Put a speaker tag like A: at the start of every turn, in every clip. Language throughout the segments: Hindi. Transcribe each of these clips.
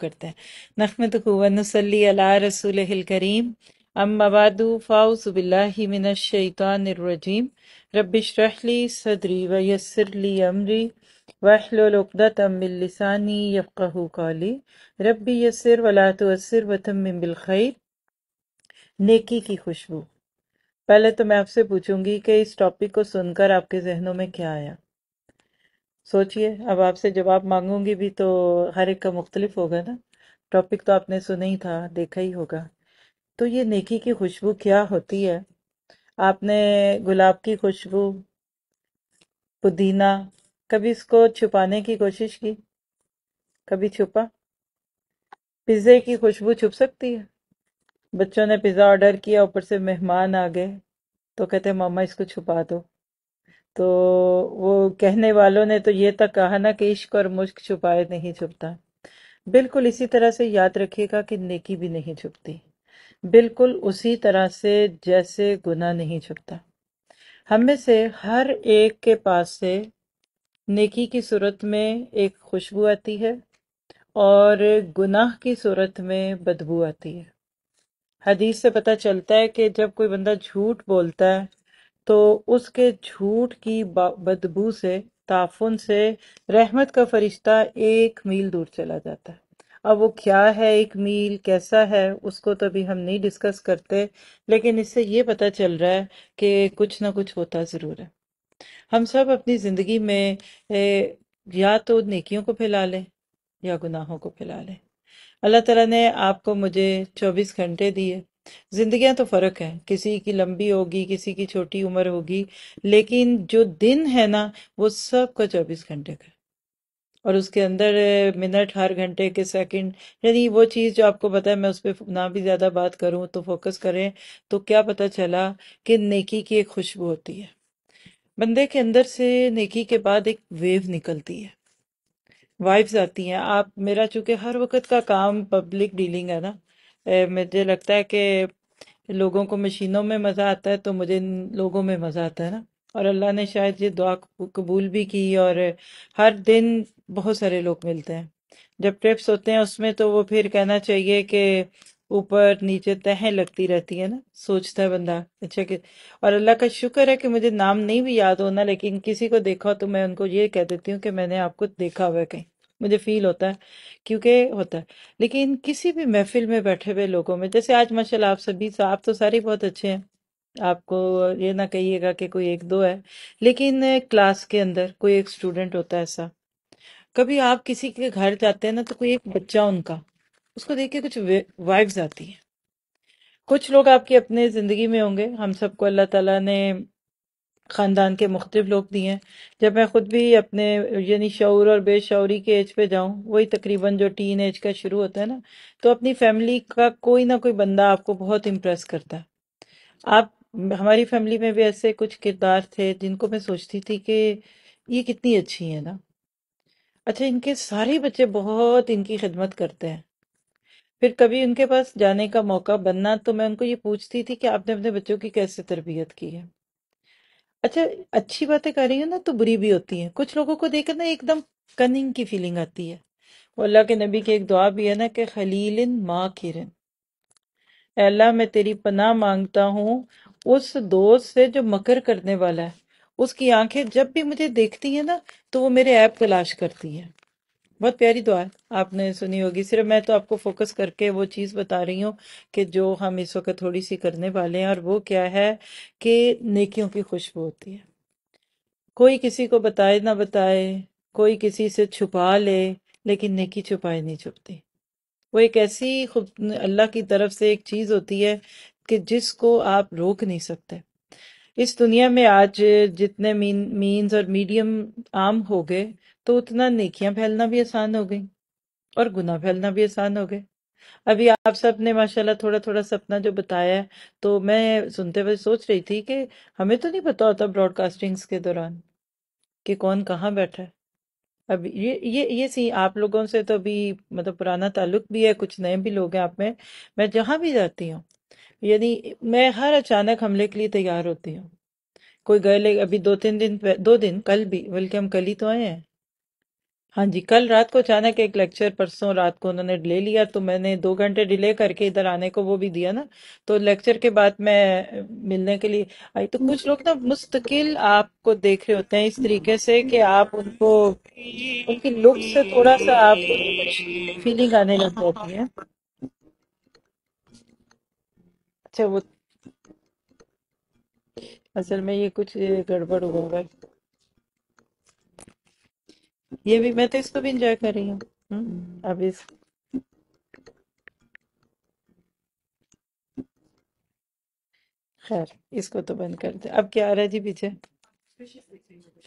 A: करते हैं नखमत नखमतकुवनसली अला रसूल हिल करीम अम्माबादू फ़ाउसबिल्लाशैतानरजीम रबिशरहली सदरी वयसरली अमरी वाहलोलदातमिलसानी यफ़ू कौली रबी यसर वलासर तसर नेकी की खुशबू पहले तो मैं आपसे पूछूंगी कि इस टॉपिक को सुनकर आपके जहनों में क्या आया सोचिए अब आपसे जवाब मांगूंगी भी तो हर एक का मुख्तलिफ होगा ना टॉपिक तो आपने सुना ही था देखा ही होगा तो ये नेकी की खुशबू क्या होती है आपने गुलाब की खुशबू पुदीना कभी इसको छुपाने की कोशिश की कभी छुपा पिज्जे की खुशबू छुप सकती है बच्चों ने पिज्ज़ा ऑर्डर किया ऊपर से मेहमान आ गए तो कहते मामा इसको छुपा दो तो वो कहने वालों ने तो ये तक कहा ना कि इश्क और मुश्क छुपाए नहीं छुपता बिल्कुल इसी तरह से याद रखिएगा कि नेकी भी नहीं छुपती बिल्कुल उसी तरह से जैसे गुना नहीं छुपता हम में से हर एक के पास से नेकी की सूरत में एक खुशबू आती है और गुनाह की सूरत में बदबू आती है हदीस से पता चलता है कि जब कोई बंदा झूठ बोलता है तो उसके झूठ की बदबू से ताफुन से रहमत का फरिश्ता एक मील दूर चला जाता है अब वो क्या है एक मील कैसा है उसको तो अभी हम नहीं डिस्कस करते लेकिन इससे ये पता चल रहा है कि कुछ ना कुछ होता ज़रूर है हम सब अपनी ज़िंदगी में ए, या तो नेकियों को फैला लें या गुनाहों को फैला लें अल्लाह ताला ने आपको मुझे 24 घंटे दिए जिंदगियां तो फर्क है किसी की लंबी होगी किसी की छोटी उम्र होगी लेकिन जो दिन है ना वो सबका चौबीस घंटे का और उसके अंदर मिनट हर घंटे के सेकंड यानी वो चीज़ जो आपको पता है मैं उस पर ना भी ज़्यादा बात करूँ तो फोकस करें तो क्या पता चला कि नेकी की एक खुशबू होती है बंदे के अंदर से नेकी के बाद एक वेव निकलती है वाइफ्स आती हैं आप मेरा चूंकि हर वक्त का काम पब्लिक डीलिंग है ना मुझे लगता है कि लोगों को मशीनों में मज़ा आता है तो मुझे लोगों में मज़ा आता है ना और अल्लाह ने शायद ये दुआ कबूल भी की और हर दिन बहुत सारे लोग मिलते हैं जब ट्रिप्स होते हैं उसमें तो वो फिर कहना चाहिए कि ऊपर नीचे तहें लगती रहती है ना सोचता है बंदा अच्छा कि और अल्लाह का शुक्र है कि मुझे नाम नहीं भी याद होना लेकिन किसी को देखा हो तो मैं उनको ये कह देती हूँ कि मैंने आपको देखा हुआ है कहीं मुझे फील होता है क्योंकि होता है लेकिन किसी भी महफिल में बैठे हुए लोगों में जैसे आज माशाल्लाह आप सभी आप तो सारे बहुत अच्छे हैं आपको ये ना कहिएगा कि कोई एक दो है लेकिन क्लास के अंदर कोई एक स्टूडेंट होता है ऐसा कभी आप किसी के घर जाते हैं ना तो कोई एक बच्चा उनका उसको देख के कुछ वाइब्स आती है कुछ लोग आपके अपने ज़िंदगी में होंगे हम सबको अल्लाह ताला ने ख़ानदान के मुख्तलिफ़ लोग दिए हैं जब मैं ख़ुद भी अपने यानी शौर और बेशौरी के एज पे जाऊँ वही तकरीबन जो टीन एज का शुरू होता है ना तो अपनी फैमिली का कोई ना कोई बंदा आपको बहुत इम्प्रेस करता है आप हमारी फैमिली में भी ऐसे कुछ किरदार थे जिनको मैं सोचती थी कि ये कितनी अच्छी है ना अच्छा इनके सारे बच्चे बहुत इनकी खिदमत करते हैं फिर कभी उनके पास जाने का मौका बनना तो मैं उनको ये पूछती थी कि आपने अपने बच्चों की कैसे तरबियत की है अच्छा अच्छी बातें कर रही करेंगे ना तो बुरी भी होती है कुछ लोगों को देखकर ना एकदम कनिंग की फीलिंग आती है वो अल्लाह के नबी की एक दुआ भी है ना कि खलीलिन माँ किरन अल्लाह मैं तेरी पनाह मांगता हूँ उस दोस्त से जो मकर करने वाला है उसकी आंखें जब भी मुझे देखती है ना तो वो मेरे ऐप तलाश करती है बहुत प्यारी दुआ आपने सुनी होगी सिर्फ मैं तो आपको फोकस करके वो चीज़ बता रही हूँ कि जो हम इस वक्त थोड़ी सी करने वाले हैं और वो क्या है कि नेकियों की खुशबू होती है कोई किसी को बताए ना बताए कोई किसी से छुपा ले लेकिन नेकी छुपाए नहीं छुपती वो एक ऐसी खुद अल्लाह की तरफ से एक चीज़ होती है कि जिसको आप रोक नहीं सकते इस दुनिया में आज जितने मीन मीन्स और मीडियम आम हो गए तो उतना नेकियां फैलना भी आसान हो गई और गुना फैलना भी आसान हो गए अभी आप सब ने माशाल्लाह थोड़ा थोड़ा सपना जो बताया है तो मैं सुनते हुए सोच रही थी कि हमें तो नहीं पता होता ब्रॉडकास्टिंग्स के दौरान कि कौन कहाँ बैठा है अब ये ये ये सी आप लोगों से तो अभी मतलब पुराना ताल्लुक भी है कुछ नए भी लोग हैं आप में मैं जहाँ भी जाती हूँ यानी मैं हर अचानक हमले के लिए तैयार होती हूँ कोई गए अभी दो तीन दिन दो दिन कल भी बल्कि हम कल ही तो आए हैं हाँ जी कल रात को अचानक एक लेक्चर परसों रात को उन्होंने ले लिया तो मैंने दो घंटे डिले करके इधर आने को वो भी दिया ना तो लेक्चर के बाद मैं मिलने के लिए आई तो कुछ लोग ना मुस्तकिल आपको देख रहे होते हैं इस तरीके से कि आप उनको उनकी लुक से थोड़ा सा आप फीलिंग आने लग जाती है अच्छा वो असल में ये कुछ गड़बड़ होगा ये भी मैं तो इसको भी इंजॉय कर रही हूँ हम्म, हम्म। अब इस खैर इसको तो बंद कर दे अब क्या आ रहा है जी पीछे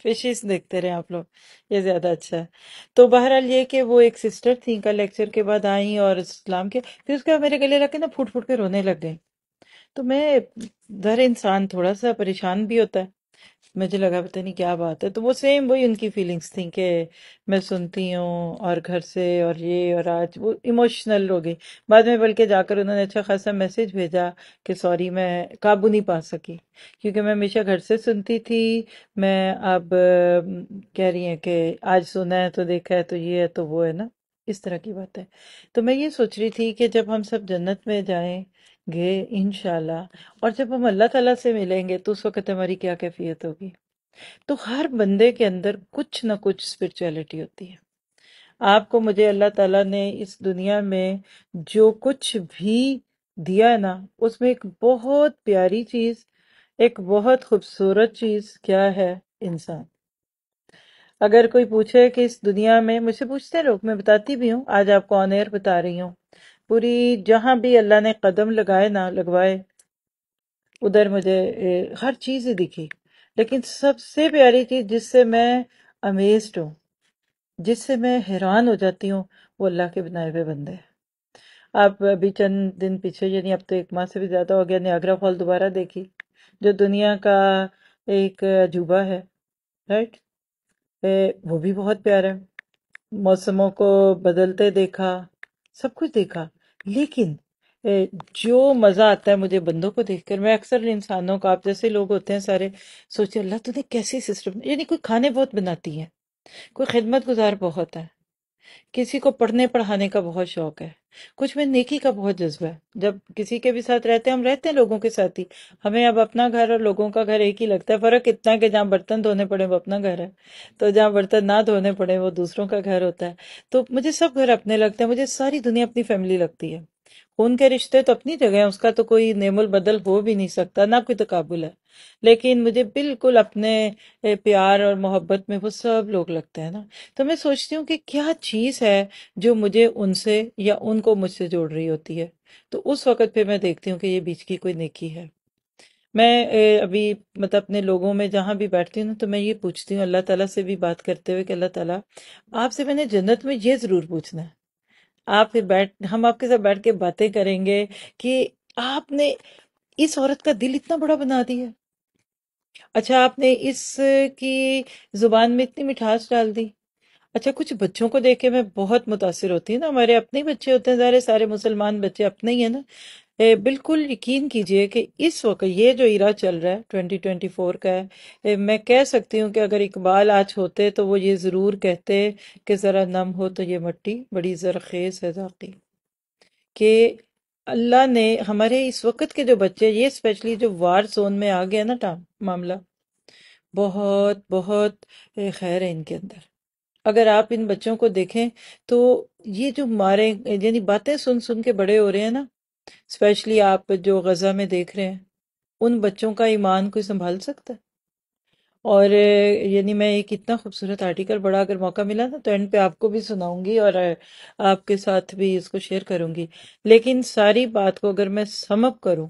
A: फिशेस देखते रहे आप लोग ये ज्यादा अच्छा है तो बहरहाल ये कि वो एक सिस्टर थी का लेक्चर के बाद आई और इस्लाम के फिर उसके बाद मेरे गले लग के ना फूट फूट के रोने लग गई तो मैं दर इंसान थोड़ा सा परेशान भी होता है मुझे लगा पता नहीं क्या बात है तो वो सेम वही उनकी फीलिंग्स थी कि मैं सुनती हूँ और घर से और ये और आज वो इमोशनल हो गई बाद में बल्कि जाकर उन्होंने अच्छा खासा मैसेज भेजा कि सॉरी मैं काबू नहीं पा सकी क्योंकि मैं हमेशा घर से सुनती थी मैं अब कह रही हैं कि आज सुना है तो देखा है तो ये है तो वो है ना इस तरह की बात है तो मैं ये सोच रही थी कि जब हम सब जन्नत में जाएं गए इनशाला और जब हम अल्लाह ताला से मिलेंगे तो उस वक्त हमारी क्या कैफियत होगी तो हर बंदे के अंदर कुछ ना कुछ स्पिरिचुअलिटी होती है आपको मुझे अल्लाह ताला ने इस दुनिया में जो कुछ भी दिया है ना उसमें एक बहुत प्यारी चीज एक बहुत खूबसूरत चीज क्या है इंसान अगर कोई पूछे कि इस दुनिया में मुझसे पूछते हैं लोग मैं बताती भी हूँ आज आपको ऑन एयर बता रही हूँ पूरी जहाँ भी अल्लाह ने कदम लगाए ना लगवाए उधर मुझे हर चीज़ ही दिखी लेकिन सबसे प्यारी चीज़ जिससे मैं अमेज्ड हूँ जिससे मैं हैरान हो जाती हूँ वो अल्लाह के बनाए हुए बंदे आप अभी चंद दिन पीछे यानी अब तो एक माह से भी ज़्यादा हो गया नियाग्रा फॉल दोबारा देखी जो दुनिया का एक अजूबा है राइट ए, वो भी बहुत प्यारा है मौसमों को बदलते देखा सब कुछ देखा लेकिन जो मज़ा आता है मुझे बंदों को देखकर मैं अक्सर इंसानों को आप जैसे लोग होते हैं सारे सोचे अल्लाह तूने कैसी सिस्टम यानी कोई खाने बहुत बनाती है कोई खिदमत गुजार बहुत है किसी को पढ़ने पढ़ाने का बहुत शौक है कुछ में नेकी का बहुत जज्बा है जब किसी के भी साथ रहते हैं हम रहते हैं लोगों के साथ ही हमें अब अपना घर और लोगों का घर एक ही लगता है फर्क इतना कि जहाँ बर्तन धोने पड़े वो अपना घर है तो जहाँ बर्तन ना धोने पड़े वो दूसरों का घर होता है तो मुझे सब घर अपने लगते हैं मुझे सारी दुनिया अपनी फैमिली लगती है उनके रिश्ते तो अपनी जगह है उसका तो कोई नेमुल बदल हो भी नहीं सकता ना कोई तकबुल तो है लेकिन मुझे बिल्कुल अपने प्यार और मोहब्बत में वो सब लोग लगते हैं ना तो मैं सोचती हूँ कि क्या चीज़ है जो मुझे उनसे या उनको मुझसे जोड़ रही होती है तो उस वक़्त पे मैं देखती हूँ कि ये बीच की कोई नेकी है मैं अभी मतलब अपने लोगों में जहाँ भी बैठती हूँ ना तो मैं ये पूछती हूँ अल्लाह ताला से भी बात करते हुए कि अल्लाह ताला आपसे मैंने जन्नत में ये ज़रूर पूछना है आप फिर बैठ हम आपके साथ बैठ के बातें करेंगे कि आपने इस औरत का दिल इतना बड़ा बना दिया अच्छा आपने इसकी जुबान में इतनी मिठास डाल दी अच्छा कुछ बच्चों को देख के मैं बहुत मुतासर होती हूँ ना हमारे अपने ही बच्चे होते हैं सारे सारे मुसलमान बच्चे अपने ही है ना ए, बिल्कुल यकीन कीजिए कि इस वक्त ये जो इरा चल रहा है 2024 का है ए, मैं कह सकती हूँ कि अगर इकबाल आज होते तो वो ये ज़रूर कहते कि ज़रा नम हो तो ये मट्टी बड़ी ज़रखेज़ है ज़ाती कि अल्लाह ने हमारे इस वक्त के जो बच्चे ये स्पेशली जो वार जोन में आ गया ना टाम मामला बहुत बहुत खैर है इनके अंदर अगर आप इन बच्चों को देखें तो ये जो मारे यानी बातें सुन सुन के बड़े हो रहे हैं ना स्पेशली आप जो गज़ा में देख रहे हैं उन बच्चों का ईमान कोई संभाल सकता है और यानी मैं एक इतना खूबसूरत आर्टिकल बड़ा अगर मौका मिला ना तो एंड पे आपको भी सुनाऊंगी और आपके साथ भी इसको शेयर करूंगी लेकिन सारी बात को अगर मैं समअप करूं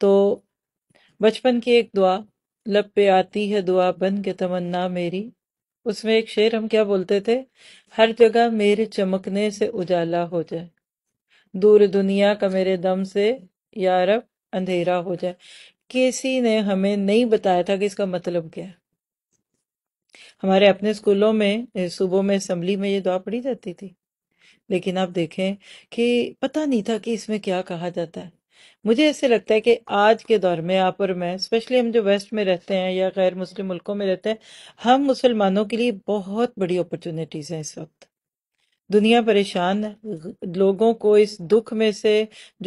A: तो बचपन की एक दुआ लब पे आती है दुआ बन के तमन्ना मेरी उसमें एक शेर हम क्या बोलते थे हर जगह मेरे चमकने से उजाला हो जाए दूर दुनिया का मेरे दम से यारब अंधेरा हो जाए किसी ने हमें नहीं बताया था कि इसका मतलब क्या है हमारे अपने स्कूलों में सूबों में असम्बली में ये दुआ पढ़ी जाती थी लेकिन आप देखें कि पता नहीं था कि इसमें क्या कहा जाता है मुझे ऐसे लगता है कि आज के दौर में आप और मैं स्पेशली हम जो वेस्ट में रहते हैं या गैर मुस्लिम मुल्कों में रहते हैं हम मुसलमानों के लिए बहुत बड़ी अपॉर्चुनिटीज़ हैं इस वक्त दुनिया परेशान है लोगों को इस दुख में से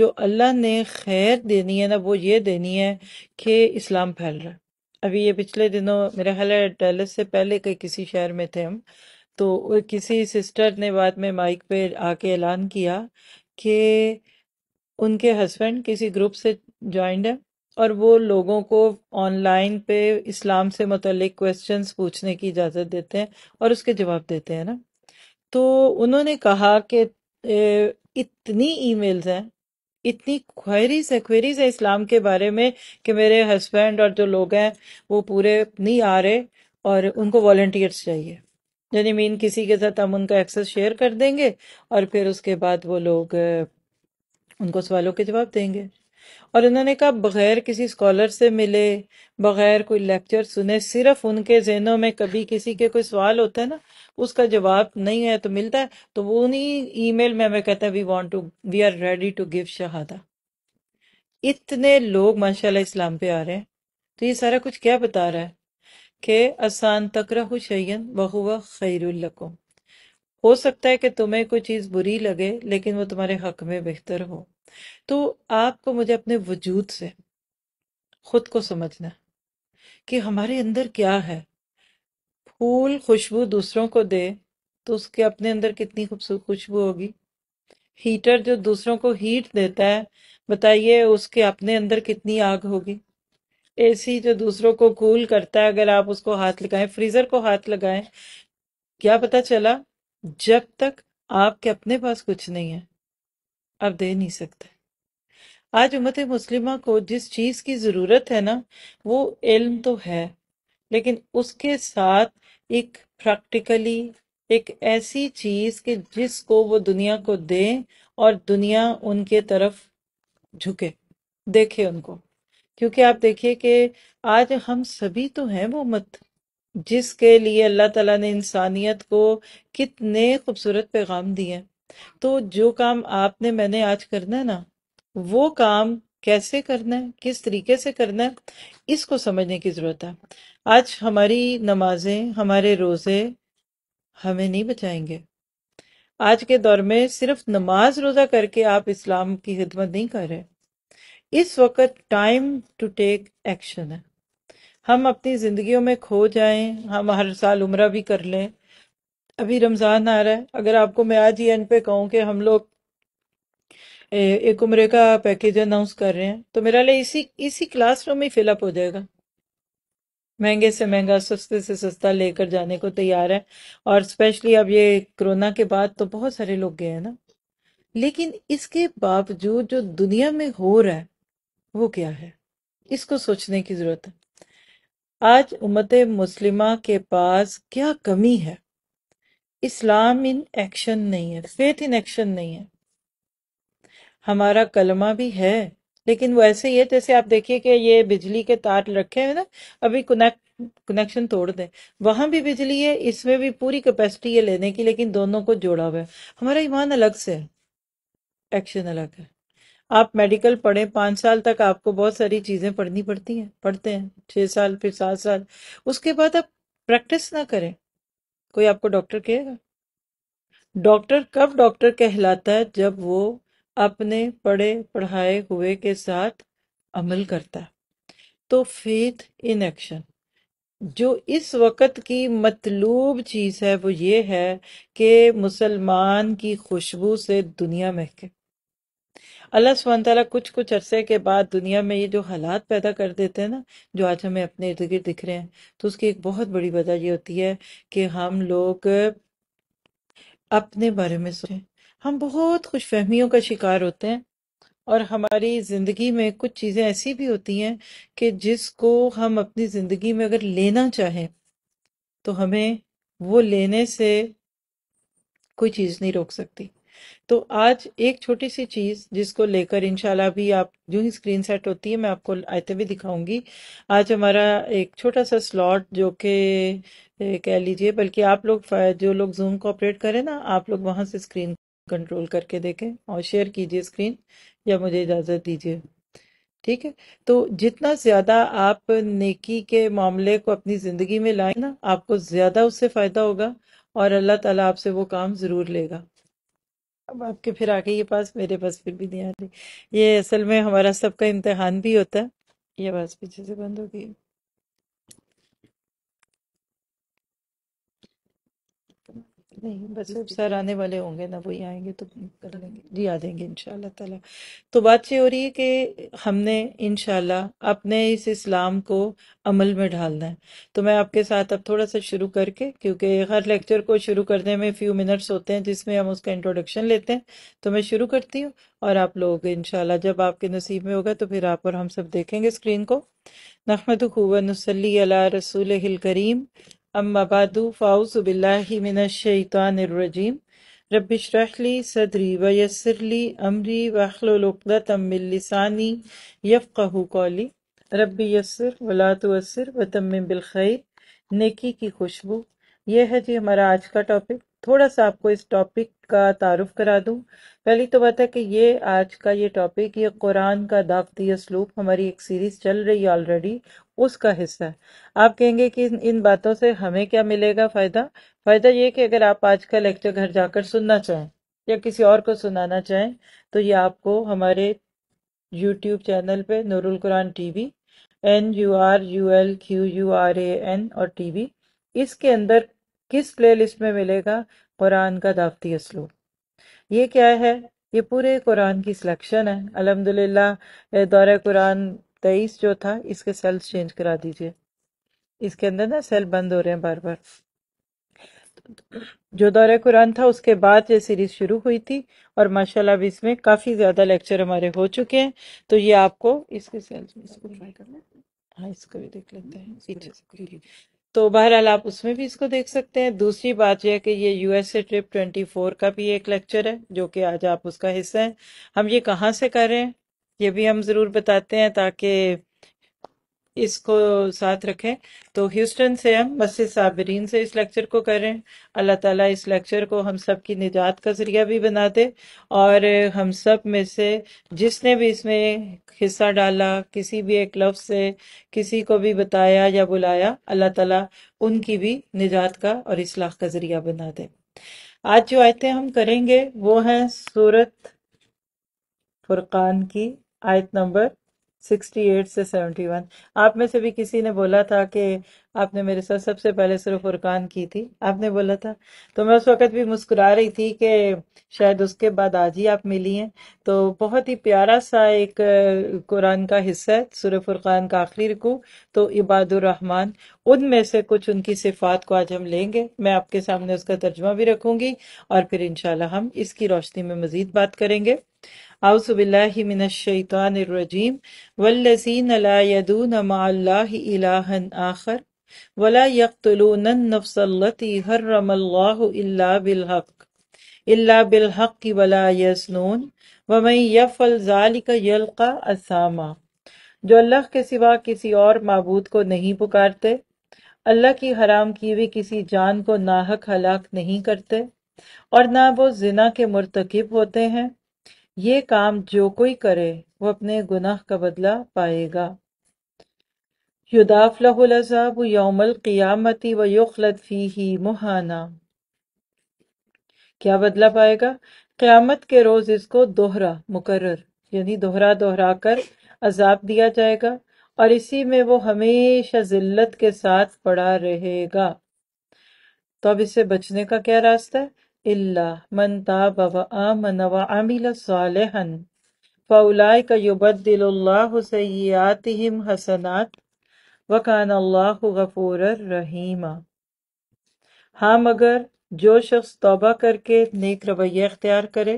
A: जो अल्लाह ने खैर देनी है ना वो ये देनी है कि इस्लाम फैल रहा है अभी ये पिछले दिनों मेरा ख्याल है टैलस से पहले के किसी शहर में थे हम तो किसी सिस्टर ने बाद में माइक पे आके ऐलान किया कि उनके हस्बैंड किसी ग्रुप से ज्वाइंड है और वो लोगों को ऑनलाइन पे इस्लाम से मतलब क्वेश्चंस पूछने की इजाज़त देते हैं और उसके जवाब देते हैं ना तो उन्होंने कहा कि इतनी ईमेल्स हैं इतनी क्वेरीज है क्वेरीज है इस्लाम के बारे में कि मेरे हस्बैंड और जो लोग हैं वो पूरे नहीं आ रहे और उनको वॉल्टियर्स चाहिए यानी मीन किसी के साथ हम उनका एक्सेस शेयर कर देंगे और फिर उसके बाद वो लोग उनको सवालों के जवाब देंगे और इन्होंने कहा बगैर किसी स्कॉलर से मिले बगैर कोई लेक्चर सुने सिर्फ उनके जहनों में कभी किसी के कोई सवाल होता है ना उसका जवाब नहीं है तो मिलता है तो वो उन्हीं ईमेल में हमें कहता है we want to we are ready to give शहादा इतने लोग माशाल्लाह इस्लाम पे आ रहे हैं तो ये सारा कुछ क्या बता रहा है कि आसान रहो शयन बहुआ खैरुल्लकुम हो सकता है कि तुम्हें कोई चीज़ बुरी लगे लेकिन वो तुम्हारे हक में बेहतर हो तो आपको मुझे अपने वजूद से खुद को समझना कि हमारे अंदर क्या है फूल खुशबू दूसरों को दे तो उसके अपने अंदर कितनी खूबसूरत खुशबू होगी हीटर जो दूसरों को हीट देता है बताइए उसके अपने अंदर कितनी आग होगी एसी जो दूसरों को कूल करता है अगर आप उसको हाथ लगाएं फ्रीजर को हाथ लगाएं क्या पता चला जब तक आपके अपने पास कुछ नहीं है आप दे नहीं सकते आज उम्मत मुस्लिमा को जिस चीज़ की ज़रूरत है ना वो इल्म तो है लेकिन उसके साथ एक प्रैक्टिकली एक ऐसी चीज़ कि जिसको वो दुनिया को दें और दुनिया उनके तरफ झुके देखे उनको क्योंकि आप देखिए कि आज हम सभी तो हैं वो मत जिसके लिए अल्लाह ताला ने इंसानियत को कितने खूबसूरत पैगाम दिए तो जो काम आपने मैंने आज करना है ना वो काम कैसे करना है किस तरीके से करना है इसको समझने की जरूरत है आज हमारी नमाजें हमारे रोजे हमें नहीं बचाएंगे आज के दौर में सिर्फ नमाज रोजा करके आप इस्लाम की खिदमत नहीं कर रहे इस वक्त टाइम टू टेक एक्शन है हम अपनी जिंदगियों में खो जाएं हम हर साल उम्र भी कर लें अभी रमज़ान आ रहा है अगर आपको मैं आज ही एंड पे कहूँ कि हम लोग एक उम्र का पैकेज अनाउंस कर रहे हैं तो मेरा लिए इसी इसी क्लासरूम में फिलअप हो जाएगा महंगे से महंगा सस्ते से सस्ता लेकर जाने को तैयार है और स्पेशली अब ये कोरोना के बाद तो बहुत सारे लोग गए हैं ना लेकिन इसके बावजूद जो दुनिया में हो रहा है वो क्या है इसको सोचने की जरूरत है आज उम्मत मुस्लिमा के पास क्या कमी है इस्लाम इन एक्शन नहीं है फेथ इन एक्शन नहीं है हमारा कलमा भी है लेकिन वो ऐसे ही है जैसे आप देखिए कि ये बिजली के तार रखे हैं ना अभी कनेक्ट कनेक्शन तोड़ दें वहां भी बिजली है इसमें भी पूरी कैपेसिटी है लेने की लेकिन दोनों को जोड़ा हुआ है हमारा ईमान अलग से है एक्शन अलग है आप मेडिकल पढ़े पांच साल तक आपको बहुत सारी चीज़ें पढ़नी पड़ती हैं पढ़ते हैं छह साल फिर सात साल उसके बाद आप प्रैक्टिस ना करें कोई आपको डॉक्टर कहेगा डॉक्टर कब डॉक्टर कहलाता है जब वो अपने पढ़े पढ़ाए हुए के साथ अमल करता है तो फेथ इन एक्शन जो इस वक्त की मतलूब चीज़ है वो ये है कि मुसलमान की खुशबू से दुनिया महके अल्लाह सुबह कुछ कुछ अरसे के बाद दुनिया में ये जो हालात पैदा कर देते हैं ना जो आज हमें अपने इर्द गिर्द दिख रहे हैं तो उसकी एक बहुत बड़ी वजह ये होती है कि हम लोग अपने बारे में सोचें हम बहुत खुश फहमियों का शिकार होते हैं और हमारी ज़िंदगी में कुछ चीज़ें ऐसी भी होती हैं कि जिसको हम अपनी ज़िंदगी में अगर लेना चाहें तो हमें वो लेने से कोई चीज़ नहीं रोक सकती तो आज एक छोटी सी चीज जिसको लेकर इनशाला भी आप जो ही स्क्रीन सेट होती है मैं आपको आते हुए दिखाऊंगी आज हमारा एक छोटा सा स्लॉट जो कि कह लीजिए बल्कि आप लोग जो लोग जूम को ऑपरेट करें ना आप लोग वहां से स्क्रीन कंट्रोल करके देखें और शेयर कीजिए स्क्रीन या मुझे इजाज़त दीजिए ठीक है तो जितना ज़्यादा आप नेकी के मामले को अपनी ज़िंदगी में लाए ना आपको ज़्यादा उससे फ़ायदा होगा और अल्लाह ताला आपसे वो काम ज़रूर लेगा अब आपके फिर आगे ये पास मेरे पास फिर भी नहीं आ रही ये असल में हमारा सबका इम्तहान भी होता है ये आवाज़ पीछे से बंद हो गई नहीं बस अब सर आने वाले होंगे ना वही आएंगे तो कर लेंगे जी आ जाएंगे इन ताला तो बात ये हो रही है कि हमने इन अपने इस इस्लाम को अमल में ढालना है तो मैं आपके साथ अब थोड़ा सा शुरू करके क्योंकि हर लेक्चर को शुरू करने में फ्यू मिनट्स होते हैं जिसमें हम उसका इंट्रोडक्शन लेते हैं तो मैं शुरू करती हूँ और आप लोग इन जब आपके नसीब में होगा तो फिर आप और हम सब देखेंगे स्क्रीन को नखमत हुआ सली अला रसूल करीम अम्माबाद फ़ाउज़बिल्लिमिनशैतानरजीम की खुशबू ये है जी हमारा आज का टॉपिक थोड़ा सा आपको इस टॉपिक का तारुफ करा दू पहली तो बात है की ये आज का ये टॉपिक ये कुरान का दावती असलूब हमारी एक सीरीज़ चल रही है ऑलरेडी उसका हिस्सा है आप कहेंगे कि इन बातों से हमें क्या मिलेगा फ़ायदा फ़ायदा ये कि अगर आप आज का लेक्चर घर जाकर सुनना चाहें या किसी और को सुनाना चाहें तो ये आपको हमारे यूट्यूब चैनल पे Noorul Quran TV N U R U L Q U R A N और टीवी इसके अंदर किस प्लेलिस्ट में मिलेगा कुरान का दावती असलूब ये क्या है ये पूरे कुरान की सिलेक्शन है अलहमदिल्ला दौरे कुरान तेईस जो था इसके सेल्स चेंज करा दीजिए इसके अंदर ना सेल बंद हो रहे हैं बार बार जो दौरे कुरान था उसके बाद ये सीरीज शुरू हुई थी और माशाल्लाह अब इसमें काफ़ी ज़्यादा लेक्चर हमारे हो चुके हैं तो ये आपको इसके सेल्स में इसको ट्राई करना हाँ इसको भी देख लेते हैं तो बहरहाल आप उसमें भी इसको देख सकते हैं दूसरी बात यह है कि ये यूएसए ट्रिप ट्वेंटी फोर का भी एक लेक्चर है जो कि आज आप उसका हिस्सा हैं हम ये कहाँ से कर रहे हैं ये भी हम ज़रूर बताते हैं ताकि इसको साथ रखें तो ह्यूस्टन से हम मस्जिद साबरीन से इस लेक्चर को करें अल्लाह ताला इस लेक्चर को हम सब की निजात का ज़रिया भी बना दे और हम सब में से जिसने भी इसमें हिस्सा डाला किसी भी एक लफ्ज़ से किसी को भी बताया या बुलाया अल्लाह ताला उनकी भी निजात का और इसलाह का ज़रिया बना दे आज जो आयतें हम करेंगे वो हैं सूरत फुरकान की आयत नंबर 68 से 71 आप में से भी किसी ने बोला था कि आपने मेरे साथ सबसे पहले सिर्फ फुरकान की थी आपने बोला था तो मैं उस वक़्त भी मुस्कुरा रही थी कि शायद उसके बाद आज ही आप मिली हैं तो बहुत ही प्यारा सा एक कुरान का हिस्सा है सुर फुरकान का आखिरी रुकू तो इबादुररहमान उनमें से कुछ उनकी सिफात को आज हम लेंगे मैं आपके सामने उसका तर्जमा भी रखूंगी और फिर इनशाला हम इसकी रोशनी में मज़ीद बात करेंगे आउसबिल्लाशैतानरजीम असामा जो अल्लाह के सिवा किसी और मबूद को नहीं पुकारते अल्लाह की हराम की हुई किसी जान को नाहक हलाक नहीं करते और ना वो जिना के मरतकब होते हैं ये काम जो कोई करे वो अपने गुनाह का बदला पाएगा युदाफ़लाब यौमल क़ियामती व युखलत फ़ी ही मुहाना क्या बदला पाएगा क़्यामत के रोज़ इसको दोहरा मुकर्र यानी दोहरा दोहरा कर अजाब दिया जाएगा और इसी में वो हमेशा जिल्लत के साथ पड़ा रहेगा तो अब इससे बचने का क्या रास्ता है إلا من تاب وآمن وعمل صالحا فأولئك يبدل الله سيئاتهم حسنات वकान अल्लाह गफूर रहीमा हाँ मगर जो शख्स तोबा करके नेक रवैया अख्तियार करे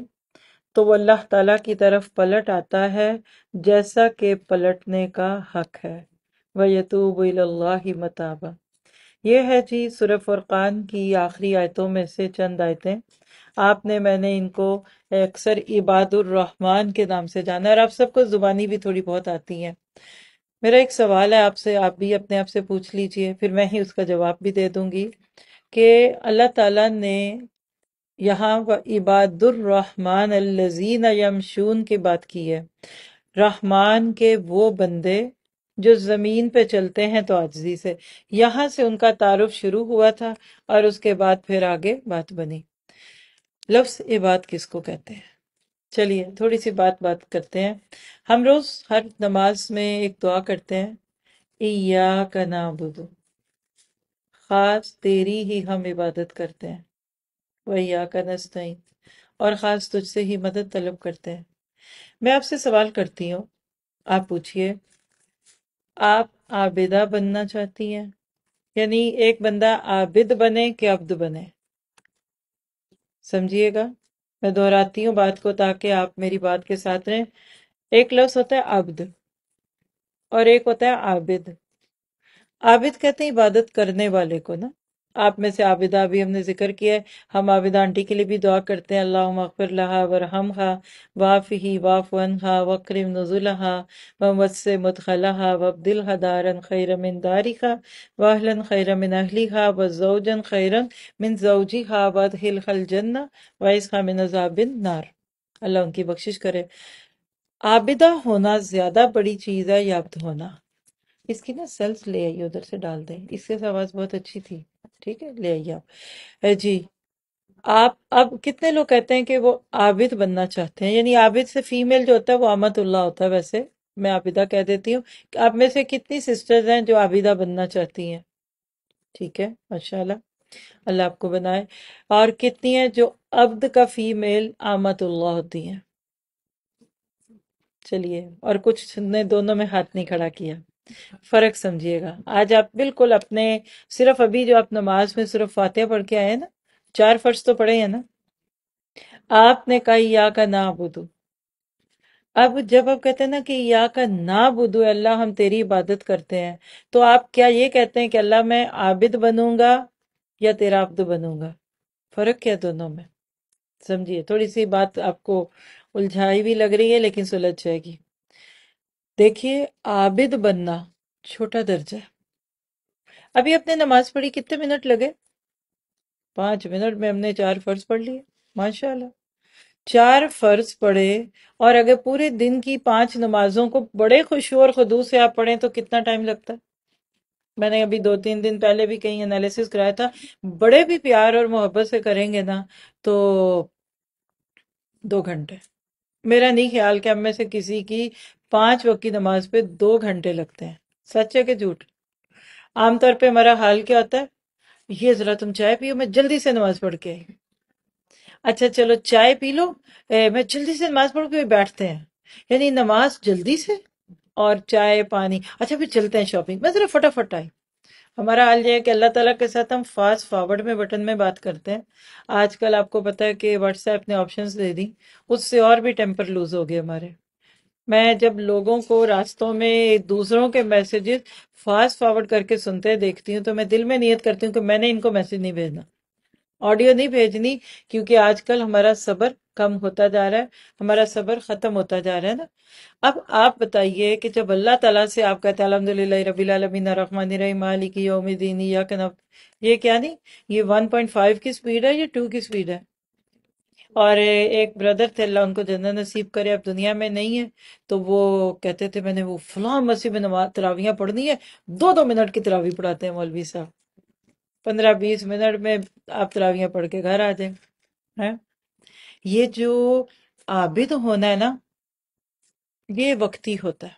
A: तो वह अल्लाह ताला की तरफ पलट आता है जैसा कि पलटने का हक है वह यतूब अल्लाह मताबा ये है जी सूरह फुरकान की आखिरी आयतों में से चंद आयतें आपने मैंने इनको अक्सर रहमान के नाम से जाना और आप सबको जुबानी भी थोड़ी बहुत आती है मेरा एक सवाल है आपसे आप भी अपने आप से पूछ लीजिए फिर मैं ही उसका जवाब भी दे दूंगी कि अल्लाह ताला ने यहाँ रहमान अल्लजीन यमशून की बात की है रहमान के वो बंदे जो ज़मीन पे चलते हैं तो आजी से यहां से उनका तारुफ शुरू हुआ था और उसके बाद फिर आगे बात बनी लफ्स बात किसको कहते हैं चलिए थोड़ी सी बात बात करते हैं हम रोज हर नमाज में एक दुआ करते हैं इया का नाबुदो खास तेरी ही हम इबादत करते हैं वैया का नस्तई और ख़ास तुझसे ही मदद तलब करते हैं मैं आपसे सवाल करती हूँ आप पूछिए आप आबिदा बनना चाहती हैं यानी एक बंदा आबिद बने कि अब्द बने समझिएगा मैं दोहराती हूँ बात को ताकि आप मेरी बात के साथ रहें एक लफ्ज होता है अब्द और एक होता है आबिद आबिद कहते हैं इबादत करने वाले को ना आप में से आबिदा भी हमने जिक्र किया है हम आबिदा आंटी के लिए भी दुआ करते हैं अल्लाह मकबर लहा वरहम हा वाफ़ ही वाफ़ वन हा वक्रिम हा वमस मतखलहा वब्दिल हदारन खैर मिन खा वाहन खैर मिन खा वजन खैरन मिन खा हा हिल खल जन्ना वाइस खा मिन अजाबिन नार अल्लाह उनकी बख्शिश करे आबिदा होना ज़्यादा बड़ी चीज़ है याब्द होना इसकी ना सेल्स ले आइए उधर से डाल दें इससे आवाज़ बहुत अच्छी थी ठीक है ले आइए आप जी आप अब कितने लोग कहते हैं कि वो आबिद बनना चाहते हैं यानी आबिद से फीमेल जो होता है वो आमतुल्लाह होता है वैसे मैं आबिदा कह देती हूँ आप में से कितनी सिस्टर्स हैं जो आबिदा बनना चाहती हैं ठीक है माशाल्लाह अल्लाह आपको बनाए और कितनी हैं जो अब्द का फीमेल आमतुल्लाह होती हैं चलिए और कुछ ने दोनों में हाथ नहीं खड़ा किया फर्क समझिएगा आज आप बिल्कुल अपने सिर्फ अभी जो आप नमाज में सिर्फ फातिहा पढ़ के आए ना चार फर्ज तो पढ़े हैं ना आपने कहा या का ना बुदू अब जब आप कहते हैं ना कि या का ना बुदू अल्लाह हम तेरी इबादत करते हैं तो आप क्या ये कहते हैं कि अल्लाह मैं आबिद बनूंगा या तेरा आब्द बनूंगा फर्क क्या दोनों में समझिए थोड़ी सी बात आपको उलझाई भी लग रही है लेकिन सुलझ जाएगी देखिए आबिद बनना छोटा दर्जा है अभी आपने नमाज पढ़ी कितने मिनट लगे पांच मिनट में हमने चार फर्ज पढ़ लिए माशाल्लाह चार फर्ज पढ़े और अगर पूरे दिन की पांच नमाजों को बड़े खुश और खुदू से आप पढ़ें तो कितना टाइम लगता है मैंने अभी दो तीन दिन पहले भी कहीं एनालिसिस कराया था बड़े भी प्यार और मोहब्बत से करेंगे ना तो दो घंटे मेरा नहीं ख्याल कि हम में से किसी की पांच वक्त की नमाज पे दो घंटे लगते हैं सच है कि झूठ आमतौर पे हमारा हाल क्या होता है ये जरा तुम चाय पियो मैं जल्दी से नमाज पढ़ के आई अच्छा चलो चाय पी लो ए, मैं जल्दी से नमाज पढ़ के बैठते हैं यानी नमाज जल्दी से और चाय पानी अच्छा फिर चलते हैं शॉपिंग मैं जरा फटाफट आई हमारा हाल ये है कि अल्लाह ताला के साथ हम फास्ट फॉरवर्ड में बटन में बात करते हैं आजकल आपको पता है कि व्हाट्सएप ने ऑप्शंस दे दी उससे और भी टेम्पर लूज हो गए हमारे मैं जब लोगों को रास्तों में दूसरों के मैसेजेस फास्ट फॉरवर्ड करके सुनते देखती हूँ तो मैं दिल में नियत करती हूँ कि मैंने इनको मैसेज नहीं भेजना ऑडियो नहीं भेजनी क्योंकि आजकल हमारा सबर कम होता जा रहा है हमारा सबर ख़त्म होता जा रहा है ना अब आप बताइए कि जब अल्लाह ताला से आप कहते अलहमदिल्ला रबीआलमीन रहमान रही दीनी या कनब ये क्या नहीं ये वन पॉइंट फाइव की स्पीड है या टू की स्पीड है और एक ब्रदर थे अल्लाह उनको जन्नत नसीब करे अब दुनिया में नहीं है तो वो कहते थे मैंने वो फला मसीह में नमाज पढ़नी है दो दो मिनट की तरावी पढ़ाते हैं मौलवी साहब पंद्रह बीस मिनट में आप तरावियां पढ़ के घर आ जाए है ये जो आबिद होना है ना ये वक्ती होता है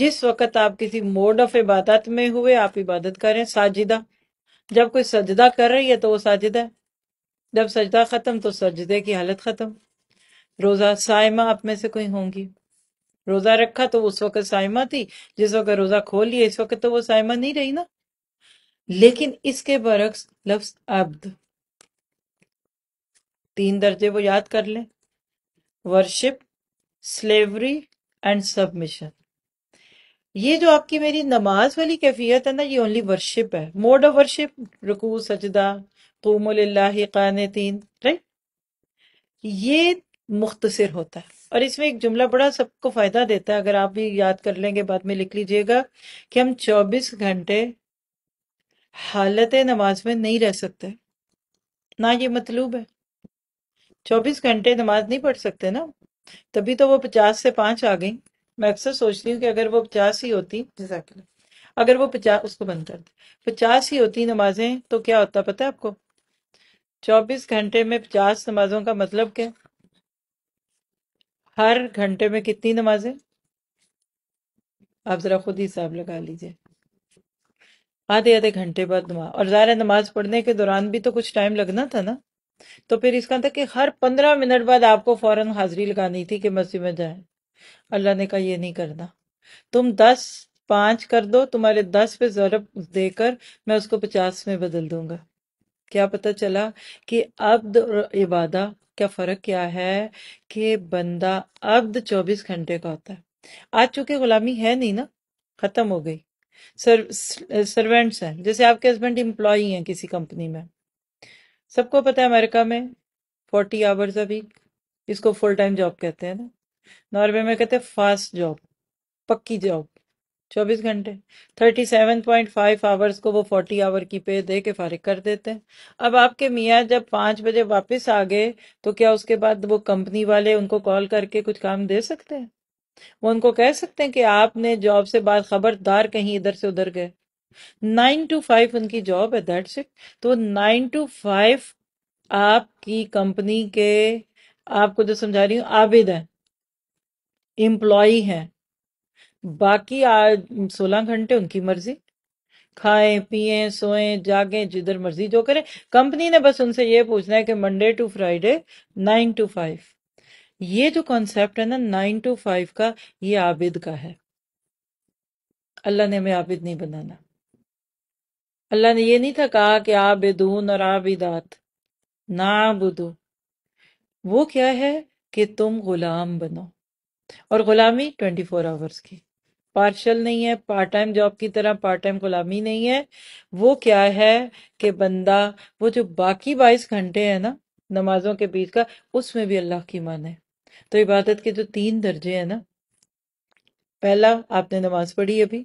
A: जिस वक्त आप किसी मोड ऑफ इबादत में हुए आप इबादत करें साजिदा जब कोई सजदा कर रही है तो वो साजिदा है जब सजदा ख़त्म तो सजदे की हालत ख़त्म रोज़ा साइमा आप में से कोई होंगी रोज़ा रखा तो उस वक्त साइमा थी जिस वक्त रोज़ा खोल लिया इस वक्त तो वो साइमा नहीं रही ना लेकिन इसके बरक्स लफ्ज अब्द तीन दर्जे वो याद कर ले वर्शिप स्लेवरी एंड सबमिशन ये जो आपकी मेरी नमाज वाली कैफियत है ना ये ओनली वर्शिप है मोड ऑफ वर्शिप रुकू सजदा कौमल्लाही कानतीन राइट ये मुख्तसर होता है और इसमें एक जुमला बड़ा सबको फ़ायदा देता है अगर आप भी याद कर लेंगे बाद में लिख लीजिएगा कि हम 24 घंटे हालत नमाज में नहीं रह सकते ना ये मतलूब है 24 घंटे नमाज नहीं पढ़ सकते ना तभी तो वो 50 से 5 आ गई मैं अक्सर सोचती हूँ कि अगर वो 50 ही होती अगर वो 50 उसको बंद कर दे पचास ही होती नमाजें तो क्या होता पता है आपको चौबीस घंटे में पचास नमाजों का मतलब क्या हर घंटे में कितनी नमाजें आप जरा खुद ही हिसाब लगा लीजिए आधे आधे घंटे बाद नमाज और ज़ाहिर नमाज पढ़ने के दौरान भी तो कुछ टाइम लगना था ना तो फिर इसका था मतलब कि हर पंद्रह मिनट बाद आपको फौरन हाजिरी लगानी थी कि मस्जिद में जाए अल्लाह ने कहा ये नहीं करना तुम दस पांच कर दो तुम्हारे दस पे जरब देकर मैं उसको पचास में बदल दूंगा क्या पता चला कि अब्द और इबादा का फ़र्क क्या है कि बंदा अब्द चौबीस घंटे का होता है आज चूंकि गुलामी है नहीं ना ख़त्म हो गई सर सर्वेंट्स हैं जैसे आपके हस्बैंड एम्प्लॉय हैं किसी कंपनी में सबको पता है अमेरिका में फोर्टी आवर्स अ वीक इसको फुल टाइम जॉब कहते हैं ना नॉर्वे में कहते हैं फास्ट जॉब पक्की जॉब चौबीस घंटे thirty seven point five hours को वो फोर्टी आवर की पे दे के फारिग कर देते हैं अब आपके मियाँ जब पाँच बजे वापस आ गए तो क्या उसके बाद वो कंपनी वाले उनको कॉल करके कुछ काम दे सकते हैं वो उनको कह सकते हैं कि आपने जॉब से बात खबरदार कहीं इधर से उधर गए नाइन टू फाइव उनकी जॉब है दैट्स इट तो नाइन टू फाइव आपकी कंपनी के आपको जो समझा रही हूँ आबिद है एम्प्लॉय हैं बाकी आज सोलह घंटे उनकी मर्जी खाएं पिए सोएं जागें जिधर मर्जी जो करें कंपनी ने बस उनसे ये पूछना है कि Monday to Friday nine to five ये जो कॉन्सेप्ट है ना नाइन टू फाइव का ये आबिद का है अल्लाह ने हमें आबिद नहीं बनाना अल्लाह ने ये नहीं था कहा कि आबिदून और आबिदात ना बुदो वो क्या है कि तुम गुलाम बनो और गुलामी ट्वेंटी फोर आवर्स की पार्शल नहीं है पार्ट टाइम जॉब की तरह पार्ट टाइम गुलामी नहीं है वो क्या है कि बंदा वो जो बाकी बाईस घंटे है ना नमाजों के बीच का उसमें भी अल्लाह की मान है तो इबादत के जो तीन दर्जे है ना पहला आपने नमाज पढ़ी अभी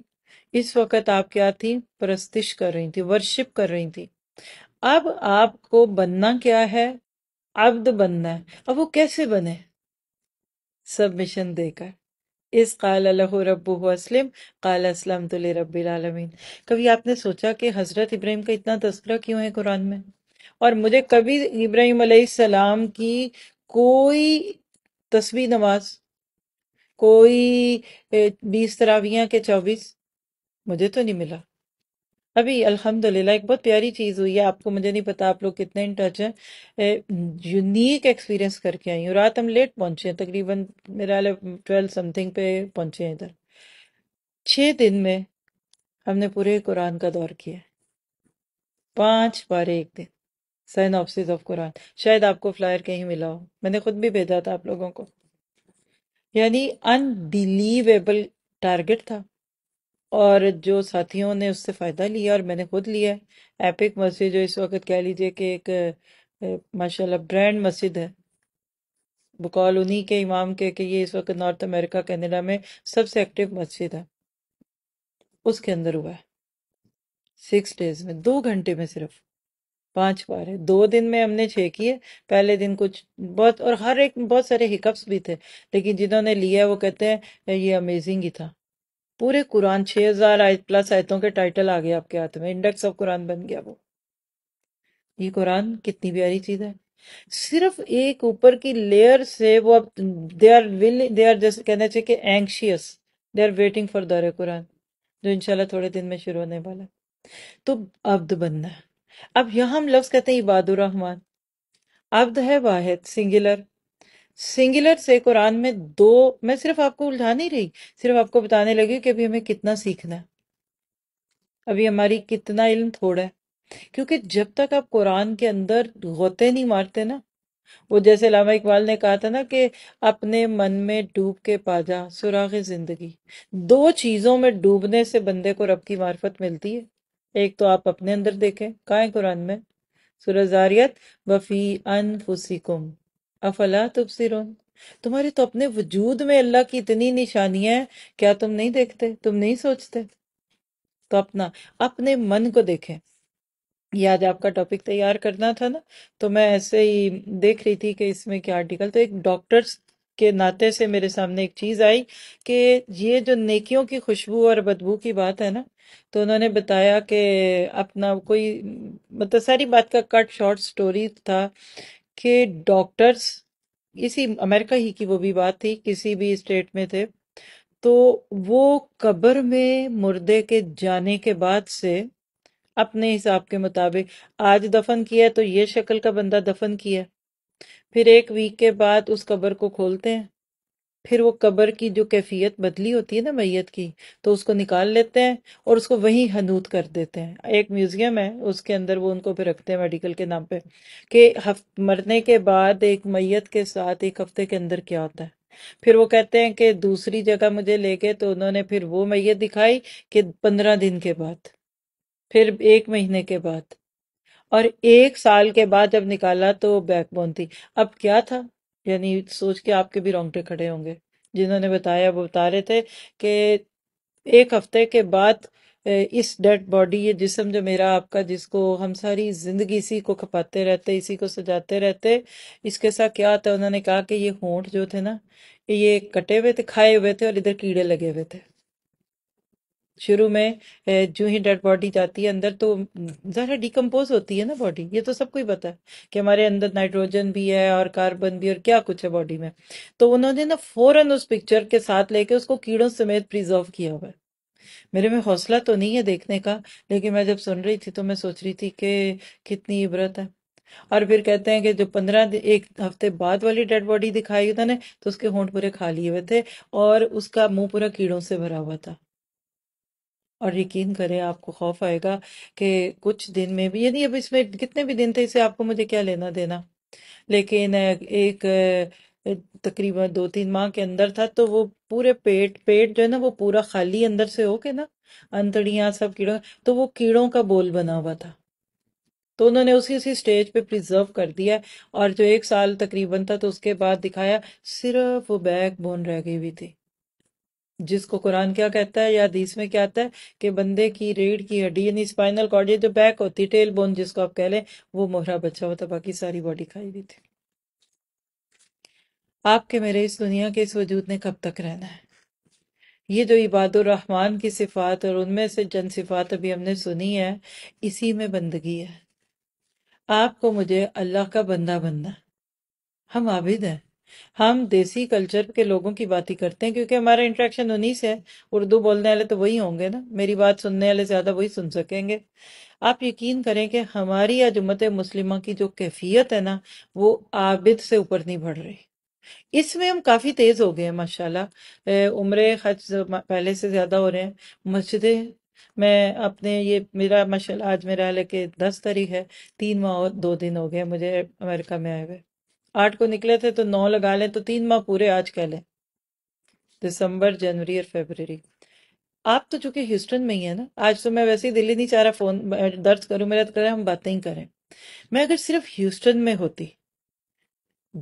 A: इस वक्त आप क्या थी प्रस्तिश कर रही थी वर्शिप कर रही थी अब आपको बनना क्या है अब्द बनना है अब वो कैसे बने सबमिशन देकर इस काल रबू असलम काल असलम तो रबीआलमीन कभी आपने सोचा कि हज़रत इब्राहिम का इतना तस्करा क्यों है कुरान में और मुझे कभी इब्राहिम सलाम की कोई तस्वीर नमाज कोई बीस तरावियाँ के चौबीस मुझे तो नहीं मिला अभी अल्हम्दुलिल्लाह एक बहुत प्यारी चीज़ हुई है आपको मुझे नहीं पता आप लोग कितने इन टच हैं यूनिक एक्सपीरियंस करके आई हूँ रात हम लेट पहुंचे हैं तकरीबन मेरा ट्वेल्व समथिंग पे पहुंचे हैं इधर छः दिन में हमने पूरे कुरान का दौर किया पांच बार एक दिन ऑफिस ऑफ कुरान शायद आपको फ्लायर कहीं मिला हो मैंने खुद भी भेजा था आप लोगों को यानी अनबिलीवेबल टारगेट था और जो साथियों ने उससे फ़ायदा लिया और मैंने खुद लिया है एपिक मस्जिद जो इस वक्त कह लीजिए कि एक माशाल्लाह ब्रांड मस्जिद है बकौल उन्हीं के इमाम के कि ये इस वक्त नॉर्थ अमेरिका कनाडा में सबसे एक्टिव मस्जिद है उसके अंदर हुआ है सिक्स डेज में दो घंटे में सिर्फ पांच बार है दो दिन में हमने छह किए पहले दिन कुछ बहुत और हर एक बहुत सारे हिकअप्स भी थे लेकिन जिन्होंने लिया वो कहते हैं ये अमेजिंग ही था पूरे कुरान छः हज़ार आयत प्लस आयतों के टाइटल आ गए आपके हाथ में इंडेक्स ऑफ कुरान बन गया वो ये कुरान कितनी प्यारी चीज़ है सिर्फ एक ऊपर की लेयर से वो अब they are will they are जैसे कहना चाहिए कि anxious they are waiting for the कुरान जो इंशाल्लाह थोड़े दिन में शुरू होने वाला तो अब्द बनना अब यहां हम लफ्ज़ कहते हैं इबादुर रहमान अब्द है वाहिद सिंगुलर सिंगुलर से कुरान में दो मैं सिर्फ आपको उलझा नहीं रही सिर्फ आपको बताने लगी कि अभी हमें कितना सीखना है अभी हमारी कितना इल्म थोड़ा है क्योंकि जब तक आप कुरान के अंदर गोते नहीं मारते ना वो जैसे लामा इकबाल ने कहा था ना कि अपने मन में डूब के पा जा सुराग जिंदगी दो चीजों में डूबने से बंदे को रब की मार्फत मिलती है एक तो आप अपने अंदर देखें कहा है कुरान में सुरजारियत वफी अन फुसिकुम अफला तुबसिरून तुम्हारे तो अपने वजूद में अल्लाह की इतनी निशानियां हैं क्या तुम नहीं देखते तुम नहीं सोचते तो अपना अपने मन को देखें ये आज आपका टॉपिक तैयार करना था ना तो मैं ऐसे ही देख रही थी कि इसमें क्या आर्टिकल तो एक डॉक्टर्स के नाते से मेरे सामने एक चीज आई कि ये जो नेकियों की खुशबू और बदबू की बात है ना तो उन्होंने बताया कि अपना कोई मतलब सारी बात का कट शॉर्ट स्टोरी था के डॉक्टर्स इसी अमेरिका ही की वो भी बात थी किसी भी स्टेट में थे तो वो कब्र में मुर्दे के जाने के बाद से अपने हिसाब के मुताबिक आज दफन किया तो ये शक्ल का बंदा दफन किया फिर एक वीक के बाद उस कब्र को खोलते हैं फिर वो कब्र की जो कैफियत बदली होती है ना मैयत की तो उसको निकाल लेते हैं और उसको वहीं हनूत कर देते हैं एक म्यूजियम है उसके अंदर वो उनको फिर रखते हैं मेडिकल के नाम पे कि हफ मरने के बाद एक मैयत के साथ एक हफ्ते के अंदर क्या होता है फिर वो कहते हैं कि दूसरी जगह मुझे लेके तो उन्होंने फिर वो मैयत दिखाई कि पंद्रह दिन के बाद फिर एक महीने के बाद और एक साल के बाद जब निकाला तो बैकबोन थी अब क्या था यानी सोच के आपके भी रोंगटे खड़े होंगे जिन्होंने बताया वो बता रहे थे कि एक हफ्ते के बाद इस डेड बॉडी ये जिसम जो मेरा आपका जिसको हम सारी जिंदगी इसी को खपाते रहते इसी को सजाते रहते इसके साथ क्या था उन्होंने कहा कि ये होंठ जो थे ना ये कटे हुए थे खाए हुए थे और इधर कीड़े लगे हुए थे शुरू में जो ही डेड बॉडी जाती है अंदर तो ज़रा डिकम्पोज होती है ना बॉडी ये तो सबको ही पता है कि हमारे अंदर नाइट्रोजन भी है और कार्बन भी और क्या कुछ है बॉडी में तो उन्होंने ना फौरन उस पिक्चर के साथ लेके उसको कीड़ों समेत प्रिजर्व किया हुआ है मेरे में हौसला तो नहीं है देखने का लेकिन मैं जब सुन रही थी तो मैं सोच रही थी कि कितनी इबरत है और फिर कहते हैं कि जो पंद्रह एक हफ्ते बाद वाली डेड बॉडी दिखाई उन्होंने तो उसके होंठ पूरे खा लिए हुए थे और उसका मुंह पूरा कीड़ों से भरा हुआ था और यकीन करें आपको खौफ आएगा कि कुछ दिन में भी यानी अब इसमें कितने भी दिन थे इसे आपको मुझे क्या लेना देना लेकिन एक तकरीबन दो तीन माह के अंदर था तो वो पूरे पेट पेट जो है ना वो पूरा खाली अंदर से होके ना अंतड़िया सब कीड़ों तो वो कीड़ों का बोल बना हुआ था तो उन्होंने उसी उसी स्टेज पे प्रिजर्व कर दिया और जो एक साल तकरीबन था तो उसके बाद दिखाया सिर्फ वो बैक बोन रह गई हुई थी जिसको कुरान क्या कहता है या हदीस में क्या आता है कि बंदे की रीढ़ की हड्डी यानी स्पाइनल कॉर्ड ये जो बैक होती है टेल बोन जिसको आप कह लें वो मोहरा बच्चा होता बाकी सारी बॉडी खाई हुई थी आपके मेरे इस दुनिया के इस वजूद ने कब तक रहना है ये जो इबादुररहमान की सिफात और उनमें से जन सिफात अभी हमने सुनी है इसी में बंदगी है आपको मुझे अल्लाह का बंदा बनना हम आबिद हैं हम देसी कल्चर के लोगों की बात ही करते हैं क्योंकि हमारा इंट्रैक्शन उन्हीं से है उर्दू बोलने वाले तो वही होंगे ना मेरी बात सुनने वाले ज़्यादा वही सुन सकेंगे आप यकीन करें कि हमारी आज उम्मत मुस्लिमों की जो कैफियत है ना वो आबिद से ऊपर नहीं बढ़ रही इसमें हम काफ़ी तेज़ हो गए हैं माशाला उम्र हज पहले से ज़्यादा हो रहे हैं मस्जिदें मैं अपने ये मेरा माशा आज मेरा हाल है कि दस तारीख है तीन माह और दो दिन हो गए मुझे अमेरिका में आए हुए आठ को निकले थे तो नौ लगा लें तो तीन माह पूरे आज कह लें दिसंबर जनवरी और फेबररी आप तो चूंकि ह्यूस्टन में ही है ना आज तो मैं वैसे ही दिल्ली नहीं चाह रहा फोन दर्ज करूं मेरा तो करें हम बातें ही करें मैं अगर सिर्फ ह्यूस्टन में होती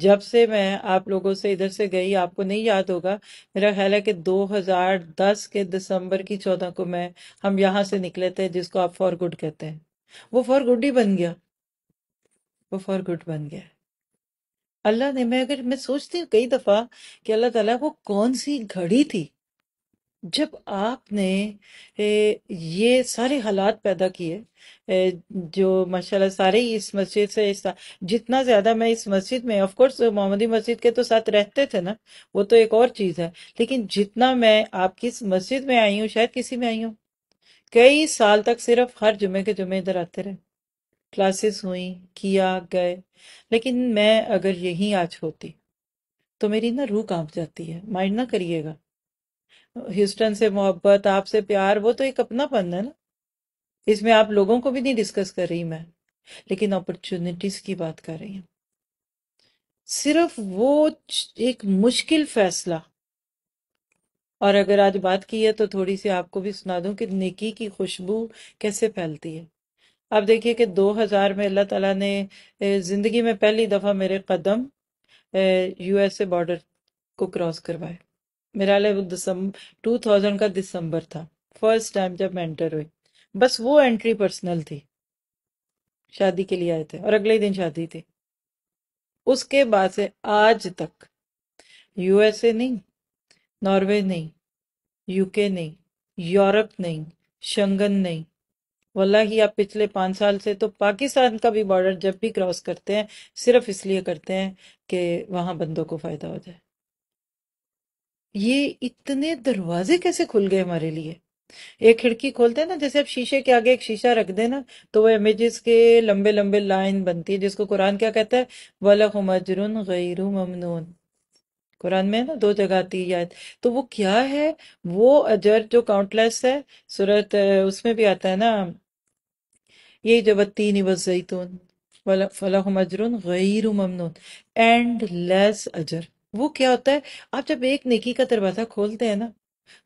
A: जब से मैं आप लोगों से इधर से गई आपको नहीं याद होगा मेरा ख्याल है कि 2010 के दिसंबर की चौदह को मैं हम यहां से निकले थे जिसको आप फॉर गुड कहते हैं वो फॉर गुड ही बन गया वो फॉर गुड बन गया अल्लाह ने मैं अगर मैं सोचती हूँ कई दफा कि अल्लाह ताला वो कौन सी घड़ी थी जब आपने ये सारे हालात पैदा किए जो माशाल्लाह सारे ही इस मस्जिद से इस जितना ज़्यादा मैं इस मस्जिद में ऑफ कोर्स मोहम्मदी मस्जिद के तो साथ रहते थे ना वो तो एक और चीज़ है लेकिन जितना मैं आपकी इस मस्जिद में आई हूँ शायद किसी में आई हूँ कई साल तक सिर्फ हर जुमे के जुमे इधर आते रहे क्लासेस हुई किया गए लेकिन मैं अगर यही आज होती तो मेरी ना रूह कांप जाती है माइंड ना करिएगा ह्यूस्टन से मोहब्बत आपसे प्यार वो तो एक अपनापन है ना इसमें आप लोगों को भी नहीं डिस्कस कर रही मैं लेकिन अपॉर्चुनिटीज की बात कर रही हूँ सिर्फ वो एक मुश्किल फैसला और अगर आज बात की है तो थोड़ी सी आपको भी सुना दूं कि नेकी की खुशबू कैसे फैलती है आप देखिए कि 2000 में अल्लाह ताला ने ज़िंदगी में पहली दफ़ा मेरे कदम यूएसए बॉर्डर को क्रॉस करवाए मेरा टू थाउजेंड का दिसंबर था फर्स्ट टाइम जब मैं एंटर हुई बस वो एंट्री पर्सनल थी शादी के लिए आए थे और अगले दिन शादी थी उसके बाद से आज तक यूएसए नहीं नॉर्वे नहीं यूके नहीं यूरोप नहीं शंगन नहीं वल्ला ही आप पिछले पाँच साल से तो पाकिस्तान का भी बॉर्डर जब भी क्रॉस करते हैं सिर्फ इसलिए करते हैं कि वहाँ बंदों को फ़ायदा हो जाए ये इतने दरवाजे कैसे खुल गए हमारे लिए एक खिड़की खोलते हैं ना जैसे आप शीशे के आगे एक शीशा रख देना तो वो इमेजेस के लंबे लंबे लाइन बनती है जिसको कुरान क्या कहता है वलक मजरुन गैर ममनून कुरान में है ना दो जगह आती है याद तो वो क्या है वो अजर जो काउंटलेस है सूरत उसमें भी आता है ना ये जई तो फलाह मजरुन गैर ममनून एंड लेस अजर वो क्या होता है आप जब एक नेकी का दरवाज़ा खोलते हैं ना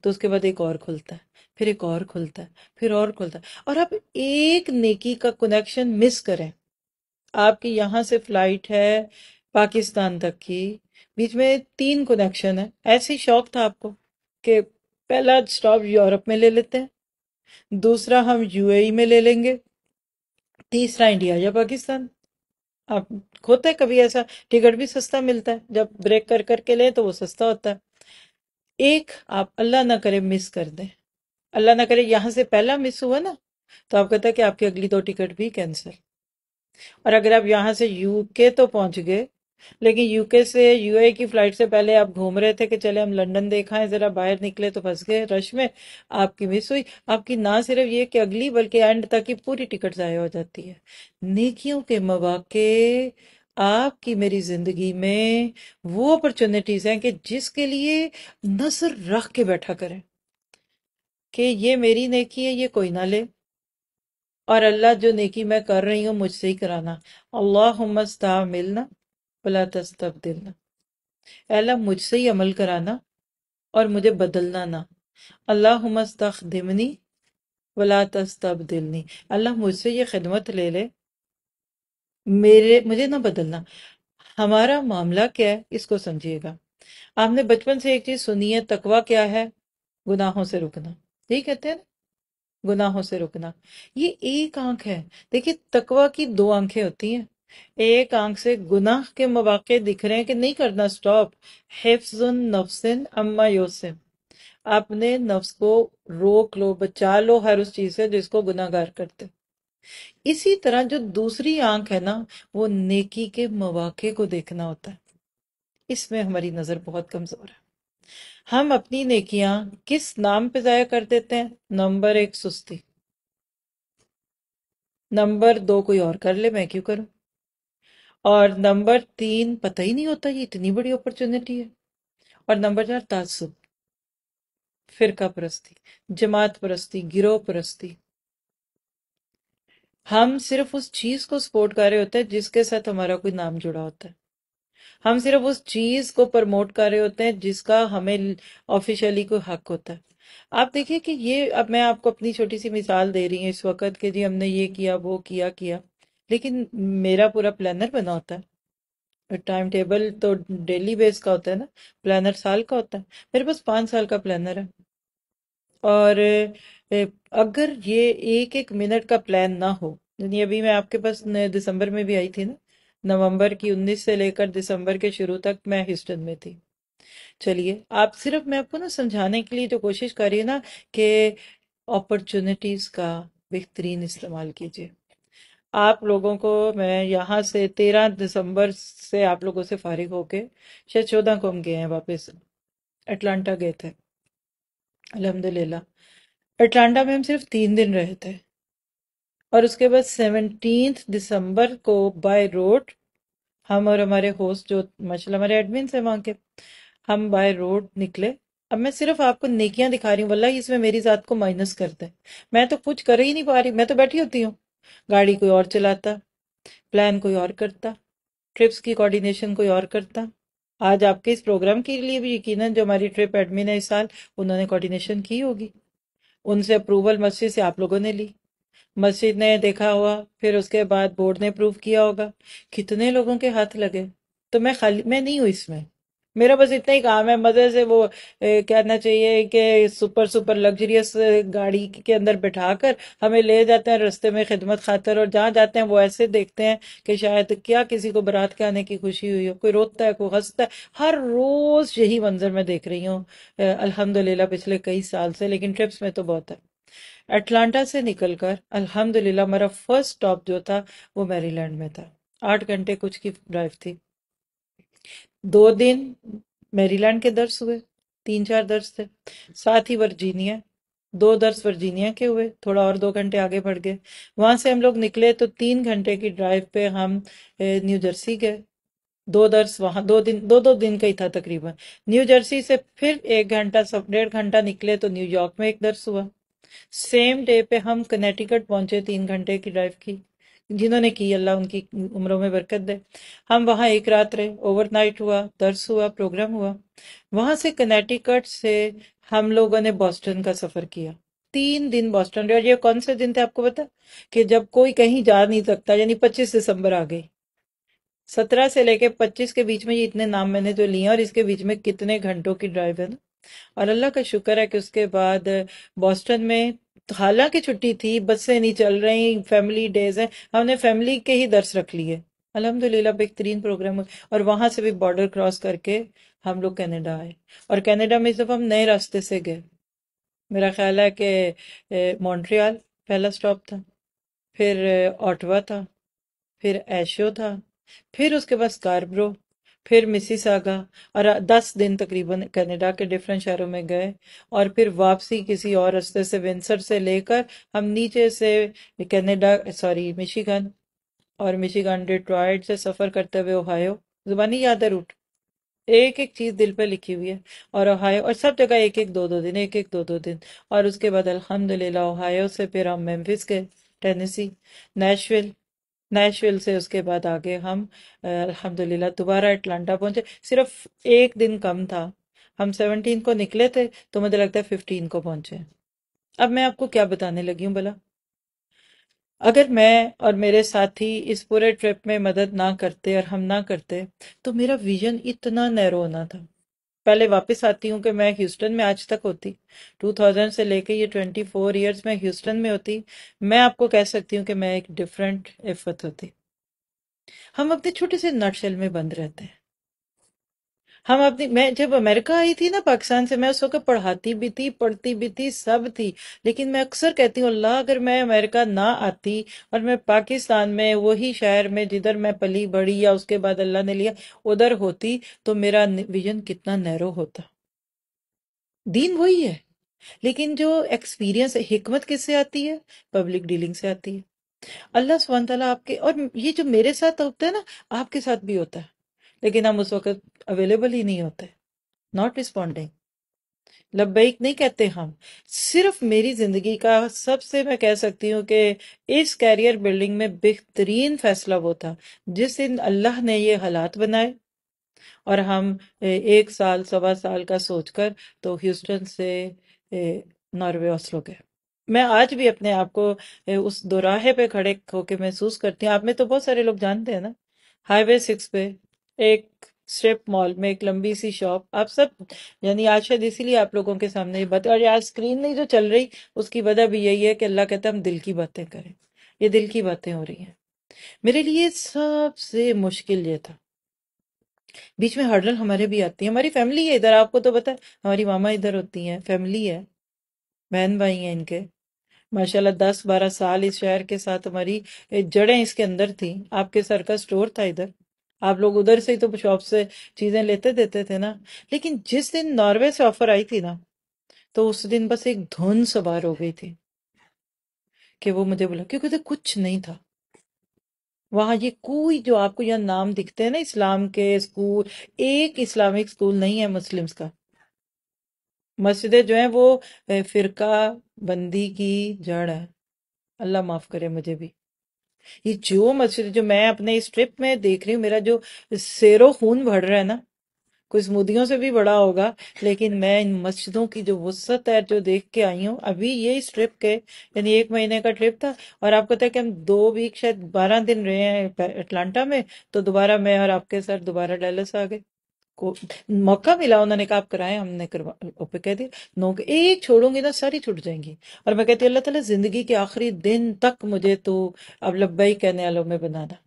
A: तो उसके बाद एक और खुलता है फिर एक और खुलता है फिर और खुलता है और आप एक नेकी का कनेक्शन मिस करें आपकी यहाँ से फ्लाइट है पाकिस्तान तक की बीच में तीन कनेक्शन है ऐसे ही शौक था आपको कि पहला स्टॉप यूरोप में ले लेते हैं दूसरा हम यूएई e में ले लेंगे तीसरा इंडिया या पाकिस्तान आप होता है कभी ऐसा टिकट भी सस्ता मिलता है जब ब्रेक कर करके लें तो वो सस्ता होता है एक आप अल्लाह ना करे मिस कर दें अल्लाह ना करे यहाँ से पहला मिस हुआ ना तो आप कहता है कि आपकी अगली दो टिकट भी कैंसिल और अगर आप यहाँ से यूके तो पहुंच गए लेकिन यूके से यूए की फ्लाइट से पहले आप घूम रहे थे कि चले हम लंदन देखा है जरा बाहर निकले तो फंस गए रश में आपकी मिस हुई आपकी ना सिर्फ ये कि अगली बल्कि एंड तक की पूरी टिकट ज़ाया हो जाती है नेकियों के मौाक़े आपकी मेरी ज़िंदगी में वो अपॉर्चुनिटीज़ हैं कि जिसके लिए नज़र रख के बैठा करें कि ये मेरी नेकी है ये कोई ना ले और अल्लाह जो नेकी मैं कर रही हूँ मुझसे ही कराना अल्लाह मिलना वला तस्तबदिलना अल्लाह मुझसे ही अमल कराना और मुझे बदलना ना अल्लाह दिमनी वला तस्तबदिलनी अल्लाह मुझसे ये खिदमत ले ले मेरे मुझे ना बदलना हमारा मामला क्या है इसको समझिएगा आपने बचपन से एक चीज सुनी है तकवा क्या है गुनाहों से रुकना यही कहते हैं ना गुनाहों से रुकना ये एक आंख है देखिए तकवा की दो आंखें होती हैं एक आंख से गुनाह के मौाक़े दिख रहे हैं कि नहीं करना स्टॉप हिफ्जुन नफ्सिन अम्मा योसिन अपने नफ्स को रोक लो बचा लो हर उस चीज से जिसको गुनागार करते इसी तरह जो दूसरी आंख है ना वो नेकी के मौाक़े को देखना होता है इसमें हमारी नजर बहुत कमजोर है हम अपनी नेकियां किस नाम पे जाया कर देते हैं नंबर एक सुस्ती नंबर दो कोई और कर ले मैं क्यों करूं और नंबर तीन पता ही नहीं होता ये इतनी बड़ी अपॉर्चुनिटी है और नंबर चार तासुब फिरका परस्ती जमात परस्ती गिरोह परस्ती हम सिर्फ उस चीज को सपोर्ट कर रहे होते हैं जिसके साथ हमारा कोई नाम जुड़ा होता है हम सिर्फ उस चीज को प्रमोट कर रहे होते हैं जिसका हमें ऑफिशियली कोई हक होता है आप देखिए कि ये अब मैं आपको अपनी छोटी सी मिसाल दे रही हूँ इस वक्त कि जी हमने ये किया वो किया किया लेकिन मेरा पूरा प्लानर बना होता है टाइम टेबल तो डेली बेस का होता है ना प्लानर साल का होता है मेरे पास पाँच साल का प्लानर है और अगर ये एक एक मिनट का प्लान ना हो यानी अभी मैं आपके पास दिसंबर में भी आई थी ना नवंबर की 19 से लेकर दिसंबर के शुरू तक मैं ह्यूस्टन में थी चलिए आप सिर्फ मैं आपको ना समझाने के लिए जो तो कोशिश करिए ना कि अपॉर्चुनिटीज़ का बेहतरीन इस्तेमाल कीजिए आप लोगों को मैं यहाँ से तेरह दिसंबर से आप लोगों से फारिग होके शायद चौदह को हम गए हैं वापस अटलांटा गए थे अलहमदिल्ला अटलांटा में हम सिर्फ तीन दिन रहे थे और उसके बाद सेवनटीन दिसंबर को बाय रोड हम और हमारे होस्ट जो मशल हमारे एडमिन से वहाँ के हम बाय रोड निकले अब मैं सिर्फ आपको नेकियां दिखा रही हूँ वल्ला इसमें मेरी जात को माइनस करते हैं मैं तो कुछ कर ही नहीं पा रही मैं तो बैठी होती हूँ गाड़ी कोई और चलाता प्लान कोई और करता ट्रिप्स की कोऑर्डिनेशन कोई और करता आज आपके इस प्रोग्राम के लिए भी यकीनन जो हमारी ट्रिप एडमिन है इस साल उन्होंने कोऑर्डिनेशन की होगी उनसे अप्रूवल मस्जिद से आप लोगों ने ली मस्जिद ने देखा हुआ फिर उसके बाद बोर्ड ने अप्रूव किया होगा कितने लोगों के हाथ लगे तो मैं खाली मैं नहीं हूँ इसमें मेरा बस इतना ही काम है मज़े से वो कहना चाहिए कि सुपर सुपर लग्जरियस गाड़ी के अंदर बैठा कर हमें ले जाते हैं रस्ते में खिदमत खातर और जहाँ जाते हैं वो ऐसे देखते हैं कि शायद क्या किसी को बारात के आने की खुशी हुई हो कोई रोता है कोई हंसता है हर रोज़ यही मंजर मैं देख रही हूँ लाला पिछले कई साल से लेकिन ट्रिप्स में तो बहुत है अटलांटा से निकलकर अल्हम्दुलिल्लाह मेरा फर्स्ट स्टॉप जो था वो मैरीलैंड में था आठ घंटे कुछ की ड्राइव थी दो दिन मेरीलैंड के दर्श हुए तीन चार दर्ज थे साथ ही वर्जीनिया दो दर्ज वर्जीनिया के हुए थोड़ा और दो घंटे आगे बढ़ गए वहां से हम लोग निकले तो तीन घंटे की ड्राइव पे हम न्यू जर्सी गए दो दर्ज वहां दो दिन दो दो दिन का ही था तकरीबन न्यू जर्सी से फिर एक घंटा सब डेढ़ घंटा निकले तो न्यूयॉर्क में एक दर्श हुआ सेम डे पे हम कनेटिकट पहुंचे तीन घंटे की ड्राइव की जिन्होंने की अल्लाह उनकी उम्रों में बरकत दे हम वहाँ एक रात रहे ओवरनाइट हुआ दर्स हुआ प्रोग्राम हुआ वहाँ से कनेटिकट से हम लोगों ने बॉस्टन का सफर किया तीन दिन बॉस्टन रहे और ये कौन से दिन थे आपको पता कि जब कोई कहीं जा नहीं सकता यानी पच्चीस दिसंबर आ गई सत्रह से लेके पच्चीस के बीच में ये इतने नाम मैंने जो लिए और इसके बीच में कितने घंटों की ड्राइव है ना और अल्लाह का शुक्र है कि उसके बाद बॉस्टन में हालांकि छुट्टी थी बसें नहीं चल रही फैमिली डेज हैं हमने फैमिली के ही दर्श रख लिए अलहमदिल्ला बेहतरीन प्रोग्राम और वहां से भी बॉर्डर क्रॉस करके हम लोग कनाडा आए और कैनेडा में जब हम नए रास्ते से गए मेरा ख्याल है कि मॉन्ट्रियाल पहला स्टॉप था फिर ऑटवा था फिर एशियो था फिर उसके बाद स्कारब्रो फिर मिसिस आगा और दस दिन तकरीबन कनाडा के डिफरेंट शहरों में गए और फिर वापसी किसी और रास्ते से विंसर से लेकर हम नीचे से कनाडा सॉरी मिशिगन और मिशिगन डिट्रॉयड से सफ़र करते हुए ओहायो ज़ुबानी याद है रूट एक एक चीज़ दिल पर लिखी हुई है और ओहायो और सब जगह एक एक दो दो दिन एक एक दो दो दिन और उसके बाद अलहमदिल्ला ओहायो से फिर हम मेम्फिस गए टेनेसी नेशविल नैशविल से उसके बाद आगे हम अल्हम्दुलिल्लाह दोबारा अटलांटा पहुंचे सिर्फ एक दिन कम था हम सेवनटीन को निकले थे तो मुझे लगता है फिफ्टीन को पहुंचे अब मैं आपको क्या बताने लगी हूँ भला अगर मैं और मेरे साथी इस पूरे ट्रिप में मदद ना करते और हम ना करते तो मेरा विजन इतना नैरो होना था पहले वापस आती हूँ कि मैं ह्यूस्टन में आज तक होती 2000 से लेके ये 24 फोर ईयर्स में ह्यूस्टन में होती मैं आपको कह सकती हूँ कि मैं एक डिफरेंट इफ़त होती हम अपने छोटे से नटशेल में बंद रहते हैं हम अपनी मैं जब अमेरिका आई थी ना पाकिस्तान से मैं उस वक्त पढ़ाती भी थी पढ़ती भी थी सब थी लेकिन मैं अक्सर कहती हूँ अल्लाह अगर मैं अमेरिका ना आती और मैं पाकिस्तान में वही शहर में जिधर मैं पली बढ़ी या उसके बाद अल्लाह ने लिया उधर होती तो मेरा विजन कितना नैरो होता दीन वही है लेकिन जो एक्सपीरियंस हिकमत किससे आती है पब्लिक डीलिंग से आती है अल्लाह सुबह आपके और ये जो मेरे साथ होता है ना आपके साथ भी होता है लेकिन हम उस वक्त अवेलेबल ही नहीं होते नॉट रिस्पॉन्डिंग लब्बैक नहीं कहते हम सिर्फ मेरी जिंदगी का सबसे मैं कह सकती हूँ कि इस कैरियर बिल्डिंग में बेहतरीन फैसला वो था जिस दिन अल्लाह ने ये हालात बनाए और हम एक साल सवा साल का सोचकर तो ह्यूस्टन से नॉर्वे ऑस्लो गए मैं आज भी अपने आप को उस दोराहे पे खड़े होके महसूस करती हूँ आप में तो बहुत सारे लोग जानते हैं ना हाईवे सिक्स पे एक स्ट्रिप मॉल में एक लंबी सी शॉप आप सब यानी आज शायद इसीलिए आप लोगों के सामने ये बात और यार स्क्रीन नहीं जो चल रही उसकी वजह भी यही है कि अल्लाह कहता है हम दिल की बातें करें ये दिल की बातें हो रही हैं मेरे लिए सबसे मुश्किल ये था बीच में हर्डल हमारे भी आती है हमारी फैमिली है इधर आपको तो पता हमारी मामा इधर होती हैं फैमिली है बहन भाई हैं इनके माशाला दस बारह साल इस शहर के साथ हमारी जड़ें इसके अंदर थी आपके सर का स्टोर था इधर आप लोग उधर से ही तो शॉप से चीजें लेते देते थे ना लेकिन जिस दिन नॉर्वे से ऑफर आई थी ना तो उस दिन बस एक धुन सवार हो गई थी कि वो मुझे बोला क्योंकि उधर कुछ नहीं था वहां ये कोई जो आपको यहाँ नाम दिखते हैं ना इस्लाम के स्कूल एक इस्लामिक स्कूल नहीं है मुस्लिम्स का मस्जिदें जो हैं वो फिरका बंदी की जड़ है अल्लाह माफ करे मुझे भी ये जो मछली जो मैं अपने इस ट्रिप में देख रही हूँ मेरा जो सेरो खून भर रहा है ना कोई स्मूदियों से भी बड़ा होगा लेकिन मैं इन मस्जिदों की जो वसत है जो देख के आई हूँ अभी ये इस ट्रिप के यानी एक महीने का ट्रिप था और आपको था कि हम दो वीक शायद बारह दिन रहे हैं अटलांटा में तो दोबारा मैं और आपके साथ दोबारा डेलस आ गए को मौका मिला उन्होंने कहा आप कराएं हमने करवा कह दिया नो एक छोड़ूंगी ना सारी छूट जाएंगी और मैं कहती हूँ अल्लाह ताला जिंदगी के आखिरी दिन तक मुझे तो अब लब्बाई कहने वालों में बनाना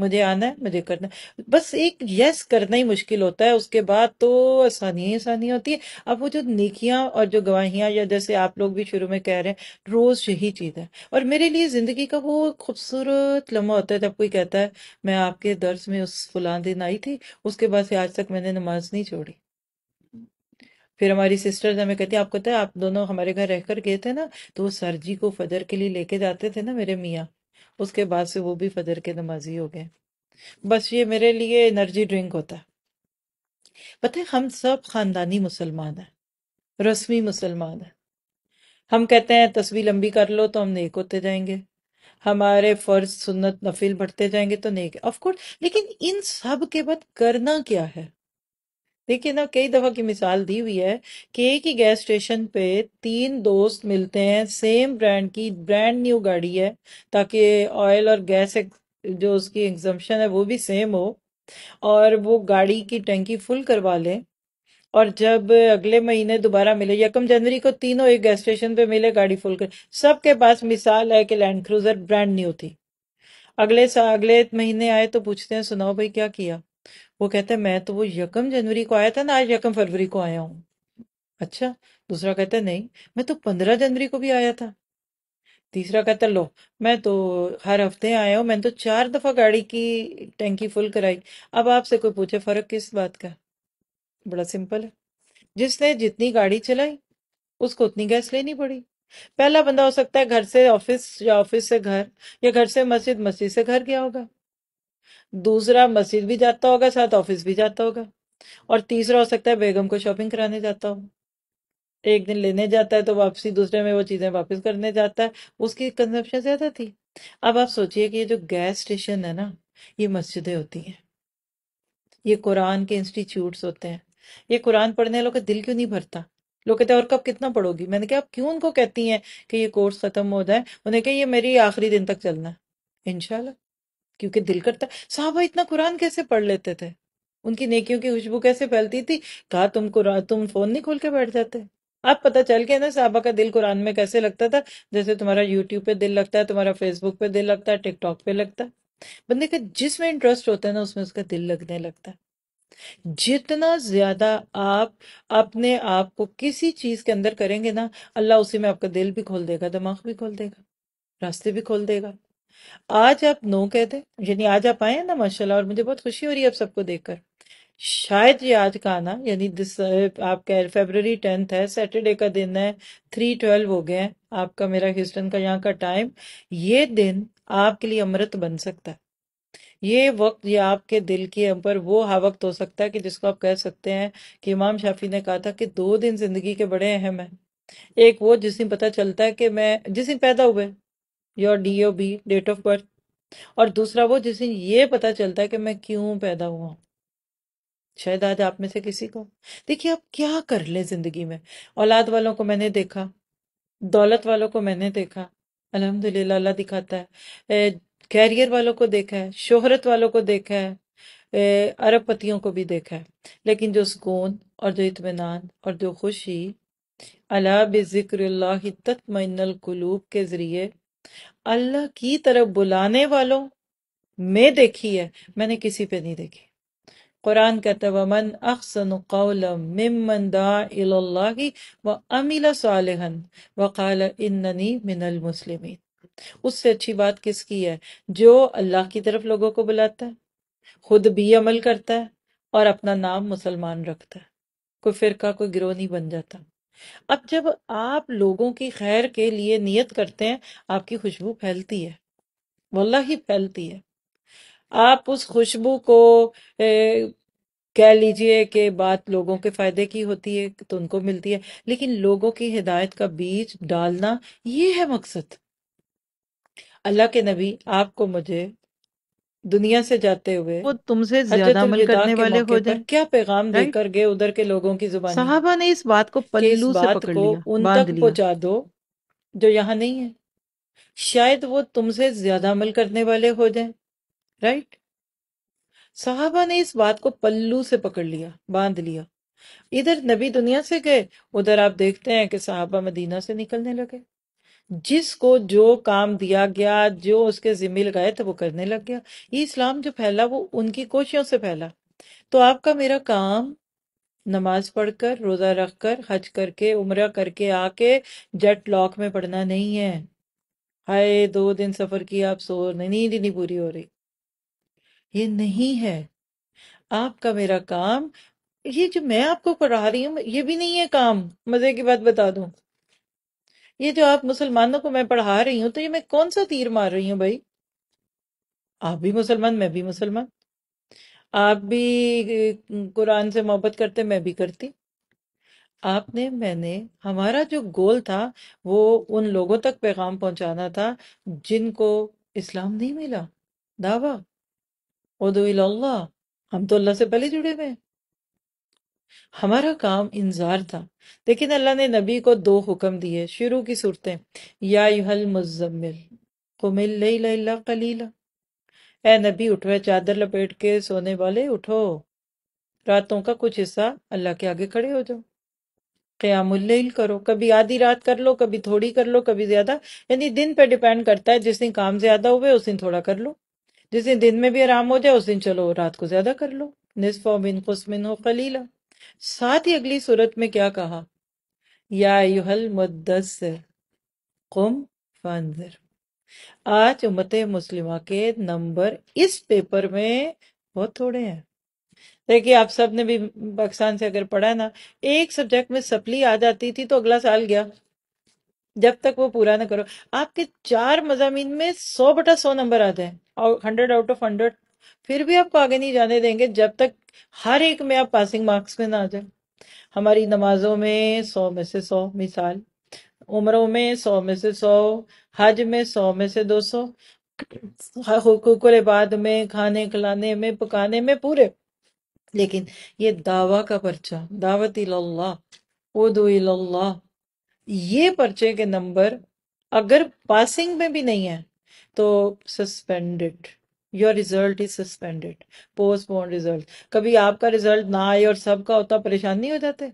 A: मुझे आना है मुझे करना है बस एक यस करना ही मुश्किल होता है उसके बाद तो आसानी ही आसानी होती है अब वो जो निकियां और जो गवाहियां या जैसे आप लोग भी शुरू में कह रहे हैं रोज यही चीज़ है और मेरे लिए ज़िंदगी का वो खूबसूरत लम्हा होता है जब कोई कहता है मैं आपके दर्ज में उस फलां दिन आई थी उसके बाद से आज तक मैंने नमाज नहीं छोड़ी फिर हमारी सिस्टर्स हमें कहती है आपको कहते हैं आप दोनों हमारे घर रहकर गए थे ना तो वो सर जी को फजर के लिए लेके जाते थे ना मेरे मियाँ उसके बाद से वो भी फजर के नमाजी हो गए बस ये मेरे लिए एनर्जी ड्रिंक होता है पता है हम सब खानदानी मुसलमान हैं रस्मी मुसलमान हैं हम कहते हैं तस्वीर लंबी कर लो तो हम नेक होते जाएंगे हमारे फर्ज सुन्नत नफिल बढ़ते जाएंगे तो नेक ऑफ कोर्स लेकिन इन सब के बाद करना क्या है देखिए ना कई दफा की मिसाल दी हुई है कि एक ही गैस स्टेशन पे तीन दोस्त मिलते हैं सेम ब्रांड की ब्रांड न्यू गाड़ी है ताकि ऑयल और गैस जो उसकी एग्जम्पन है वो भी सेम हो और वो गाड़ी की टंकी फुल करवा लें और जब अगले महीने दोबारा मिले यकम जनवरी को तीनों एक गैस स्टेशन पे मिले गाड़ी फुल कर सबके पास मिसाल है कि लैंड क्रूजर ब्रांड न्यू थी अगले सा अगले महीने आए तो पूछते हैं सुनाओ भाई क्या किया वो कहता है मैं तो वो यकम जनवरी को आया था ना आज यकम फरवरी को आया हूं अच्छा दूसरा कहता है नहीं मैं तो पंद्रह जनवरी को भी आया था तीसरा कहता लो मैं तो हर हफ्ते आया हूं मैंने तो चार दफा गाड़ी की टैंकी फुल कराई अब आपसे कोई पूछे फर्क किस बात का बड़ा सिंपल है जिसने जितनी गाड़ी चलाई उसको उतनी गैस लेनी पड़ी पहला बंदा हो सकता है घर से ऑफिस या ऑफिस से घर या घर से मस्जिद मस्जिद से घर गया होगा दूसरा मस्जिद भी जाता होगा साथ ऑफिस भी जाता होगा और तीसरा हो सकता है बेगम को शॉपिंग कराने जाता हो एक दिन लेने जाता है तो वापसी दूसरे में वो चीजें वापस करने जाता है उसकी कंजप्शन ज्यादा थी अब आप सोचिए कि ये जो गैस स्टेशन है ना ये मस्जिदें होती हैं ये कुरान के इंस्टीट्यूट होते हैं ये कुरान पढ़ने वालों का दिल क्यों नहीं भरता लोग कहते हैं और कब कितना पढ़ोगी मैंने कहा आप क्यों उनको कहती हैं कि ये कोर्स खत्म हो जाए उन्हें कहा ये मेरी आखिरी दिन तक चलना है इनशाला क्योंकि दिल करता साहबा इतना कुरान कैसे पढ़ लेते थे उनकी नेकियों की खुशबू कैसे फैलती थी कहा तुम कुरान तुम फोन नहीं खोल के बैठ जाते आप पता चल के ना साहबा का दिल कुरान में कैसे लगता था जैसे तुम्हारा यूट्यूब पे दिल लगता है तुम्हारा फेसबुक पे दिल लगता है टिकटॉक पे लगता है बंदे का जिसमें इंटरेस्ट होता है ना उसमें उसका दिल लगने लगता है जितना ज्यादा आप अपने आप को किसी चीज के अंदर करेंगे ना अल्लाह उसी में आपका दिल भी खोल देगा दिमाग भी खोल देगा रास्ते भी खोल देगा आज आप नो कहते यानी आज आप आए हैं ना माशाल्लाह और मुझे बहुत खुशी हो रही है आप सबको देखकर शायद ये आज का आना यानी दिस रहे फेबररी टेंथ है सैटरडे का दिन है थ्री ट्वेल्व हो गए हैं आपका मेरा ह्यूस्टन का यहाँ का टाइम ये दिन आपके लिए अमृत बन सकता है ये वक्त ये आपके दिल के ऊपर वो हावक्त हो सकता है कि जिसको आप कह सकते हैं कि इमाम शाफी ने कहा था कि दो दिन जिंदगी के बड़े अहम हैं एक वो जिस दिन पता चलता है कि मैं जिस दिन पैदा हुए your D O B date of birth और दूसरा वो जिसे ये पता चलता है कि मैं क्यों पैदा हुआ हूं शायद आज आप में से किसी को देखिए आप क्या कर ले जिंदगी में औलाद वालों को मैंने देखा दौलत वालों को मैंने देखा अल्हम्दुलिल्लाह अल्लाह दिखाता है कैरियर वालों को देखा है शोहरत वालों को देखा है अरब अरबपतियों को भी देखा है लेकिन जो सुकून और जो इतमान और जो खुशी अला बिक्र कुलूब के ज़रिए अल्लाह की तरफ बुलाने वालों में देखी है मैंने किसी पे नहीं देखी कुरान कहता वमन अक्सन मिमन दा व अमिला सालहन वकाल इन्नी मिनल मुस्लिमीन उससे अच्छी बात किसकी है जो अल्लाह की तरफ लोगों को बुलाता है खुद भी अमल करता है और अपना नाम मुसलमान रखता है कोई फिरका कोई गिरोह नहीं बन जाता अब जब आप लोगों की खैर के लिए नियत करते हैं आपकी खुशबू फैलती है वल्ला ही फैलती है आप उस खुशबू को ए, कह लीजिए कि बात लोगों के फायदे की होती है तो उनको मिलती है लेकिन लोगों की हिदायत का बीज डालना ये है मकसद अल्लाह के नबी आपको मुझे दुनिया से जाते हुए वो तुमसे ज्यादा अमल करने वाले हो जाए क्या पैगाम देकर गए उधर के लोगों की जुबान साहबा ने इस बात को पल्लू से बात पकड़ को लिया, उन तक पहुंचा दो जो यहाँ नहीं है शायद वो तुमसे ज्यादा अमल करने वाले हो जाए राइट साहबा ने इस बात को पल्लू से पकड़ लिया बांध लिया इधर नबी दुनिया से गए उधर आप देखते हैं कि साहबा मदीना से निकलने लगे जिसको जो काम दिया गया जो उसके जिम्मे लगाए थे वो करने लग गया ये इस्लाम जो फैला वो उनकी कोशिशों से फैला तो आपका मेरा काम नमाज पढ़कर रोजा रखकर हज करके उम्र करके आके जट लॉक में पढ़ना नहीं है हाय दो दिन सफर की आप सो नींद ही नहीं पूरी हो रही ये नहीं है आपका मेरा काम ये जो मैं आपको पढ़ा रही हूँ ये भी नहीं है काम मजे की बात बता दूं ये जो आप मुसलमानों को मैं पढ़ा रही हूं तो ये मैं कौन सा तीर मार रही हूं भाई आप भी मुसलमान मैं भी मुसलमान आप भी कुरान से मोहब्बत करते मैं भी करती आपने मैंने हमारा जो गोल था वो उन लोगों तक पैगाम पहुंचाना था जिनको इस्लाम नहीं मिला दावा हम तो अल्लाह से पहले जुड़े हुए हमारा काम इंजार था लेकिन अल्लाह ने नबी को दो हुक्म दिए शुरू की सूरतें या युहल मुजम्मिल कुमिल कलीला ए नबी उठवे चादर लपेट के सोने वाले उठो रातों का कुछ हिस्सा अल्लाह के आगे खड़े हो जाओ क्यामुल्ल करो कभी आधी रात कर लो कभी थोड़ी कर लो कभी ज्यादा यानी दिन पे डिपेंड करता है जिस दिन काम ज्यादा हुए उस दिन थोड़ा कर लो जिस दिन दिन में भी आराम हो जाए उस दिन चलो रात को ज्यादा कर लो निसफा बिन खुसमिन हो कलीला साथ ही अगली सूरत में क्या कहा या युहल मुद्दसर कुम फंजर आज उम्मत मुस्लिमा के नंबर इस पेपर में बहुत थोड़े हैं देखिए आप सब ने भी पाकिस्तान से अगर पढ़ा ना एक सब्जेक्ट में सप्ली आ जाती थी तो अगला साल गया जब तक वो पूरा ना करो आपके चार मजामीन में सौ बटा सौ नंबर आते हैं और हंड्रेड आउट ऑफ हंड्रेड फिर भी आपको आगे नहीं जाने देंगे जब तक हर एक में आप पासिंग मार्क्स में ना आ जाए हमारी नमाजों में सौ में से सौ मिसाल उम्रों में सौ में से सौ हज में सौ में से दो सौ बाद में खाने खिलाने में पकाने में पूरे लेकिन ये दावा का पर्चा दावत इल्लाह ये पर्चे के नंबर अगर पासिंग में भी नहीं है तो suspended your result is suspended postpone result कभी आपका रिजल्ट ना आए और सबका होता परेशान नहीं हो जाते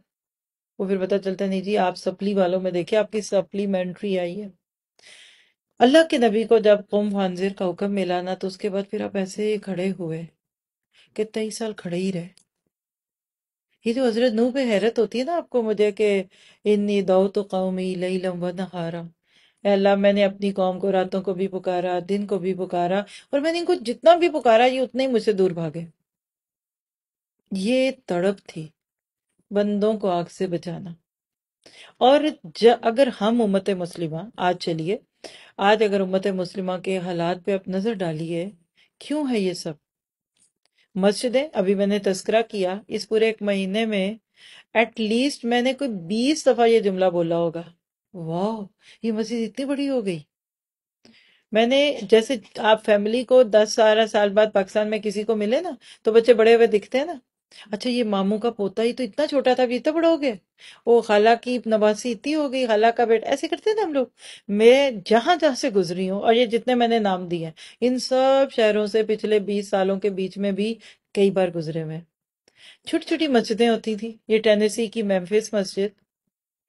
A: वो फिर पता चलता नहीं जी आप सप्ली वालों में देखिए आपकी सप्लीमेंट्री आई है अल्लाह के नबी को जब कौम फांजिर का हुक्म मिला ना तो उसके बाद फिर आप ऐसे खड़े हुए कि तेईस साल खड़े ही रहे ये जो हजरत नूह पे हैरत होती है ना आपको मुझे कि इन दाऊ तो कौमी लई लम्बा न नहारा अल्लाह मैंने अपनी कौम को रातों को भी पुकारा दिन को भी पुकारा और मैंने इनको जितना भी पुकारा ये उतने ही मुझसे दूर भागे ये तड़प थी बंदों को आग से बचाना और अगर हम उम्मत मुस्लिमा आज चलिए आज अगर उम्मत मुस्लिमा के हालात पे आप नजर डालिए क्यों है ये सब मस्जिदें अभी मैंने तस्करा किया इस पूरे एक महीने में एटलीस्ट मैंने कोई बीस दफा ये जुमला बोला होगा वाह ये मस्जिद इतनी बड़ी हो गई मैंने जैसे आप फैमिली को दस बारह साल बाद पाकिस्तान में किसी को मिले ना तो बच्चे बड़े हुए दिखते हैं ना अच्छा ये मामू का पोता ही तो इतना छोटा था अभी इतना तो बड़ा हो गया वो खाला की नवासी इतनी हो गई खाला का बेटा ऐसे करते ना हम लोग मैं जहां जहां से गुजरी हूँ और ये जितने मैंने नाम दिए हैं इन सब शहरों से पिछले बीस सालों के बीच में भी कई बार गुजरे हुए छोटी छोटी मस्जिदें होती थी ये टेनेसी की मेम्फिस मस्जिद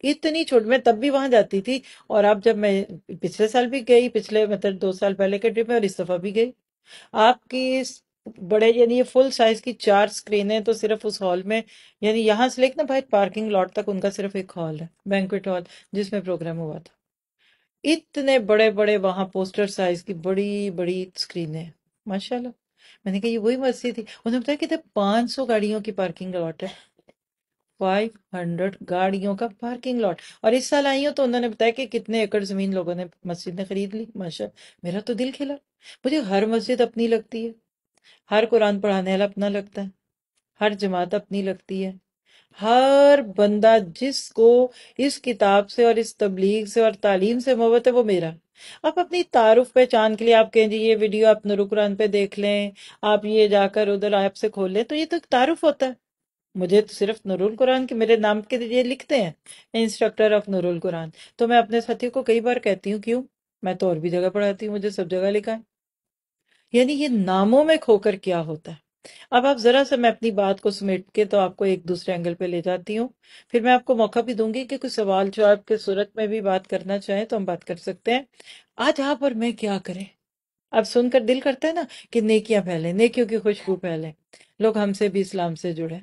A: इतनी छोटी मैं तब भी वहां जाती थी और अब जब मैं पिछले साल भी गई पिछले मतलब दो साल पहले के ट्रिप में और इस दफा भी गई आपकी बड़े यानी ये फुल साइज की चार स्क्रीन है तो सिर्फ उस हॉल में यानी यहाँ से लेकर ना भाई पार्किंग लॉट तक उनका सिर्फ एक हॉल है बैंकुट हॉल जिसमें प्रोग्राम हुआ था इतने बड़े बड़े वहां पोस्टर साइज की बड़ी बड़ी स्क्रीन है माशाल्लाह मैंने कहा ये वही मस्जिद थी उन्होंने बताया कि पांच सौ गाड़ियों की पार्किंग लॉट है फाइव हंड्रेड गाड़ियों का पार्किंग लॉट और इस साल आई हो तो उन्होंने बताया कि कितने एकड़ जमीन लोगों ने मस्जिद ने खरीद ली माशा मेरा तो दिल खिला मुझे हर मस्जिद अपनी लगती है हर कुरान पढ़ाने वाला अपना लगता है हर जमात अपनी लगती है हर बंदा जिसको इस किताब से और इस तबलीग से और तालीम से मोहब्बत है वो मेरा आप अपनी तारुफ पहचान के लिए आप कहें जी ये वीडियो आप नुरुकुरान पे देख लें आप ये जाकर उधर ऐप से खोल लें तो ये तो तारुफ होता है मुझे तो सिर्फ नूरुल कुरान के मेरे नाम के लिए लिखते हैं इंस्ट्रक्टर ऑफ नूरुल कुरान तो मैं अपने साथियों को कई बार कहती हूँ क्यों मैं तो और भी जगह पढ़ाती हूँ मुझे सब जगह लिखा है यानी ये नामों में खोकर क्या होता है अब आप जरा सा मैं अपनी बात को समेट के तो आपको एक दूसरे एंगल पे ले जाती हूँ फिर मैं आपको मौका भी दूंगी कि कुछ सवाल जो आपके सूरत में भी बात करना चाहें तो हम बात कर सकते हैं आज आप और मैं क्या करें अब सुनकर दिल करता है ना कि नेकियां फैले नेकियों की खुशबू फैले लोग हमसे भी इस्लाम से जुड़े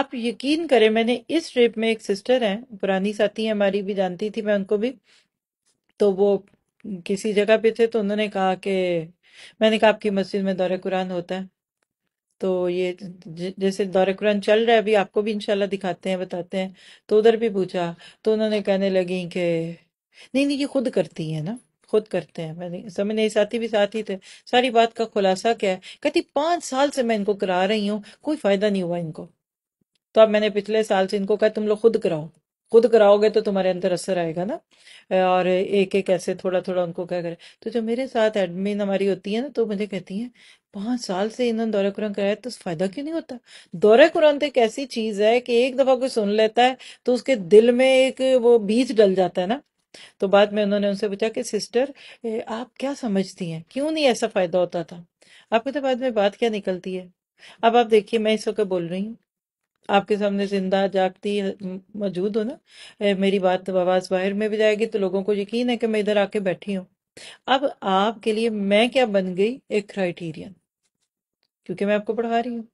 A: आप यकीन करें मैंने इस ट्रिप में एक सिस्टर है पुरानी साथी है हमारी भी जानती थी मैं उनको भी तो वो किसी जगह पे थे तो उन्होंने कहा कि मैंने कहा आपकी मस्जिद में दौरे कुरान होता है तो ये ज- जैसे दौरे कुरान चल रहा है अभी आपको भी इंशाल्लाह दिखाते हैं बताते हैं तो उधर भी पूछा तो उन्होंने कहने लगी कि नहीं नहीं ये खुद करती है ना खुद करते हैं मैंने समझ नहीं साथी भी साथ ही थे सारी बात का खुलासा क्या है कहती पांच साल से मैं इनको करा रही हूँ कोई फायदा नहीं हुआ इनको तो अब मैंने पिछले साल से इनको कहा तुम लोग खुद कराओ खुद कराओगे तो तुम्हारे अंदर असर आएगा ना और एक एक ऐसे थोड़ा थोड़ा उनको क्या करें तो जो मेरे साथ एडमिन हमारी होती है ना तो मुझे कहती हैं पांच साल से इन्होंने दौरे कुरान कराया तो फायदा क्यों नहीं होता दौरे कुरान तो एक ऐसी चीज है कि एक दफा कोई सुन लेता है तो उसके दिल में एक वो बीज डल जाता है ना तो बाद में उन्होंने उनसे पूछा कि सिस्टर आप क्या समझती हैं क्यों नहीं ऐसा फायदा होता था आपके तो बाद में बात क्या निकलती है अब आप देखिए मैं इस वक्त बोल रही हूँ आपके सामने जिंदा जागती मौजूद हो ना मेरी बात तो आवाज बाहर में भी जाएगी तो लोगों को यकीन है कि मैं इधर आके बैठी हूँ अब आपके लिए मैं क्या बन गई एक क्राइटेरियन क्योंकि मैं आपको पढ़ा रही हूँ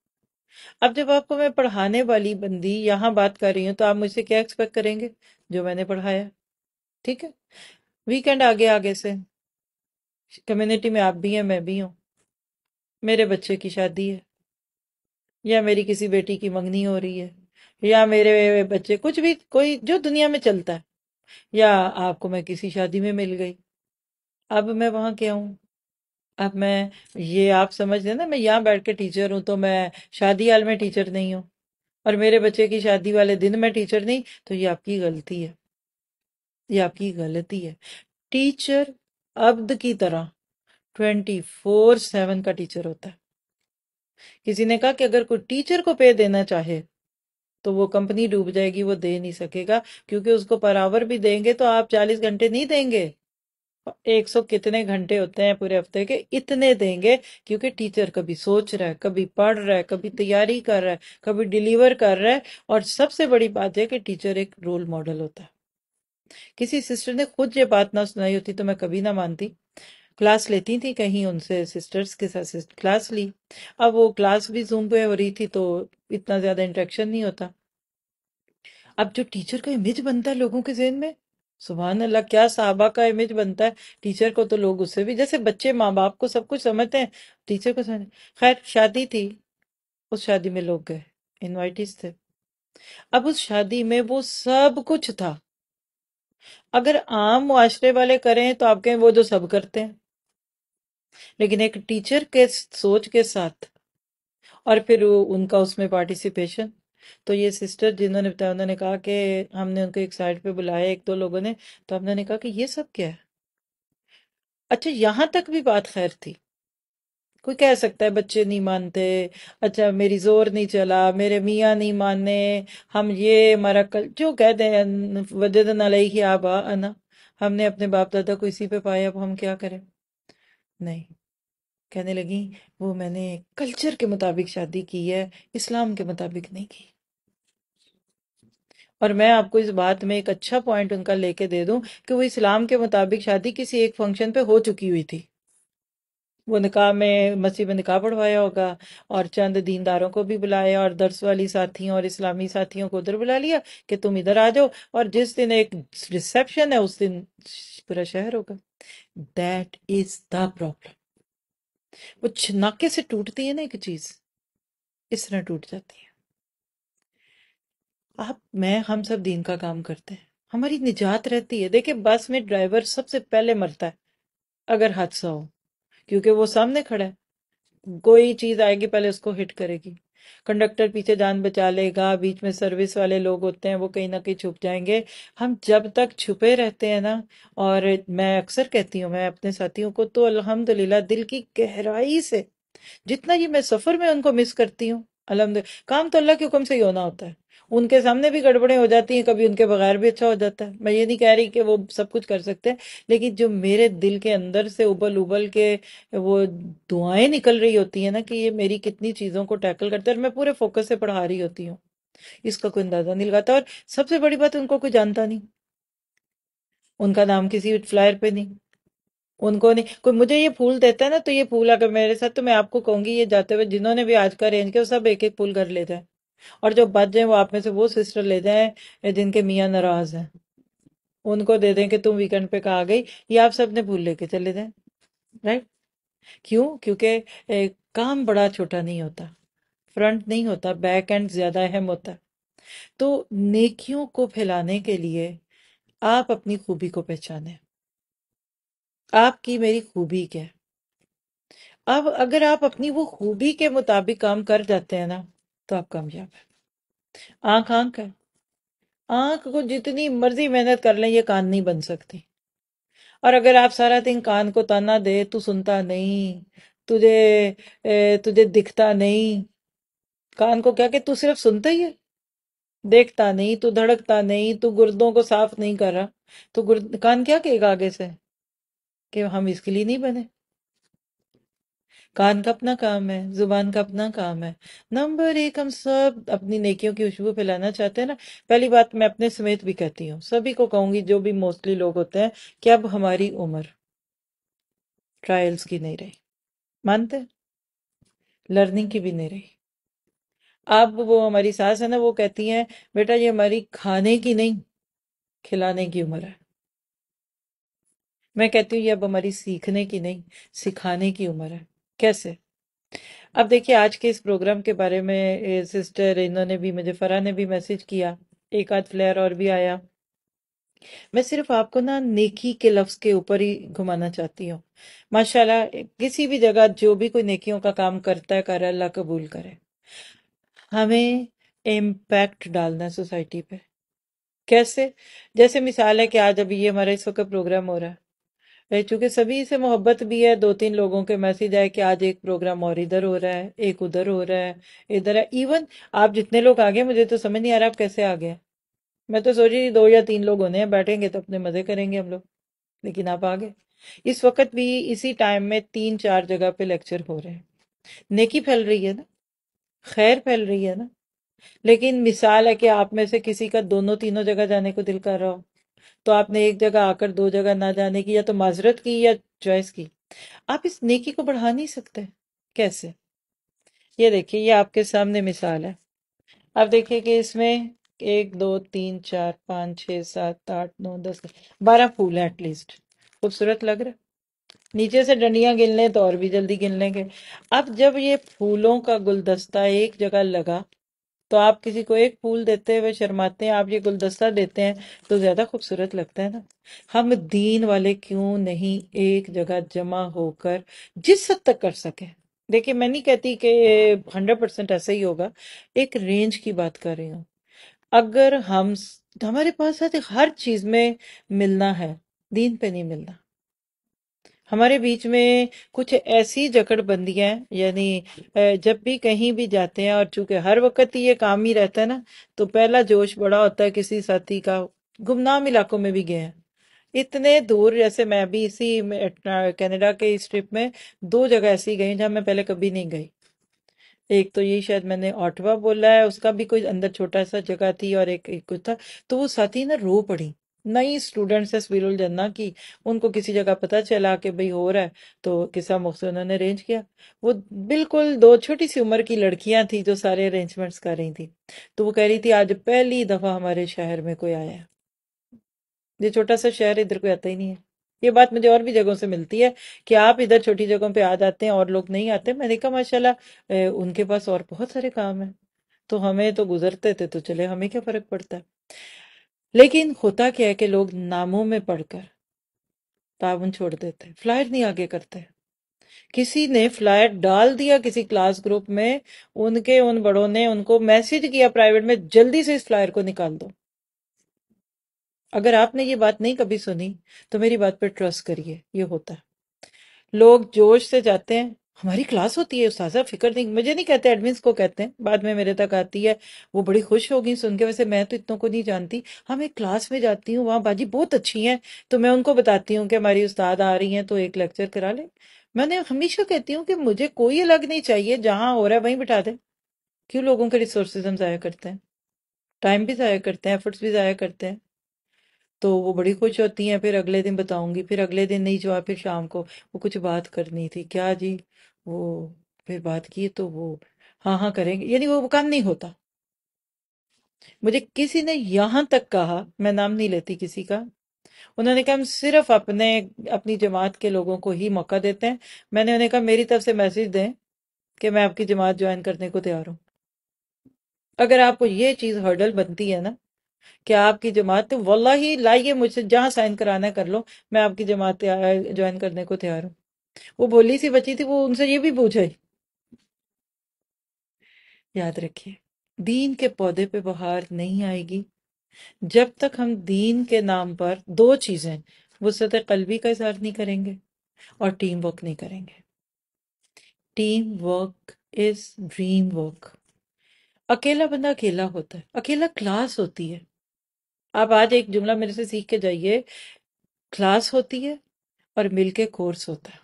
A: अब जब आपको मैं पढ़ाने वाली बंदी यहाँ बात कर रही हूँ तो आप मुझसे क्या एक्सपेक्ट करेंगे जो मैंने पढ़ाया ठीक है वीकेंड आगे आगे से कम्युनिटी में आप भी हैं मैं भी हूँ मेरे बच्चे की शादी है या मेरी किसी बेटी की मंगनी हो रही है या मेरे बच्चे कुछ भी कोई जो दुनिया में चलता है या आपको मैं किसी शादी में मिल गई अब मैं वहां क्या हूं अब मैं ये आप समझ लेना मैं यहाँ बैठ के टीचर हूं तो मैं शादी हाल में टीचर नहीं हूँ और मेरे बच्चे की शादी वाले दिन मैं टीचर नहीं तो ये आपकी गलती है ये आपकी गलती है टीचर अब्द की तरह ट्वेंटी फोर सेवन का टीचर होता है किसी ने कहा कि अगर कोई टीचर को पे देना चाहे तो वो कंपनी डूब जाएगी वो दे नहीं सकेगा क्योंकि उसको पर आवर भी देंगे तो आप चालीस घंटे नहीं देंगे एक सौ कितने घंटे होते हैं पूरे हफ्ते के इतने देंगे क्योंकि टीचर कभी सोच रहा है कभी पढ़ रहा है कभी तैयारी कर रहा है कभी डिलीवर कर रहा है और सबसे बड़ी बात है कि टीचर एक रोल मॉडल होता है किसी सिस्टर ने खुद ये बात ना सुनाई होती तो मैं कभी ना मानती क्लास लेती थी कहीं उनसे सिस्टर्स के साथ क्लास ली अब वो क्लास भी जूम पे हो रही थी तो इतना ज़्यादा इंट्रेक्शन नहीं होता अब जो टीचर का इमेज बनता है लोगों के जेहन में सुबह अल्लाह क्या साहबा का इमेज बनता है टीचर को तो लोग उससे भी जैसे बच्चे माँ बाप को सब कुछ समझते हैं टीचर को समझ खैर शादी थी उस शादी में लोग गए इन्वाइटीज थे अब उस शादी में वो सब कुछ था अगर आम मुआरे वाले करें तो आप कहें वो जो सब करते हैं लेकिन एक टीचर के सोच के साथ और फिर उनका उसमें पार्टिसिपेशन तो ये सिस्टर जिन्होंने बताया उन्होंने कहा कि हमने उनको एक साइड पे बुलाया एक दो लोगों ने तो हमने कहा कि ये सब क्या है अच्छा यहाँ तक भी बात खैर थी कोई कह सकता है बच्चे नहीं मानते अच्छा मेरी जोर नहीं चला मेरे मियाँ नहीं माने हम ये हमारा कल जो कहते हैं वजद तो नलई ही आप आना हमने अपने बाप दादा को इसी पे पाया अब हम क्या करें नहीं। कहने लगी वो मैंने कल्चर के मुताबिक शादी की है, इस्लाम के मुताबिक नहीं की। और मैं आपको इस बात में एक अच्छा पॉइंट उनका लेके दे दूं कि वो इस्लाम के मुताबिक शादी किसी एक फंक्शन पे हो चुकी हुई थी। वो निकाह में मस्जिद में निकाह पढ़वाया होगा और चंद दीनदारों को भी बुलाया और दर्स वाली साथियों और इस्लामी साथियों को उधर बुला लिया कि तुम इधर आ जाओ और जिस दिन एक रिसेप्शन है उस दिन पूरा शहर होगा दैट इज द प्रॉब्लम वो नाके से टूटती है ना एक चीज इस तरह टूट जाती है आप मैं हम सब दीन का काम करते हैं हमारी निजात रहती है देखिए बस में ड्राइवर सबसे पहले मरता है अगर हादसा हो क्योंकि वो सामने खड़ा है कोई चीज आएगी पहले उसको हिट करेगी कंडक्टर पीछे जान बचा लेगा बीच में सर्विस वाले लोग होते हैं वो कहीं ना कहीं छुप जाएंगे हम जब तक छुपे रहते हैं ना और मैं अक्सर कहती हूँ मैं अपने साथियों को तो अल्हम्दुलिल्लाह दिल की गहराई से जितना ये मैं सफर में उनको मिस करती हूँ अलहमद काम तो अल्लाह के हुक्म से ही होना होता है उनके सामने भी गड़बड़े हो जाती हैं कभी उनके बगैर भी अच्छा हो जाता है मैं ये नहीं कह रही कि वो सब कुछ कर सकते हैं लेकिन जो मेरे दिल के अंदर से उबल उबल के वो दुआएं निकल रही होती है ना कि ये मेरी कितनी चीज़ों को टैकल करते हैं और मैं पूरे फोकस से पढ़ा रही होती हूँ इसका कोई अंदाजा नहीं लगाता और सबसे बड़ी बात उनको कोई जानता नहीं उनका नाम किसी फ्लायर पे नहीं उनको नहीं कोई मुझे ये फूल देता है ना तो ये फूल अगर मेरे साथ तो मैं आपको कहूंगी ये जाते हुए जिन्होंने भी आज का अरेंज किया सब एक एक फूल घर लेता है और जो बच जाए वो आप में से वो सिस्टर ले जाए जिनके मियाँ नाराज हैं उनको दे दें कि तुम वीकेंड पे कहाँ गई ये आप सबने भूल लेके चले जाए राइट क्यों क्योंकि काम बड़ा छोटा नहीं होता फ्रंट नहीं होता बैक एंड ज्यादा अहम होता तो नेकियों को फैलाने के लिए आप अपनी खूबी को पहचाने आपकी मेरी खूबी क्या है अब अगर आप अपनी वो खूबी के मुताबिक काम कर जाते हैं ना तो आप कामयाब है आंख आंख है आंख को जितनी मर्जी मेहनत कर लें ये कान नहीं बन सकती और अगर आप सारा दिन कान को ताना दे तू सुनता नहीं तुझे ए, तुझे दिखता नहीं कान को क्या कि तू सिर्फ सुनता ही है देखता नहीं तू धड़कता नहीं तू गुर्दों को साफ नहीं कर रहा तो गुर्द कान क्या कहेगा आगे से कि हम इसके लिए नहीं बने कान का अपना काम है जुबान का अपना काम है नंबर एक हम सब अपनी नेकियों की खुशबू फैलाना चाहते हैं ना पहली बात मैं अपने समेत भी कहती हूँ सभी को कहूंगी जो भी मोस्टली लोग होते हैं कि अब हमारी उम्र ट्रायल्स की नहीं रही मानते लर्निंग की भी नहीं रही अब वो हमारी सास है ना वो कहती है बेटा ये हमारी खाने की नहीं खिलाने की उम्र है मैं कहती हूँ ये अब हमारी सीखने की नहीं सिखाने की उम्र है कैसे? अब देखिए आज के इस प्रोग्राम के बारे में सिस्टर इन्होंने भी मुझे फरा ने भी मैसेज किया। एक आध फ्लेयर और भी आया। मैं सिर्फ़ आपको ना नेकी के लफ्ज़ के ऊपर ही घुमाना चाहती हूँ। माशाल्लाह किसी भी जगह जो भी कोई नेकियों का काम करता है कर अल्लाह कबूल करे। हमें इम्पैक्ट डालना है सोसाइटी पे। कैसे? जैसे मिसाल है कि आज अभी ये हमारा इस वक़्त प्रोग्राम हो रहा है। चूंकि सभी से मोहब्बत भी है दो तीन लोगों के मैसेज आए कि आज एक प्रोग्राम और इधर हो रहा है एक उधर हो रहा है इधर है इवन आप जितने लोग आ गए मुझे तो समझ नहीं आ रहा आप कैसे आ गए मैं तो सोच रही दो या तीन लोग होने हैं बैठेंगे तो अपने मजे करेंगे हम लोग लेकिन आप आ गए इस वक्त भी इसी टाइम में तीन चार जगह पे लेक्चर हो रहे हैं नेकी फैल रही है ना खैर फैल रही है ना लेकिन मिसाल है कि आप में से किसी का दोनों तीनों जगह जाने को दिल कर रहा हो तो आपने एक जगह आकर दो जगह ना जाने की या तो माजरत की या चॉइस की आप इस नेकी को बढ़ा नहीं सकते कैसे ये देखिए ये आपके सामने मिसाल है आप देखिए कि इसमें एक दो तीन चार पाँच छः सात आठ नौ दस बारह फूल हैं एटलीस्ट खूबसूरत लग रहा है नीचे से डंडियां गिन लें तो और भी जल्दी गिन लेंगे अब जब ये फूलों का गुलदस्ता एक जगह लगा तो आप किसी को एक फूल देते हुए शर्माते हैं आप ये गुलदस्ता देते हैं तो ज़्यादा खूबसूरत लगता है ना हम दीन वाले क्यों नहीं एक जगह जमा होकर जिस हद तक कर सके देखिए मैं नहीं कहती कि हंड्रेड परसेंट ऐसा ही होगा एक रेंज की बात कर रही हूँ अगर हम हमारे पास हर चीज़ में मिलना है दीन पे नहीं मिलना हमारे बीच में कुछ ऐसी जकड़बंदियां हैं यानी जब भी कहीं भी जाते हैं और चूंकि हर वक्त ये काम ही रहता है ना तो पहला जोश बड़ा होता है किसी साथी का गुमनाम इलाकों में भी गए हैं इतने दूर जैसे मैं भी इसी कनाडा के इस ट्रिप में दो जगह ऐसी गई जहां मैं पहले कभी नहीं गई एक तो यही शायद मैंने ऑटवा बोला है उसका भी कोई अंदर छोटा सा जगह थी और एक, एक कुछ था तो वो साथी ना रो पड़ी नई स्टूडेंट्स है सवीरुल जन्ना की उनको किसी जगह पता चला कि भाई हो रहा है तो किस्सा मुख्तर उन्होंने अरेंज किया वो बिल्कुल दो छोटी सी उम्र की लड़कियां थी जो सारे अरेंजमेंट्स कर रही थी तो वो कह रही थी आज पहली दफ़ा हमारे शहर में कोई आया ये छोटा सा शहर इधर कोई आता ही नहीं है ये बात मुझे और भी जगहों से मिलती है कि आप इधर छोटी जगहों पे आ जाते हैं और लोग नहीं आते मैंने कहा माशाला उनके पास और बहुत सारे काम है तो हमें तो गुजरते थे तो चले हमें क्या फर्क पड़ता है लेकिन होता क्या है कि लोग नामों में पढ़कर ताउन छोड़ देते हैं फ्लायर नहीं आगे करते किसी ने फ्लायर डाल दिया किसी क्लास ग्रुप में उनके उन बड़ों ने उनको मैसेज किया प्राइवेट में जल्दी से इस फ्लायर को निकाल दो अगर आपने ये बात नहीं कभी सुनी तो मेरी बात पर ट्रस्ट करिए ये होता है लोग जोश से जाते हैं हमारी क्लास होती है उस्ताजा फिक्र नहीं मुझे नहीं कहते एडमिन्स को कहते हैं बाद में मेरे तक आती है वो बड़ी खुश होगी सुन के वैसे मैं तो इतनों को नहीं जानती हम हाँ, एक क्लास में जाती हूँ वहाँ बाजी बहुत अच्छी हैं तो मैं उनको बताती हूँ कि हमारी उस्ताद आ रही हैं तो एक लेक्चर करा ले मैंने हमेशा कहती हूँ कि मुझे कोई अलग नहीं चाहिए जहाँ हो रहा है वहीं बिठा दें क्यों लोगों के रिसोर्सेज हम ज़ाया करते हैं टाइम भी ज़ाया करते हैं एफर्ट्स भी ज़ाया करते हैं तो वो बड़ी खुश होती हैं फिर अगले दिन बताऊंगी फिर अगले दिन नहीं जो फिर शाम को वो कुछ बात करनी थी क्या जी वो फिर बात की तो वो हाँ हाँ करेंगे यानी वो काम नहीं होता मुझे किसी ने यहां तक कहा मैं नाम नहीं लेती किसी का उन्होंने कहा हम सिर्फ अपने अपनी जमात के लोगों को ही मौका देते हैं मैंने उन्हें कहा मेरी तरफ से मैसेज दें कि मैं आपकी जमात ज्वाइन करने को तैयार हूं अगर आपको ये चीज हर्डल बनती है ना क्या आपकी जमात वल्ला ही लाइए मुझसे जहाँ साइन कराना कर लो मैं आपकी जमात ज्वाइन करने को तैयार हूँ वो बोली सी बची थी वो उनसे ये भी पूछा याद रखिए दीन के पौधे पे बहार नहीं आएगी जब तक हम दीन के नाम पर दो चीजें वसत कलबी का इजहार नहीं करेंगे और टीम वर्क नहीं करेंगे team work is dream work अकेला बंदा अकेला होता है अकेला क्लास होती है आप आज एक जुमला मेरे से सीख के जाइए क्लास होती है और मिलके कोर्स होता है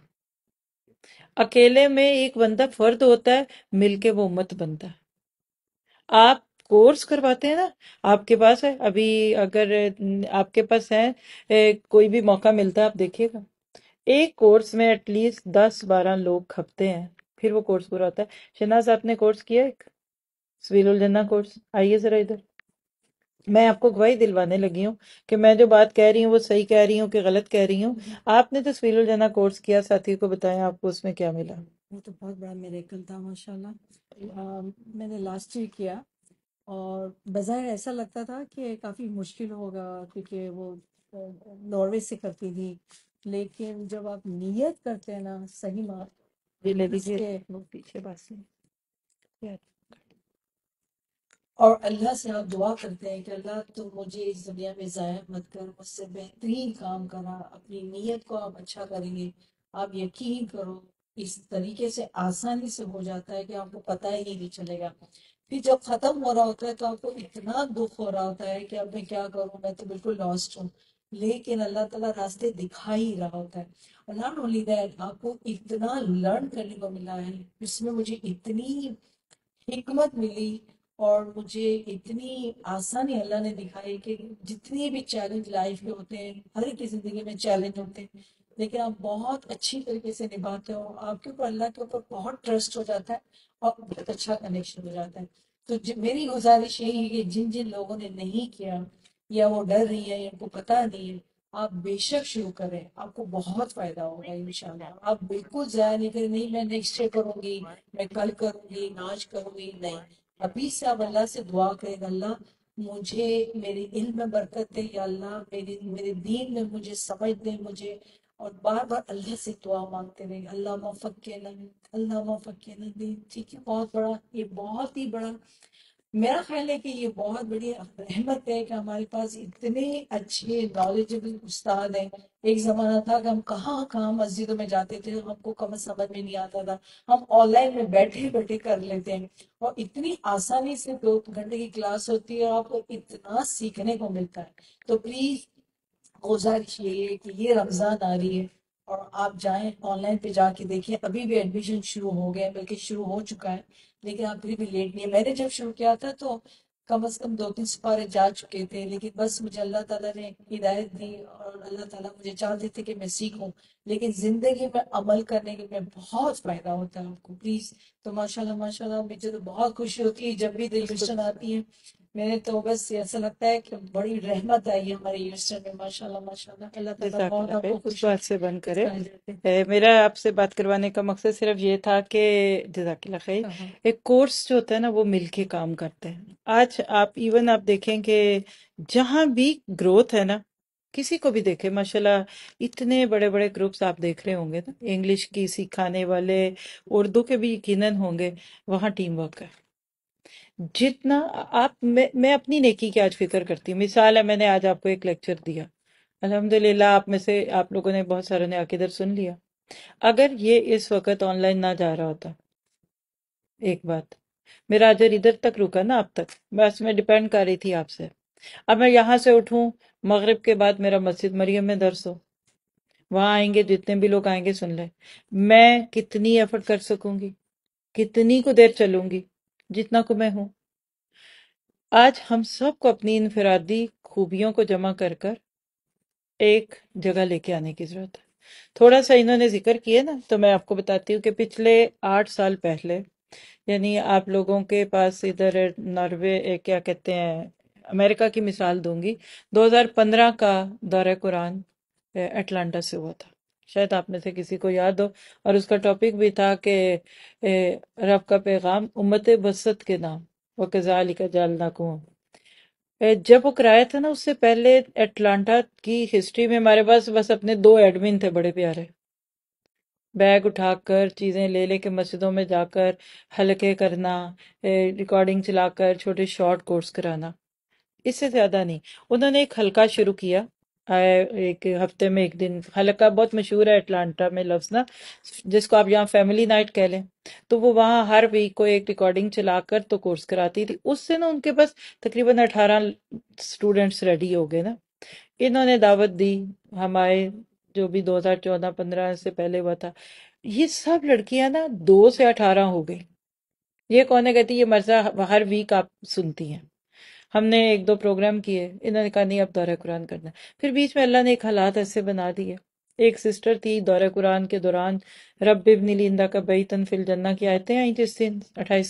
A: अकेले में एक बंदा फर्द होता है मिलके वो उम्मत बनता है आप कोर्स करवाते हैं ना आपके पास है अभी अगर आपके पास है ए, कोई भी मौका मिलता है आप देखिएगा एक कोर्स में एटलीस्ट दस बारह लोग खपते हैं फिर वो कोर्स पूरा होता है शहनाज आपने कोर्स किया एक सवीरुल जन्ना कोर्स आइए जरा इधर मैं आपको गवाही दिलवाने लगी हूँ कि मैं जो बात कह रही हूँ वो सही कह रही हूँ कि गलत कह रही हूँ हम्म। आपने तो तस्वीर जाना कोर्स किया साथी को बताया आपको उसमें क्या मिला
B: वो तो बहुत बड़ा मेरेकल था माशाल्लाह मैंने लास्ट ईयर किया और बाज़ाहिर ऐसा लगता था कि काफ़ी मुश्किल होगा क्योंकि वो नॉर्वे से करती थी लेकिन जब आप नीयत करते हैं ना सही मार्ग पीछे बस और अल्लाह से आप दुआ करते हैं कि अल्लाह तुम मुझे इस दुनिया में ज़ाया मत कर मुझसे बेहतरीन काम करा अपनी नीयत को आप अच्छा करेंगे आप यकीन करो इस तरीके से आसानी से हो जाता है कि आपको पता ही नहीं चलेगा फिर जब ख़त्म हो रहा होता है तो आपको इतना दुख हो रहा होता है कि अब मैं क्या करूँ मैं तो बिल्कुल लॉस्ट हूँ लेकिन अल्लाह ताला रास्ते दिखा ही रहा होता है और नॉट ओनली दैट आपको इतना लर्न करने को मिला है इसमें मुझे इतनी हमत मिली और मुझे इतनी आसानी अल्लाह ने दिखाई कि जितने भी चैलेंज लाइफ में होते हैं हर एक ज़िंदगी में चैलेंज होते हैं लेकिन आप बहुत अच्छी तरीके से निभाते हो आपके ऊपर अल्लाह के ऊपर बहुत ट्रस्ट हो जाता है और बहुत अच्छा कनेक्शन हो जाता है तो मेरी गुजारिश यही है कि जिन जिन लोगों ने नहीं किया या वो डर रही है या उनको पता नहीं है आप बेशक शुरू करें आपको बहुत फायदा होगा इन आप बिल्कुल जया नहीं करें नहीं मैं नेक्स्ट डे करूंगी मैं कल करूंगी आज करूंगी नहीं अभी से आप अल्लाह से दुआ करेगा अल्लाह मुझे मेरे इन में बरकत दे या अल्लाह मेरे मेरे दीन में मुझे समझ दे मुझे और बार बार अल्लाह से दुआ मांगते रहे अल्लाह मफक के अल्लाह मफक के ठीक है बहुत बड़ा ये बहुत ही बड़ा मेरा ख्याल है कि ये बहुत बड़ी रहमत है कि हमारे पास इतने अच्छे नॉलेजेबल उस्ताद हैं एक जमाना था कि हम कहाँ कहाँ मस्जिदों में जाते थे हमको कम समझ में नहीं आता था हम ऑनलाइन में बैठे बैठे कर लेते हैं और इतनी आसानी से दो घंटे की क्लास होती है और आपको इतना सीखने को मिलता है तो प्लीज गुजारिश ये है कि ये रमजान आ रही है और आप जाएं ऑनलाइन पे जाके देखिए अभी भी एडमिशन शुरू हो गए बल्कि शुरू हो चुका है लेकिन आप फिर भी लेट नहीं है मैंने जब शुरू किया था तो कम अज कम दो तीन सिपारे जा चुके थे लेकिन बस मुझे अल्लाह ताला ने हिदायत दी और अल्लाह ताला मुझे चाहते थे कि मैं सीखूं लेकिन ज़िंदगी में अमल करने के में बहुत फ़ायदा होता है आपको प्लीज़ तो माशाल्लाह माशाल्लाह मुझे तो बहुत खुशी होती है जब भी दिल आती है मेरे तो बस ऐसा लगता है कि बड़ी रहमत आई है हमारे यूस्टन में माशाल्लाह माशाल्लाह अल्लाह ताला बहुत आपको खुश
A: बात से बंद करे ए, मेरा आपसे बात करवाने का मकसद सिर्फ ये था कि जजाकिल्ला खैर हाँ, हाँ। एक कोर्स जो होता है ना वो मिलके काम करते हैं आज आप इवन आप देखें कि जहाँ भी ग्रोथ है ना किसी को भी देखे माशाल्लाह इतने बड़े बड़े ग्रुप्स आप देख रहे होंगे ना इंग्लिश की सिखाने वाले उर्दू के भी यकीनन होंगे वहाँ टीम वर्क है जितना आप मैं मैं अपनी नेकी की आज फिक्र करती हूँ मिसाल है मैंने आज आपको एक लेक्चर दिया अल्हम्दुलिल्लाह आप में से आप लोगों ने बहुत सारों ने आके इधर सुन लिया अगर ये इस वक्त ऑनलाइन ना जा रहा होता एक बात मेरा अजर इधर तक रुका ना अब तक बस मैं डिपेंड कर रही थी आपसे अब मैं यहाँ से उठूँ मगरिब के बाद मेरा मस्जिद मरियम में दर्स हो वहां आएंगे जितने भी लोग आएंगे सुन लें मैं कितनी एफर्ट कर सकूंगी कितनी को देर चलूंगी जितना को मैं हूं आज हम सबको अपनी इनफरादी खूबियों को जमा कर कर एक जगह लेके आने की जरूरत है थोड़ा सा इन्होंने जिक्र किया ना तो मैं आपको बताती हूँ कि पिछले आठ साल पहले यानी आप लोगों के पास इधर नॉर्वे क्या कहते हैं अमेरिका की मिसाल दूंगी 2015 का दौरा कुरान अटलांटा से हुआ था शायद आप में से किसी को याद हो और उसका टॉपिक भी था कि रब का पैगाम उम्मत बसत के नाम व कजाल का ना कुआ जब वो कराया था ना उससे पहले एटलांटा की हिस्ट्री में हमारे पास बस अपने दो एडमिन थे बड़े प्यारे बैग उठाकर चीज़ें ले लेके मस्जिदों में जाकर हलके करना रिकॉर्डिंग चलाकर छोटे शॉर्ट कोर्स कराना इससे ज़्यादा नहीं उन्होंने एक हलका शुरू किया आए एक हफ्ते में एक दिन हल्का बहुत मशहूर है अटलांटा में लफ्ज़ ना जिसको आप यहाँ फैमिली नाइट कह लें तो वो वहाँ हर वीक को एक रिकॉर्डिंग चलाकर तो कोर्स कराती थी उससे ना उनके पास तकरीबन अठारह स्टूडेंट्स रेडी हो गए ना इन्होंने दावत दी हमारे जो भी दो हजार चौदह पंद्रह से पहले हुआ था ये सब लड़कियां ना दो से अठारह हो गई ये कौन है कहती ये मर्जा हर वीक आप सुनती हैं हमने एक दो प्रोग्राम किए इन्होंने कहा नहीं अब दौरा कुरान करना फिर बीच में अल्लाह ने एक हालात ऐसे बना दिए एक सिस्टर थी दौरे कुरान के दौरान रब नीलिंदा का बई तनफिल जन्ना की आयतें आई जिस दिन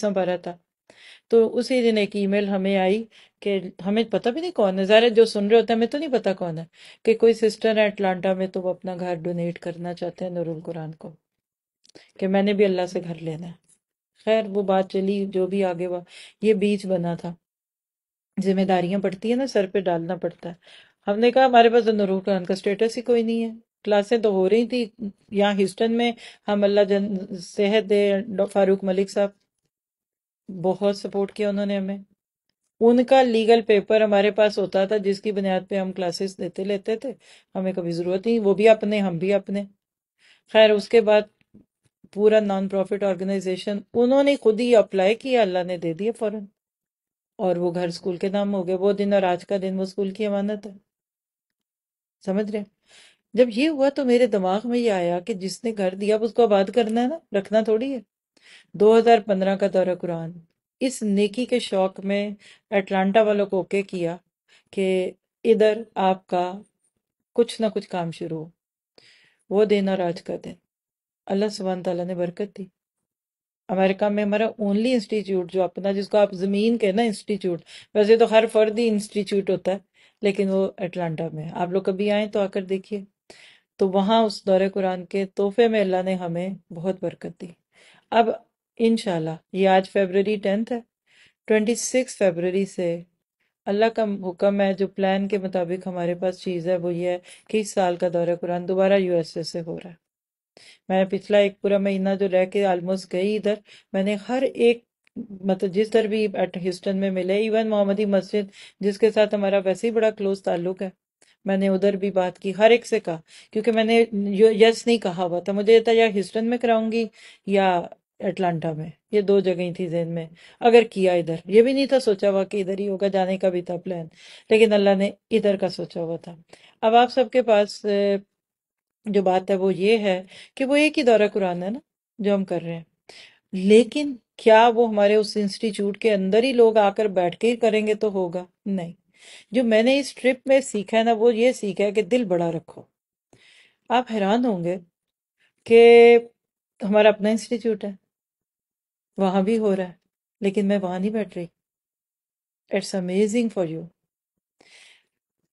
A: सौ बारह था तो उसी दिन एक ईमेल हमें आई कि हमें पता भी नहीं कौन है ज़ाहिर जो सुन रहे होते हैं हमें तो नहीं पता कौन है कि कोई सिस्टर है अटलांटा में तो वो अपना घर डोनेट करना चाहते हैं नूरुल कुरान को कि मैंने भी अल्लाह से घर लेना है खैर वो बात चली जो भी आगे हुआ ये बीच बना था जिम्मेदारियां पड़ती है ना सर पे डालना पड़ता है हमने कहा हमारे पास तो नरूर खान का स्टेटस ही कोई नहीं है क्लासें तो हो रही थी यहाँ हिस्टन में हम अल्लाह जन सेहत दे फारूक मलिक साहब बहुत सपोर्ट किया उन्होंने हमें उनका लीगल पेपर हमारे पास होता था जिसकी बुनियाद पे हम क्लासेस देते लेते थे हमें कभी ज़रूरत नहीं वो भी अपने हम भी अपने खैर उसके बाद पूरा नॉन प्रॉफिट ऑर्गेनाइजेशन उन्होंने खुद ही अप्लाई किया अल्लाह ने दे दिया फ़ौरन और वो घर स्कूल के नाम हो गए वो दिन और आज का दिन वो स्कूल की अमानत है समझ रहे जब ये हुआ तो मेरे दिमाग में ये आया कि जिसने घर दिया उसको आबाद करना है ना रखना थोड़ी है 2015 का दौरा कुरान इस नेकी के शौक में अटलांटा वालों को ओके किया कि इधर आपका कुछ ना कुछ काम शुरू हो वो दिन और आज का दिन अल्लाह सुबह तला ने बरकत दी अमेरिका में हमारा ओनली इंस्टीट्यूट जो अपना जिसको आप ज़मीन के ना इंस्टीट्यूट वैसे तो हर फर्द ही इंस्टीट्यूट होता है लेकिन वो अटलांटा में आप लोग कभी आए तो आकर देखिए तो वहाँ उस दौरे कुरान के तोहफे में अल्लाह ने हमें बहुत बरकत दी अब इंशाल्लाह ये आज फेबररी टेंथ है ट्वेंटी सिक्स फेबररी से अल्लाह का हुक्म है जो प्लान के मुताबिक हमारे पास चीज़ है वो ये है कि इस साल का दौरा कुरान दोबारा यूएसए से हो रहा है मैं पिछला एक पूरा महीना जो रह के आलमोस्ट गई इधर मैंने हर एक मतलब जिस तरह भी एट ह्यूस्टन में मिले इवन मोहम्मदी मस्जिद जिसके साथ हमारा वैसे ही बड़ा क्लोज ताल्लुक है मैंने उधर भी बात की हर एक से कहा क्योंकि मैंने यस नहीं कहा हुआ था मुझे था या ह्यूस्टन में कराऊंगी या एटलांटा में ये दो जगह थी जेन में अगर किया इधर ये भी नहीं था सोचा हुआ कि इधर ही होगा जाने का भी था प्लान लेकिन अल्लाह ने इधर का सोचा हुआ था अब आप सबके पास जो बात है वो ये है कि वो एक ही दौरा कुरान है ना जो हम कर रहे हैं लेकिन क्या वो हमारे उस इंस्टीट्यूट के अंदर ही लोग आकर बैठ के ही करेंगे तो होगा नहीं जो मैंने इस ट्रिप में सीखा है ना वो ये सीखा है कि दिल बड़ा रखो आप हैरान होंगे कि हमारा अपना इंस्टीट्यूट है वहां भी हो रहा है लेकिन मैं वहां नहीं बैठ रही इट्स अमेजिंग फॉर यू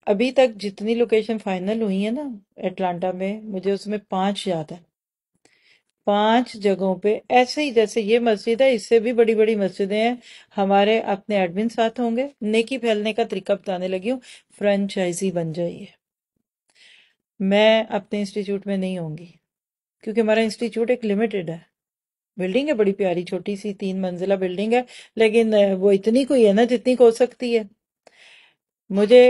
A: अभी तक जितनी लोकेशन फाइनल हुई है ना एटलांटा में मुझे उसमें पांच याद है पांच जगहों पे ऐसे ही जैसे ये मस्जिद है इससे भी बड़ी बड़ी मस्जिदें हैं हमारे अपने एडमिन साथ होंगे नेकी फैलने का तरीका बताने लगी हूँ फ्रेंचाइजी बन जाइए मैं अपने इंस्टीट्यूट में नहीं होंगी क्योंकि हमारा इंस्टीट्यूट एक लिमिटेड है बिल्डिंग है बड़ी प्यारी छोटी सी तीन मंजिला बिल्डिंग है लेकिन वो इतनी कोई है ना जितनी को हो सकती है मुझे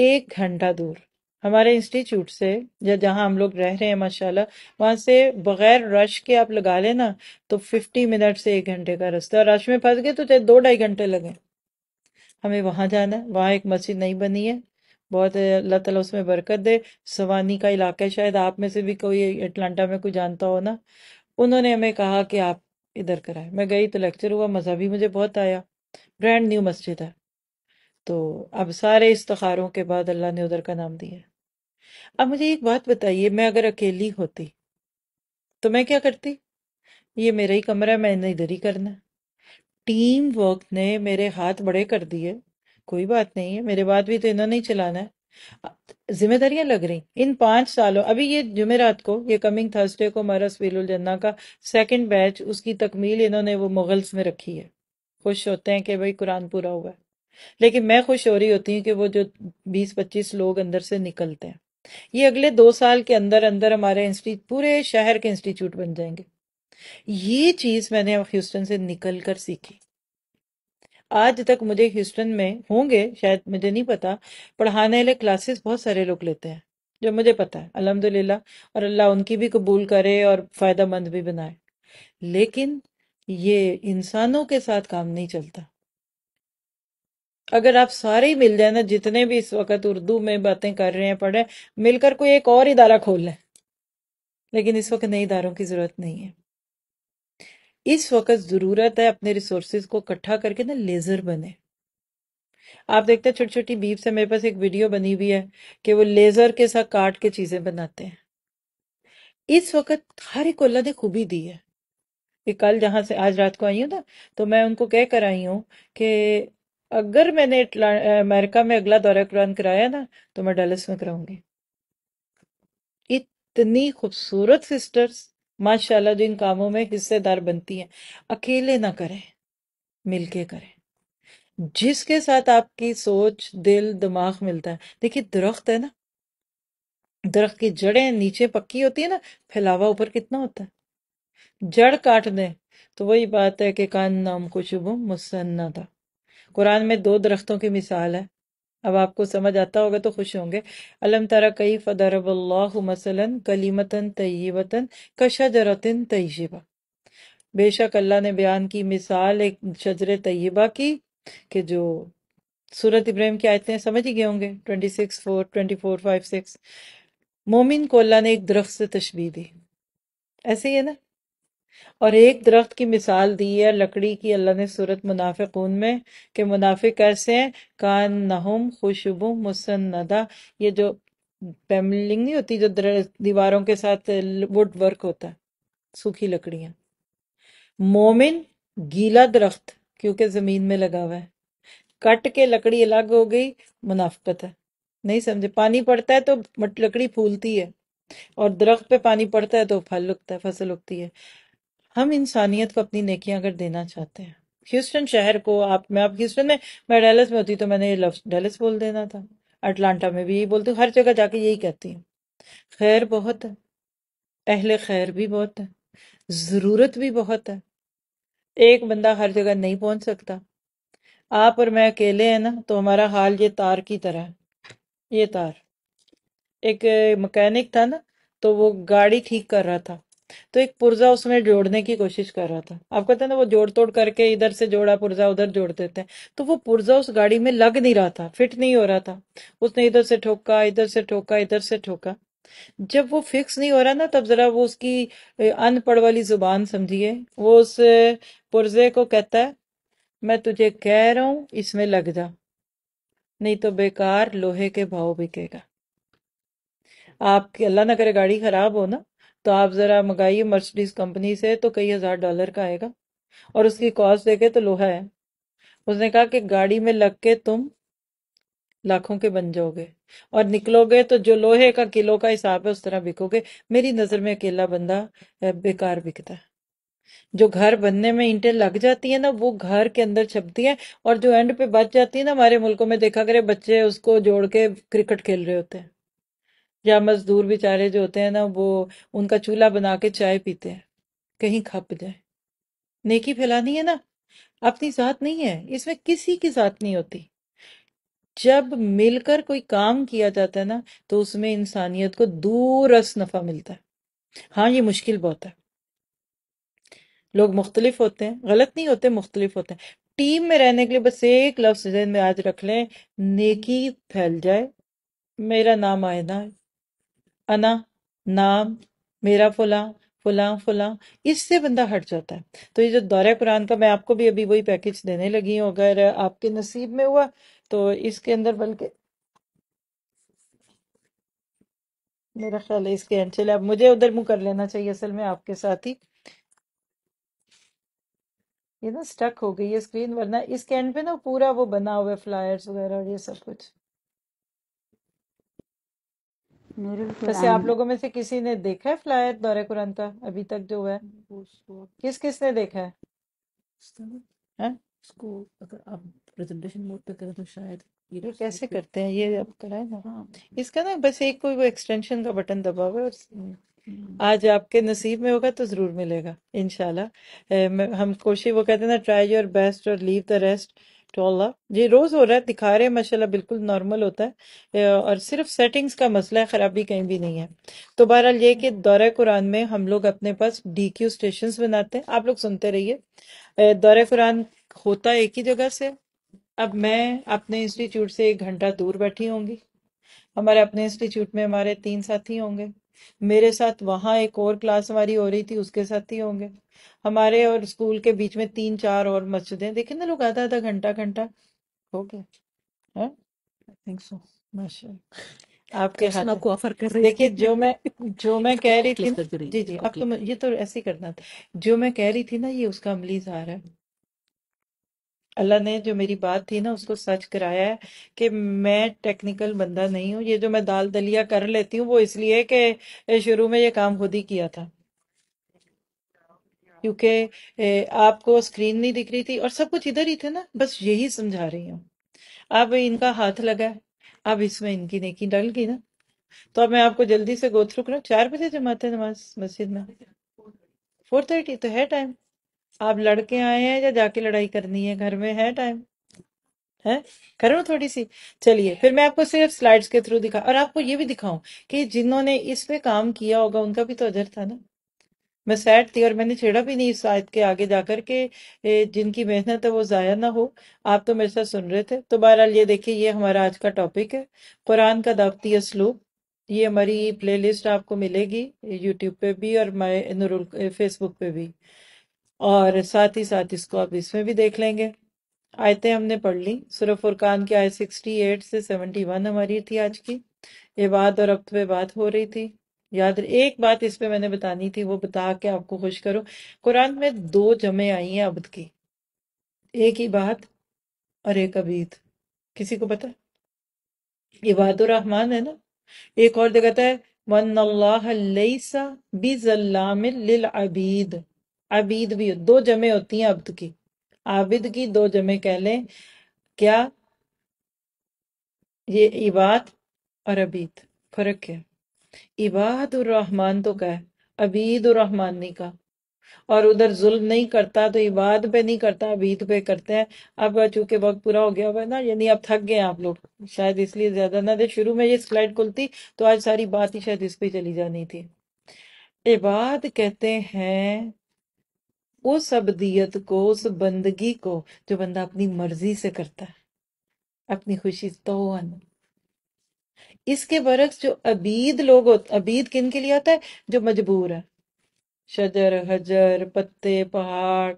A: एक घंटा दूर हमारे इंस्टीट्यूट से या जहाँ हम लोग रह रहे हैं माशाल्लाह वहाँ से बगैर रश के आप लगा लेना तो फिफ्टी मिनट से एक घंटे का रास्ता और रश में फंस गए तो चाहे दो ढाई घंटे लगे हमें वहाँ जाना है वहाँ एक मस्जिद नहीं बनी है बहुत अल्लाह ताला उसमें बरकत दे सवानी का इलाका है शायद आप में से भी कोई अटलांटा में कोई जानता हो ना उन्होंने हमें कहा कि आप इधर कराए मैं गई तो लेक्चर हुआ मज़ा भी मुझे बहुत आया ब्रांड न्यू मस्जिद है तो अब सारे इस्तखारों के बाद अल्लाह ने उधर का नाम दिया अब मुझे एक बात बताइए मैं अगर अकेली होती तो मैं क्या करती ये मेरा ही कमरा है मैंने इधर ही करना टीम वर्क ने मेरे हाथ बड़े कर दिए कोई बात नहीं है मेरे बाद भी तो इन्होंने ही चलाना है जिम्मेदारियां लग रही इन पांच सालों अभी ये जुमेरात को ये कमिंग थर्सडे को हमारा सवीलुल जन्ना का सेकंड बैच उसकी तकमील इन्होंने वो मुगल्स में रखी है खुश होते हैं कि भाई कुरान पूरा हुआ है लेकिन मैं खुश हो रही होती हूँ कि वो जो बीस पच्चीस लोग अंदर से निकलते हैं ये अगले दो साल के अंदर अंदर हमारे इंस्टीट्यूट पूरे शहर के इंस्टीट्यूट बन जाएंगे ये चीज मैंने ह्यूस्टन से निकल कर सीखी आज तक मुझे ह्यूस्टन में होंगे शायद मुझे नहीं पता पढ़ाने वाले क्लासेस बहुत सारे लोग लेते हैं जो मुझे पता है अलहमदिल्ला और अल्लाह उनकी भी कबूल करे और फायदा मंद भी बनाए लेकिन ये इंसानों के साथ काम नहीं चलता अगर आप सारे ही मिल जाए ना जितने भी इस वक्त उर्दू में बातें कर रहे हैं पढ़ रहे हैं मिलकर कोई एक और इदारा खोल लें लेकिन इस वक्त नए इदारों की ज़रूरत नहीं है इस वक्त ज़रूरत है अपने रिसोर्सेज को इकट्ठा करके ना लेज़र बने आप देखते हैं छोटी छोटी बीप से मेरे पास एक वीडियो बनी हुई है कि वो लेज़र के साथ काट के चीज़ें बनाते हैं इस वक्त हर एक अल्लाह ने खूबी दी है कि कल जहां से आज रात को आई हूं ना तो मैं उनको कह कर आई हूं कि अगर मैंने अमेरिका में अगला दौरा कुरान कराया ना तो मैं डेलस में कराऊंगी इतनी खूबसूरत सिस्टर्स माशाल्लाह जो इन कामों में हिस्सेदार बनती हैं अकेले ना करें मिलके करें जिसके साथ आपकी सोच दिल दिमाग मिलता है देखिए दरख्त है ना दरख्त की जड़ें नीचे पक्की होती है ना फैलावा ऊपर कितना होता है जड़ काट दें तो वही बात है कि कान नाम कुशुबम मुसन्ना था कुरान में दो दरख्तों की मिसाल है अब आपको समझ आता होगा तो खुश होंगे अलम तारा कई फदरबल्लासलन कलीमतन तयबतन कशरतन तयबा बेशक अल्लाह ने बयान की मिसाल एक शजर तयबा की कि जो सूरत इब्राहिम की आयतें समझ ही गए होंगे twenty six four twenty four five six मोमिन को अल्लाह ने एक दरख्त से तशबी दी ऐसे ही है ना और एक दरख्त की मिसाल दी है लकड़ी की अल्लाह ने सूरत मुनाफे खून में कि मुनाफे कैसे हैं कान नहुम खुशबू मुसन्नदा ये जो पैमलिंग नहीं होती जो दीवारों के साथ वुड वर्क होता है सूखी लकड़ियाँ मोमिन गीला दरख्त क्योंकि ज़मीन में लगा हुआ है कट के लकड़ी अलग हो गई मुनाफकत है नहीं समझे पानी पड़ता है तो लकड़ी फूलती है और दरख्त पे पानी पड़ता है तो फल उगता है फसल उगती है हम इंसानियत को अपनी नेकियां अगर देना चाहते हैं ह्यूस्टन शहर को आप मैं आप ह्यूस्टन में मैं डेलस में होती तो मैंने ये लफ्ज डेलस बोल देना था अटलांटा में भी यही बोलती हूँ हर जगह जाके यही कहती हूँ खैर बहुत है अहले खैर भी बहुत है ज़रूरत भी बहुत है एक बंदा हर जगह नहीं पहुंच सकता आप और मैं अकेले हैं ना तो हमारा हाल ये तार की तरह है ये तार एक मकैनिक था ना तो वो गाड़ी ठीक कर रहा था तो एक पुर्जा उसमें जोड़ने की कोशिश कर रहा था आप कहते हैं ना वो जोड़ तोड़ करके इधर से जोड़ा पुर्जा उधर जोड़ देते हैं तो वो पुर्जा उस गाड़ी में लग नहीं रहा था फिट नहीं हो रहा था उसने इधर से ठोका इधर से ठोका इधर से ठोका जब वो फिक्स नहीं हो रहा ना तब जरा वो उसकी अनपढ़ वाली जुबान समझिए वो उस पुर्जे को कहता है मैं तुझे कह रहा हूं इसमें लग जा नहीं तो बेकार लोहे के भाव बिकेगा आपकी अल्लाह ना करे गाड़ी खराब हो ना तो आप ज़रा मंगाइए मर्सिडीज़ कंपनी से तो कई हज़ार डॉलर का आएगा और उसकी कॉस्ट देखे तो लोहा है उसने कहा कि गाड़ी में लग के तुम लाखों के बन जाओगे और निकलोगे तो जो लोहे का किलो का हिसाब है उस तरह बिकोगे मेरी नज़र में अकेला बंदा बेकार बिकता है जो घर बनने में ईंटे लग जाती है ना वो घर के अंदर छपती है और जो एंड पे बच जाती है ना हमारे मुल्कों में देखा करे बच्चे उसको जोड़ के क्रिकेट खेल रहे होते हैं या मजदूर बेचारे जो होते हैं ना वो उनका चूल्हा बना के चाय पीते हैं कहीं खप जाए नेकी फैलानी है ना अपनी जात नहीं है इसमें किसी की जात नहीं होती जब मिलकर कोई काम किया जाता है ना तो उसमें इंसानियत को दूरस नफा मिलता है हाँ ये मुश्किल बहुत है लोग मुख्तलिफ होते हैं गलत नहीं होते मुख्तलिफ होते हैं टीम में रहने के लिए बस एक लफ्ज में आज रख लें नेकी फैल जाए मेरा नाम आए ना अना नाम मेरा फुला फुला फुला इससे बंदा हट जाता है तो ये जो दौरा कुरान का मैं आपको भी अभी वही पैकेज देने लगी हूँ अगर आपके नसीब में हुआ तो इसके अंदर बल्कि मेरा ख्याल है इसके एंड चले अब मुझे उधर मुंह कर लेना चाहिए असल में आपके साथ ही ये ना स्टक हो गई है स्क्रीन वरना इसके एंड पे ना पूरा वो बना हुआ है फ्लायर्स वगैरह और ये सब कुछ वैसे आप लोगों में से किसी ने देखा है फ्लायर दौरे कुरान का अभी तक जो है किस किस ने देखा है इसको अगर आप प्रेजेंटेशन मोड पे करें तो शायद ये, तो कैसे करते हैं ये कराए ना हाँ। इसका ना बस एक कोई वो एक्सटेंशन का बटन दबा हुआ और हम्म, हम्म। आज आपके नसीब में होगा तो जरूर मिलेगा इनशाला हम कोशिश वो कहते हैं ना ट्राई योर बेस्ट और लीव द रेस्ट टोला ये रोज हो रहा है दिखा रहे हैं माशाला बिल्कुल नॉर्मल होता है और सिर्फ सेटिंग्स का मसला है खराबी कहीं भी नहीं है तो बहरहाल ये कि दौरे कुरान में हम लोग अपने पास डी क्यू स्टेशन बनाते हैं आप लोग सुनते रहिए दौरे कुरान होता एक ही जगह से अब मैं अपने इंस्टीट्यूट से एक घंटा दूर बैठी होंगी हमारे अपने इंस्टीट्यूट में हमारे तीन साथी होंगे मेरे साथ वहाँ एक और क्लास हमारी हो रही थी उसके साथ ही होंगे हमारे और स्कूल के बीच में तीन चार और मस्जिदें देखे ना लोग आधा आधा घंटा घंटा हो गया सो हाँ? आपके हाथ आपको ऑफर कर रही देखिए जो मैं जो मैं कह रही थी जी जी थी अब तो ये तो ऐसे ही करना था जो मैं कह रही थी ना ये उसका अमली इजहार है अल्लाह ने जो मेरी बात थी ना उसको सच कराया है कि मैं टेक्निकल बंदा नहीं हूँ ये जो मैं दाल दलिया कर लेती हूँ वो इसलिए कि शुरू में ये काम खुद ही किया था क्योंकि आपको स्क्रीन नहीं दिख रही थी और सब कुछ इधर ही थे ना बस यही समझा रही हूँ अब इनका हाथ लगा है अब इसमें इनकी नेकी डल गई ना तो अब मैं आपको जल्दी से रहा हूँ चार बजे जमाते नमाज मस्जिद में फोर थर्टी तो है टाइम आप लड़के आए हैं या जाके लड़ाई करनी है घर में है टाइम है करो थोड़ी सी चलिए फिर मैं आपको सिर्फ स्लाइड्स के थ्रू दिखा और आपको ये भी दिखाऊं कि जिन्होंने इस पे काम किया होगा उनका भी तो अजर था ना मैं सैड थी और मैंने छेड़ा भी नहीं इस आयत के आगे जाकर के जिनकी मेहनत है वो ज़ाया ना हो आप तो मेरे साथ सुन रहे थे तो बहरहाल ये देखिए ये हमारा आज का टॉपिक है कुरान का दावती असलूब ये हमारी प्लेलिस्ट आपको मिलेगी यूट्यूब पे भी और माई फेसबुक पे भी और साथ ही साथ इसको आप इसमें भी देख लेंगे आयतें हमने पढ़ ली सुर फुरकान की आयत सिक्सटी एट से सेवेंटी वन हमारी थी आज की ये बात और अब पे बात हो रही थी याद एक बात इस पे मैंने बतानी थी वो बता के आपको खुश करो कुरान में दो जमे आई हैं अबद की एक ही बात और एक अबीद किसी को पता इबादुर रहमान है ना एक और देखता है वन अल्लाह लिल अबीद आबिद भी दो जमे होती हैं अब्द की आबिद की दो जमे कह लें क्या ये इबाद और अबीद फर्क है इबाद और रहमान तो कह अबीद और रहमान नहीं का और उधर जुल्म नहीं करता तो इबाद पे नहीं करता अबीद पे करते हैं अब चूंकि वक्त पूरा हो गया हुआ ना यानी अब थक गए आप लोग शायद इसलिए ज्यादा ना दे शुरू में ये स्लाइड खुलती तो आज सारी बात ही शायद इस पे चली जानी थी इबाद कहते हैं उस अबदियत को उस बंदगी को जो बंदा अपनी मर्जी से करता है अपनी खुशी तो इसके बरक्स जो अबीद लोग अबीद किन के लिए आता है जो मजबूर है शजर हजर पत्ते पहाड़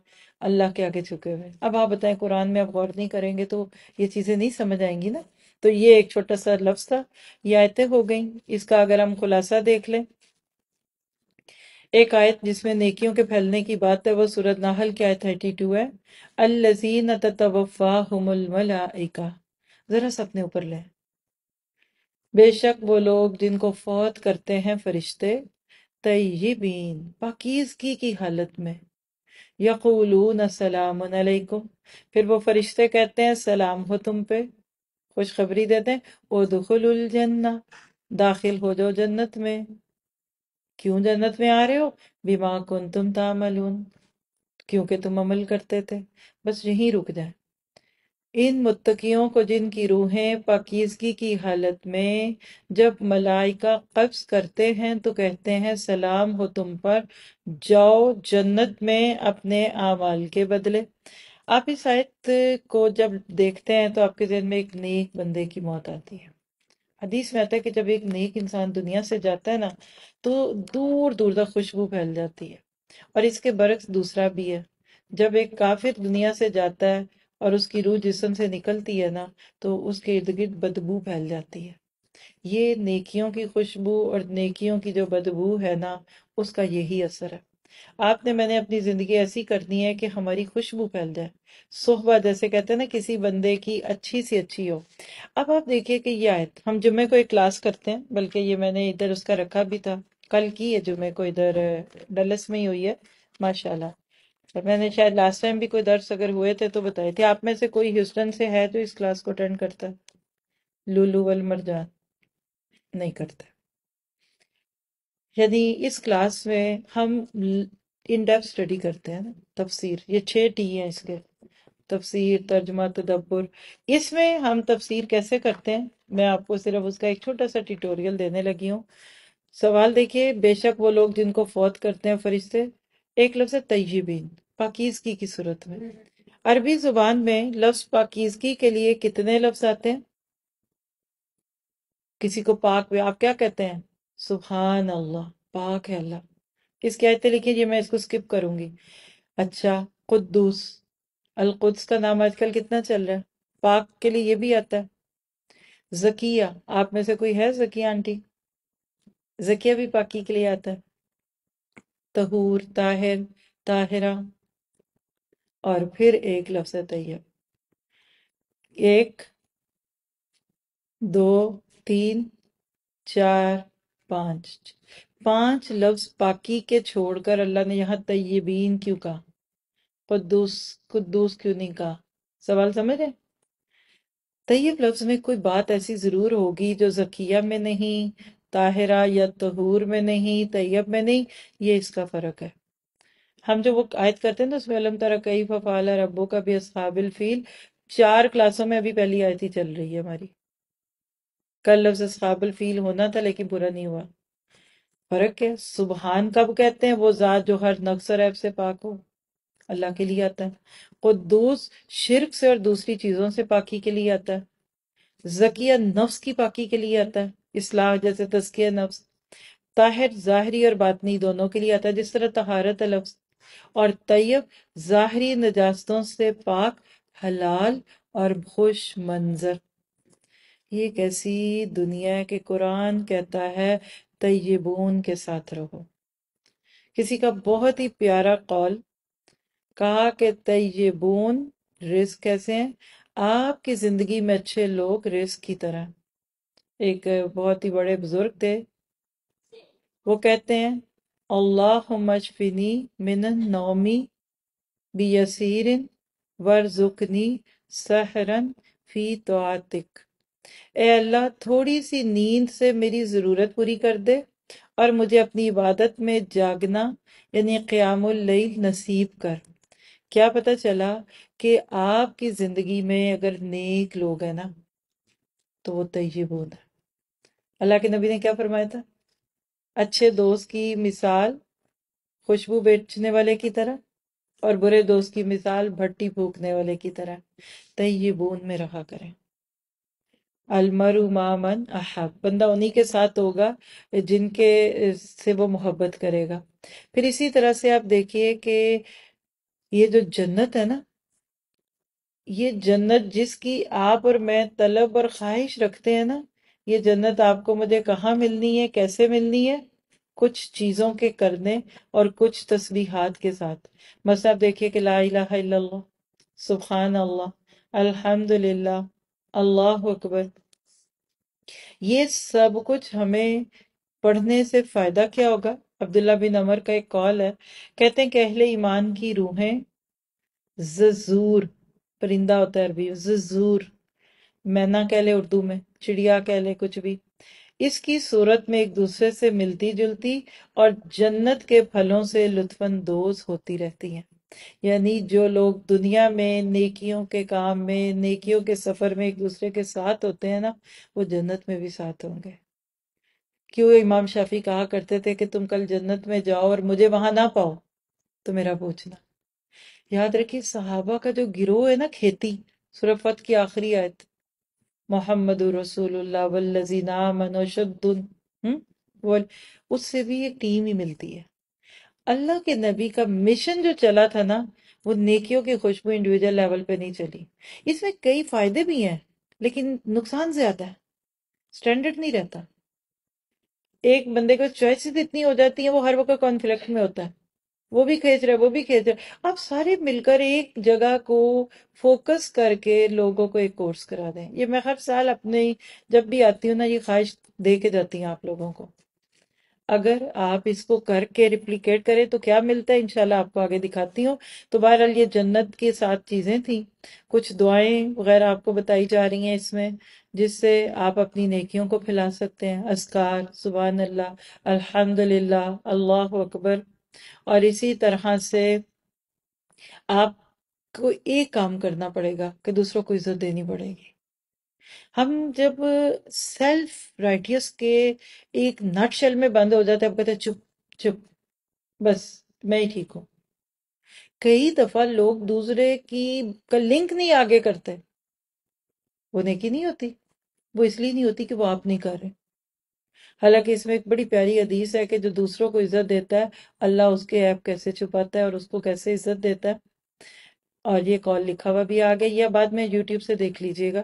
A: अल्लाह के आगे झुके हुए अब आप बताएं कुरान में आप गौर नहीं करेंगे तो ये चीजें नहीं समझ आएंगी ना तो ये एक छोटा सा लफ्ज था ये आयतें हो गई इसका अगर हम खुलासा देख लें एक आयत जिसमें नेकियों के फैलने की बात है वह सूरत नाहल की आयत थर्टी टू है अल्लजीन तवफ़ा ज़रा सपने ऊपर लें बेशक वो लोग जिनको फौत करते हैं फरिश्ते तयबीन पाकिजगी की हालत में यकूलून असलाम फिर वो फरिश्ते कहते हैं सलाम हो तुम पे खुशखबरी देते हैं ओ दुखुल जन्ना दाखिल हो जाओ जन्नत में क्यों जन्नत में आ रहे हो बीमा कुन तुम तामलून क्योंकि तुम अमल करते थे बस यहीं रुक जाए इन मुत्तकियों को जिनकी रूहें पाकिजगी की हालत में जब मलाइका कब्ज करते हैं तो कहते हैं सलाम हो तुम पर जाओ जन्नत में अपने आमाल के बदले आप इस आयत को जब देखते हैं तो आपके जहन में एक नेक बंदे की मौत आती है हदीस में आता है कि जब एक नेक इंसान दुनिया से जाता है ना तो दूर दूर तक खुशबू फैल जाती है और इसके बरक्स दूसरा भी है जब एक काफिर दुनिया से जाता है और उसकी रूह जिसम से निकलती है ना तो उसके इर्द गिर्द बदबू फैल जाती है ये नेकियों की खुशबू और नेकियों की जो बदबू है ना उसका यही असर है आपने मैंने अपनी जिंदगी ऐसी करनी है कि हमारी खुशबू फैल जाए सोहबा जैसे कहते हैं ना किसी बंदे की अच्छी सी अच्छी हो अब आप देखिए कि यह आयत हम जुम्मे को एक क्लास करते हैं बल्कि ये मैंने इधर उसका रखा भी था कल की है जुमे को इधर डलस में ही हुई है माशाल्लाह और मैंने शायद लास्ट टाइम भी कोई दर्श अगर हुए थे तो बताए थे आप में से कोई ह्यूस्टन से है तो इस क्लास को अटेंड करता लुलू लूलू वल मरजान नहीं करता यदि इस क्लास में हम इन डेप्थ स्टडी करते हैं ना तफसीर ये छह टी हैं इसके तफसीर तर्जमा तदब्बर इसमें हम तफसीर कैसे करते हैं मैं आपको सिर्फ उसका एक छोटा सा ट्यूटोरियल देने लगी हूँ सवाल देखिए बेशक वो लोग जिनको फौत करते हैं फरिश्ते एक लफ्ज है तयबीन पाकिजगी की सूरत में हम्म। अरबी जुबान में लफ्ज पाकिजगी के लिए कितने लफ्ज आते हैं किसी को पाक भी आप क्या कहते हैं सुबहान अल्लाह पाक है अल्लाह इसकी आयते लिखिए मैं इसको स्किप करूंगी अच्छा खुदूस अलकुद्स का नाम आजकल कितना चल रहा है पाक के लिए ये भी आता है जकिया आप में से कोई है जकिया आंटी जकिया भी पाकी के लिए आता है तहूर ताहिर ताहिरा और फिर एक लफ्ज है तैयब एक दो तीन चार पांच पांच लफ्ज पाकी के छोड़कर अल्लाह ने यहां तयबीन क्यों कहा कुदूस कुदूस क्यों नहीं कहा सवाल समझ रहे तैयब लफ्ज में कोई बात ऐसी जरूर होगी जो जकिया में नहीं ताहिरा या तहूर में नहीं तैयब में नहीं ये इसका फ़र्क है हम जो वो आयत करते हैं ना उसमें अलम तरह कई फफाल रबो का भी असाबिल फ़ील चार क्लासों में अभी पहली आयत ही चल रही है हमारी कल लफ्ज़ असहाबिल फ़ील होना था लेकिन बुरा नहीं हुआ फ़र्क है सुबहान कब कहते हैं वो ज़ात जो हर नक्सर ऐप से पाक हो अल्लाह के लिए आता है खुदूस शिरक से और दूसरी चीज़ों से पाकी के लिए आता है जकिया नफ्स की पाकी के लिए आता है इस्लाह जैसे तस्किया नफ्स ताहिर ज़ाहरी और बातनी दोनों के लिए आता है जिस तरह तहारत लफ्ज और तयब ज़ाहरी नजास्तों से पाक हलाल और खुश मंजर ये कैसी दुनिया के कुरान कहता है तयबून के साथ रहो किसी का बहुत ही प्यारा कौल कहा कि तयबून रिस्क कैसे हैं आपकी जिंदगी में अच्छे लोग रिस्क की तरह एक बहुत ही बड़े बुजुर्ग थे वो कहते हैं अल्लाह मजफिनी मिन नौमी वर जुकनी सहरन फी तो ए अल्लाह थोड़ी सी नींद से मेरी ज़रूरत पूरी कर दे और मुझे अपनी इबादत में जागना यानी क़यामुल्लैल नसीब कर क्या पता चला कि आपकी ज़िंदगी में अगर नेक लोग हैं ना तो वो तय्यबून है अल्लाह के नबी ने क्या फरमाया था अच्छे दोस्त की मिसाल खुशबू बेचने वाले की तरह और बुरे दोस्त की मिसाल भट्टी फूकने वाले की तरह ये बूंद में रखा करें अलमर उमामन अहब बंदा उन्हीं के साथ होगा जिनके से वो मोहब्बत करेगा फिर इसी तरह से आप देखिए कि ये जो जन्नत है ना ये जन्नत जिसकी आप और मैं तलब और ख्वाहिश रखते हैं ना ये जन्नत आपको मुझे कहाँ मिलनी है कैसे मिलनी है कुछ चीज़ों के करने और कुछ तस्वीर के साथ बस आप देखिए कि ला सुबहान अल्लाह अल्हम्दुलिल्लाह अल्लाह अकबर ये सब कुछ हमें पढ़ने से फ़ायदा क्या होगा अब्दुल्ला बिन अमर का एक कॉल है कहते हैं कि अहले ईमान की रूहें जजूर परिंदा होता है अरबी जजूर मैना कह ले उर्दू में चिड़िया कह ले कुछ भी इसकी सूरत में एक दूसरे से मिलती जुलती और जन्नत के फलों से लुत्फानंदोज होती रहती हैं यानी जो लोग दुनिया में नेकियों के काम में नेकियों के सफर में एक दूसरे के साथ होते हैं ना वो जन्नत में भी साथ होंगे क्यों इमाम शाफी कहा करते थे कि तुम कल जन्नत में जाओ और मुझे वहां ना पाओ तो मेरा पूछना याद रखिए सहाबा का जो गिरोह है ना खेती सुरफत की आखिरी आयत मोहम्मद उससे भी एक टीम ही मिलती है अल्लाह के नबी का मिशन जो चला था ना वो नेकियों की खुशबू इंडिविजुअल लेवल पे नहीं चली इसमें कई फायदे भी हैं लेकिन नुकसान ज्यादा है स्टैंडर्ड नहीं रहता एक बंदे को चॉइसेस तो इतनी हो जाती है वो हर वक्त कॉन्फ्लिक्ट में होता है वो भी खींच है वो भी खींच रहे आप सारे मिलकर एक जगह को फोकस करके लोगों को एक कोर्स करा दें ये मैं हर साल अपने ही जब भी आती हूँ ना ये ख्वाहिश दे के जाती हूँ आप लोगों को अगर आप इसको करके रिप्लीकेट करें तो क्या मिलता है इनशाला आपको आगे दिखाती हूँ तो बहरहाल ये जन्नत के साथ चीज़ें थी कुछ दुआएं वगैरह आपको बताई जा रही हैं इसमें जिससे आप अपनी नेकियों को फैला सकते हैं असकार सुबह अल्लाह अल्हम्दुलिल्लाह अल्लाह अकबर और इसी तरह से आपको एक काम करना पड़ेगा कि दूसरों को इज्जत देनी पड़ेगी हम जब सेल्फ राइटियस के एक नटशेल में बंद हो जाते हैं आप कहते चुप चुप बस मैं ही ठीक हूं कई दफा लोग दूसरे की का लिंक नहीं आगे करते वो नेकी नहीं होती वो इसलिए नहीं होती कि वो आप नहीं कर रहे हालांकि इसमें एक बड़ी प्यारी हदीस है कि जो दूसरों को इज्जत देता है अल्लाह उसके ऐप कैसे छुपाता है और उसको कैसे इज्जत देता है और ये कॉल लिखा हुआ भी आ गया यह बाद में यूट्यूब से देख लीजिएगा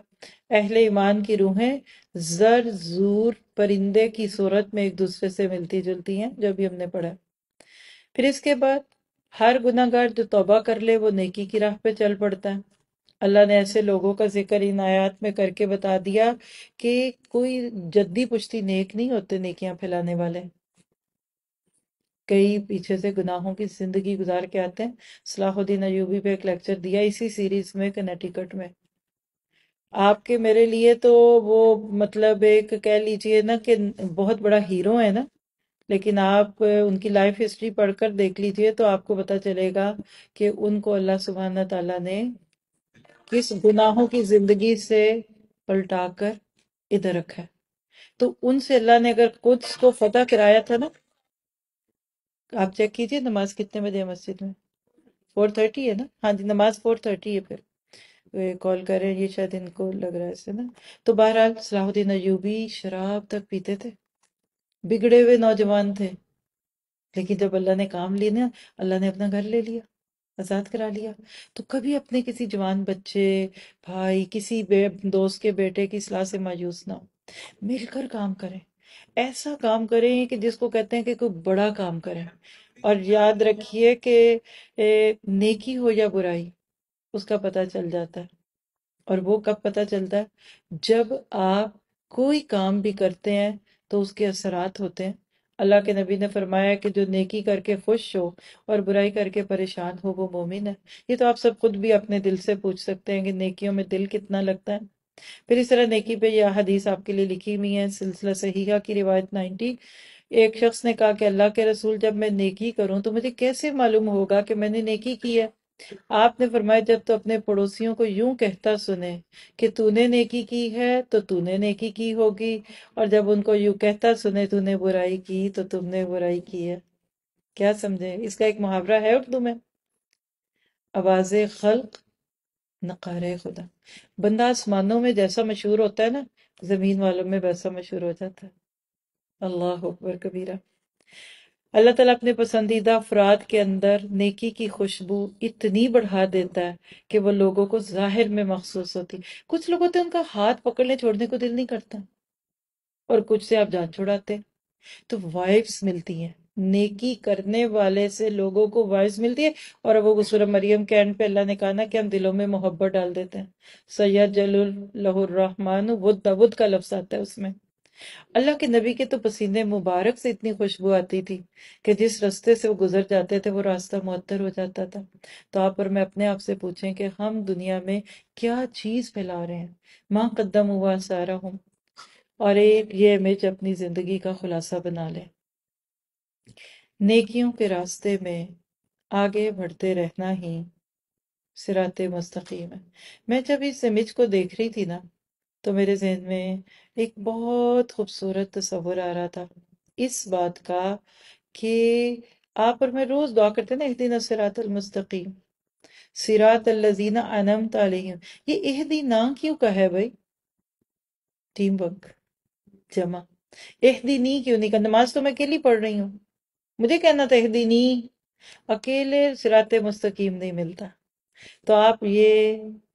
A: अहले ईमान की रूहें जर जूर परिंदे की सूरत में एक दूसरे से मिलती जुलती हैं जो भी हमने पढ़ा फिर इसके बाद हर गुनागार जो तौबा कर ले वो नेकी की राह पे चल पड़ता है अल्लाह ने ऐसे लोगों का जिक्र इन आयात में करके बता दिया कि कोई जद्दी पुश्ती नेक नहीं होते नेकियां फैलाने वाले कई पीछे से गुनाहों की जिंदगी गुजार के आते हैं सलाहुद्दीन अयूबी पे एक लेक्चर दिया इसी सीरीज में कनेटिकट में आपके मेरे लिए तो वो मतलब एक कह लीजिए ना कि बहुत बड़ा हीरो है ना लेकिन आप उनकी लाइफ हिस्ट्री पढ़कर देख लीजिए तो आपको पता चलेगा कि उनको अल्लाह सुबहाना तला ने किस गुनाहों की जिंदगी से पलटाकर इधर रखा है तो उनसे अल्लाह ने अगर कुछ को फतेह कराया था ना आप चेक कीजिए नमाज कितने बजे मस्जिद में फोर थर्टी है ना हाँ जी नमाज फोर थर्टी है फिर कॉल कर रहे हैं ये शायद इनको लग रहा है ऐसे ना तो बहरहाल सलाहुद्दीन अयूबी शराब तक पीते थे बिगड़े हुए नौजवान थे लेकिन जब अल्लाह ने काम लिया ना अल्लाह ने अपना घर ले लिया आज़ाद करा लिया तो कभी अपने किसी जवान बच्चे भाई किसी दोस्त के बेटे की सलाह से मायूस ना हो मिलकर काम करें ऐसा काम करें कि जिसको कहते हैं कि कोई बड़ा काम करें और याद रखिए कि नेकी हो या बुराई उसका पता चल जाता है और वो कब पता चलता है जब आप कोई काम भी करते हैं तो उसके असरात होते हैं अल्लाह के नबी ने फरमाया कि जो नेकी करके खुश हो और बुराई करके परेशान हो वो मोमिन है ये तो आप सब खुद भी अपने दिल से पूछ सकते हैं कि नेकियों में दिल कितना लगता है फिर इस तरह नेकी पे यह हदीस आपके लिए लिखी हुई है सिलसिला सहीहा की रिवायत नाइनटी एक शख्स ने कहा कि अल्लाह के रसूल जब मैं नेकी करूं तो मुझे कैसे मालूम होगा कि मैंने नेकी की है आपने फरमाया जब तो अपने पड़ोसियों को यूं कहता सुने कि तूने नेकी की है तो तूने नेकी की होगी और जब उनको यूं कहता सुने तूने बुराई की तो तुमने बुराई की है क्या समझे इसका एक मुहावरा है उर्दू में आवाज खल्क नकार खुदा बंदा आसमानों में जैसा मशहूर होता है ना जमीन वालों में वैसा मशहूर हो जाता है अल्लाह अकबर कबीरा अल्लाह ताला अपने पसंदीदा अफराद के अंदर नेकी की खुशबू इतनी बढ़ा देता है कि वो लोगों को जाहिर में महसूस होती कुछ लोगों से उनका हाथ पकड़ने छोड़ने को दिल नहीं करता और कुछ से आप जान छुड़ाते तो वाइब्स मिलती हैं नेकी करने वाले से लोगों को वाइब्स मिलती है और अब वो गुसर मरियम के एंड पे अल्लाह ने कहा ना कि हम दिलों में मोहब्बत डाल देते हैं सैयद जलुल लहुर रहमान वुद का लफ्स आता है उसमें अल्लाह के नबी के तो पसीने मुबारक से इतनी खुशबू आती थी कि जिस रास्ते से वो गुजर जाते थे वो रास्ता मुअत्तर हो जाता था तो आप और मैं अपने आप से पूछें कि हम दुनिया में क्या चीज़ फैला रहे हैं माँ कदम हुआ सारा हूँ और एक ये इमेज अपनी ज़िंदगी का खुलासा बना लें नेकियों के रास्ते में आगे बढ़ते रहना ही सिरात मस्तकीम है मैं जब इस इमेज को देख रही थी ना तो मेरे जहन में एक बहुत खूबसूरत तस्वर आ रहा था इस बात का कि आप और मैं रोज दुआ करते ना एहदीन सिरातलमस्तकीम सिरात अल्लजीना अनम तालीम ये ना क्यों का है भाई टीम वर्क जमा नी क्यों नहीं कहा नमाज तो मैं अकेली पढ़ रही हूँ मुझे कहना था नी अकेले सिरात मुस्तकीम नहीं मिलता तो आप ये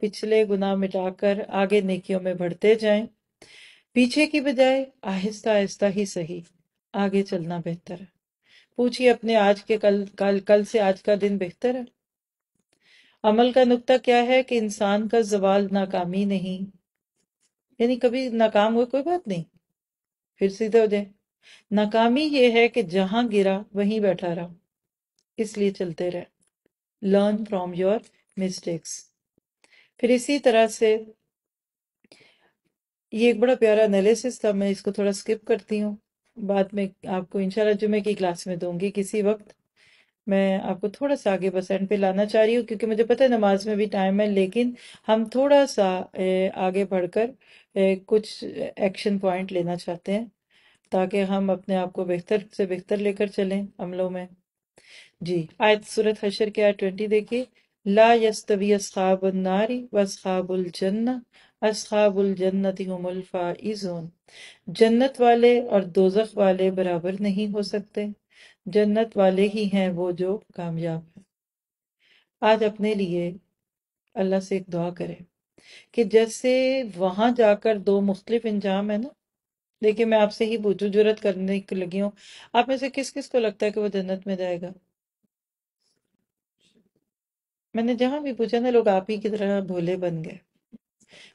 A: पिछले गुनाह मिटाकर आगे नेकियों में बढ़ते जाएं पीछे की बजाय आहिस्ता आहिस्ता ही सही आगे चलना बेहतर है पूछिए अपने आज के कल कल कल से आज का दिन बेहतर है अमल का नुक्ता क्या है कि इंसान का जवाल नाकामी नहीं यानी कभी नाकाम हुए कोई बात नहीं फिर सीधे हो जाए नाकामी ये है कि जहां गिरा वहीं बैठा रहा इसलिए चलते रहे लर्न फ्रॉम योर मिस्टेक्स फिर इसी तरह से ये एक बड़ा प्यारा एनालिसिस था मैं इसको थोड़ा स्किप करती हूँ बाद में आपको इंशाल्लाह जुमे की क्लास में दूंगी किसी वक्त मैं आपको थोड़ा सा आगे बस एंड पे लाना चाह रही हूँ क्योंकि मुझे पता है नमाज में भी टाइम है लेकिन हम थोड़ा सा आगे बढ़कर कुछ एक्शन पॉइंट लेना चाहते हैं ताकि हम अपने आप को बेहतर से बेहतर लेकर चलें अमलों में जी आयत सूरत हशर के आयत ट्वेंटी देखिए ला यस्तवी अस्खाबुल नारी व अस्खाबुल जन्ना असहाबुल जन्नत हुमुल जन्नत वाले और दोजख वाले बराबर नहीं हो सकते जन्नत वाले ही हैं वो जो कामयाब हैं आज अपने लिए अल्लाह से एक दुआ करें कि जैसे वहां जाकर दो मुख्तलिफ इंजाम है ना देखिए मैं आपसे ही पूछू जरूरत करने की लगी हूँ आप में से किस किस को लगता है कि वो जन्नत में जाएगा मैंने जहां भी पूछा ना लोग आप ही की तरह भोले बन गए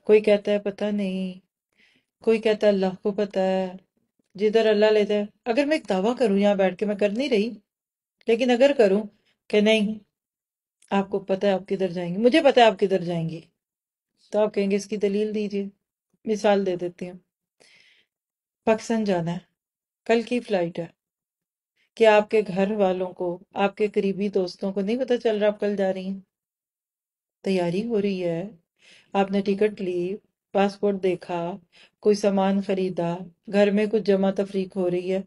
A: कोई कहता है पता नहीं कोई कहता है अल्लाह को पता है जिधर अल्लाह लेता है अगर मैं एक दावा करूं यहाँ बैठ के मैं कर नहीं रही लेकिन अगर करूं कि नहीं आपको पता है आप किधर जाएंगे मुझे पता है आप किधर जाएंगे तो आप कहेंगे इसकी दलील दीजिए मिसाल दे देती हूँ पाकिस्तान जाना है कल की फ्लाइट है कि आपके घर वालों को आपके करीबी दोस्तों को नहीं पता चल रहा आप कल जा रही हैं तैयारी हो रही है आपने टिकट ली पासपोर्ट देखा कोई सामान खरीदा घर में कुछ जमा तफरीक हो रही है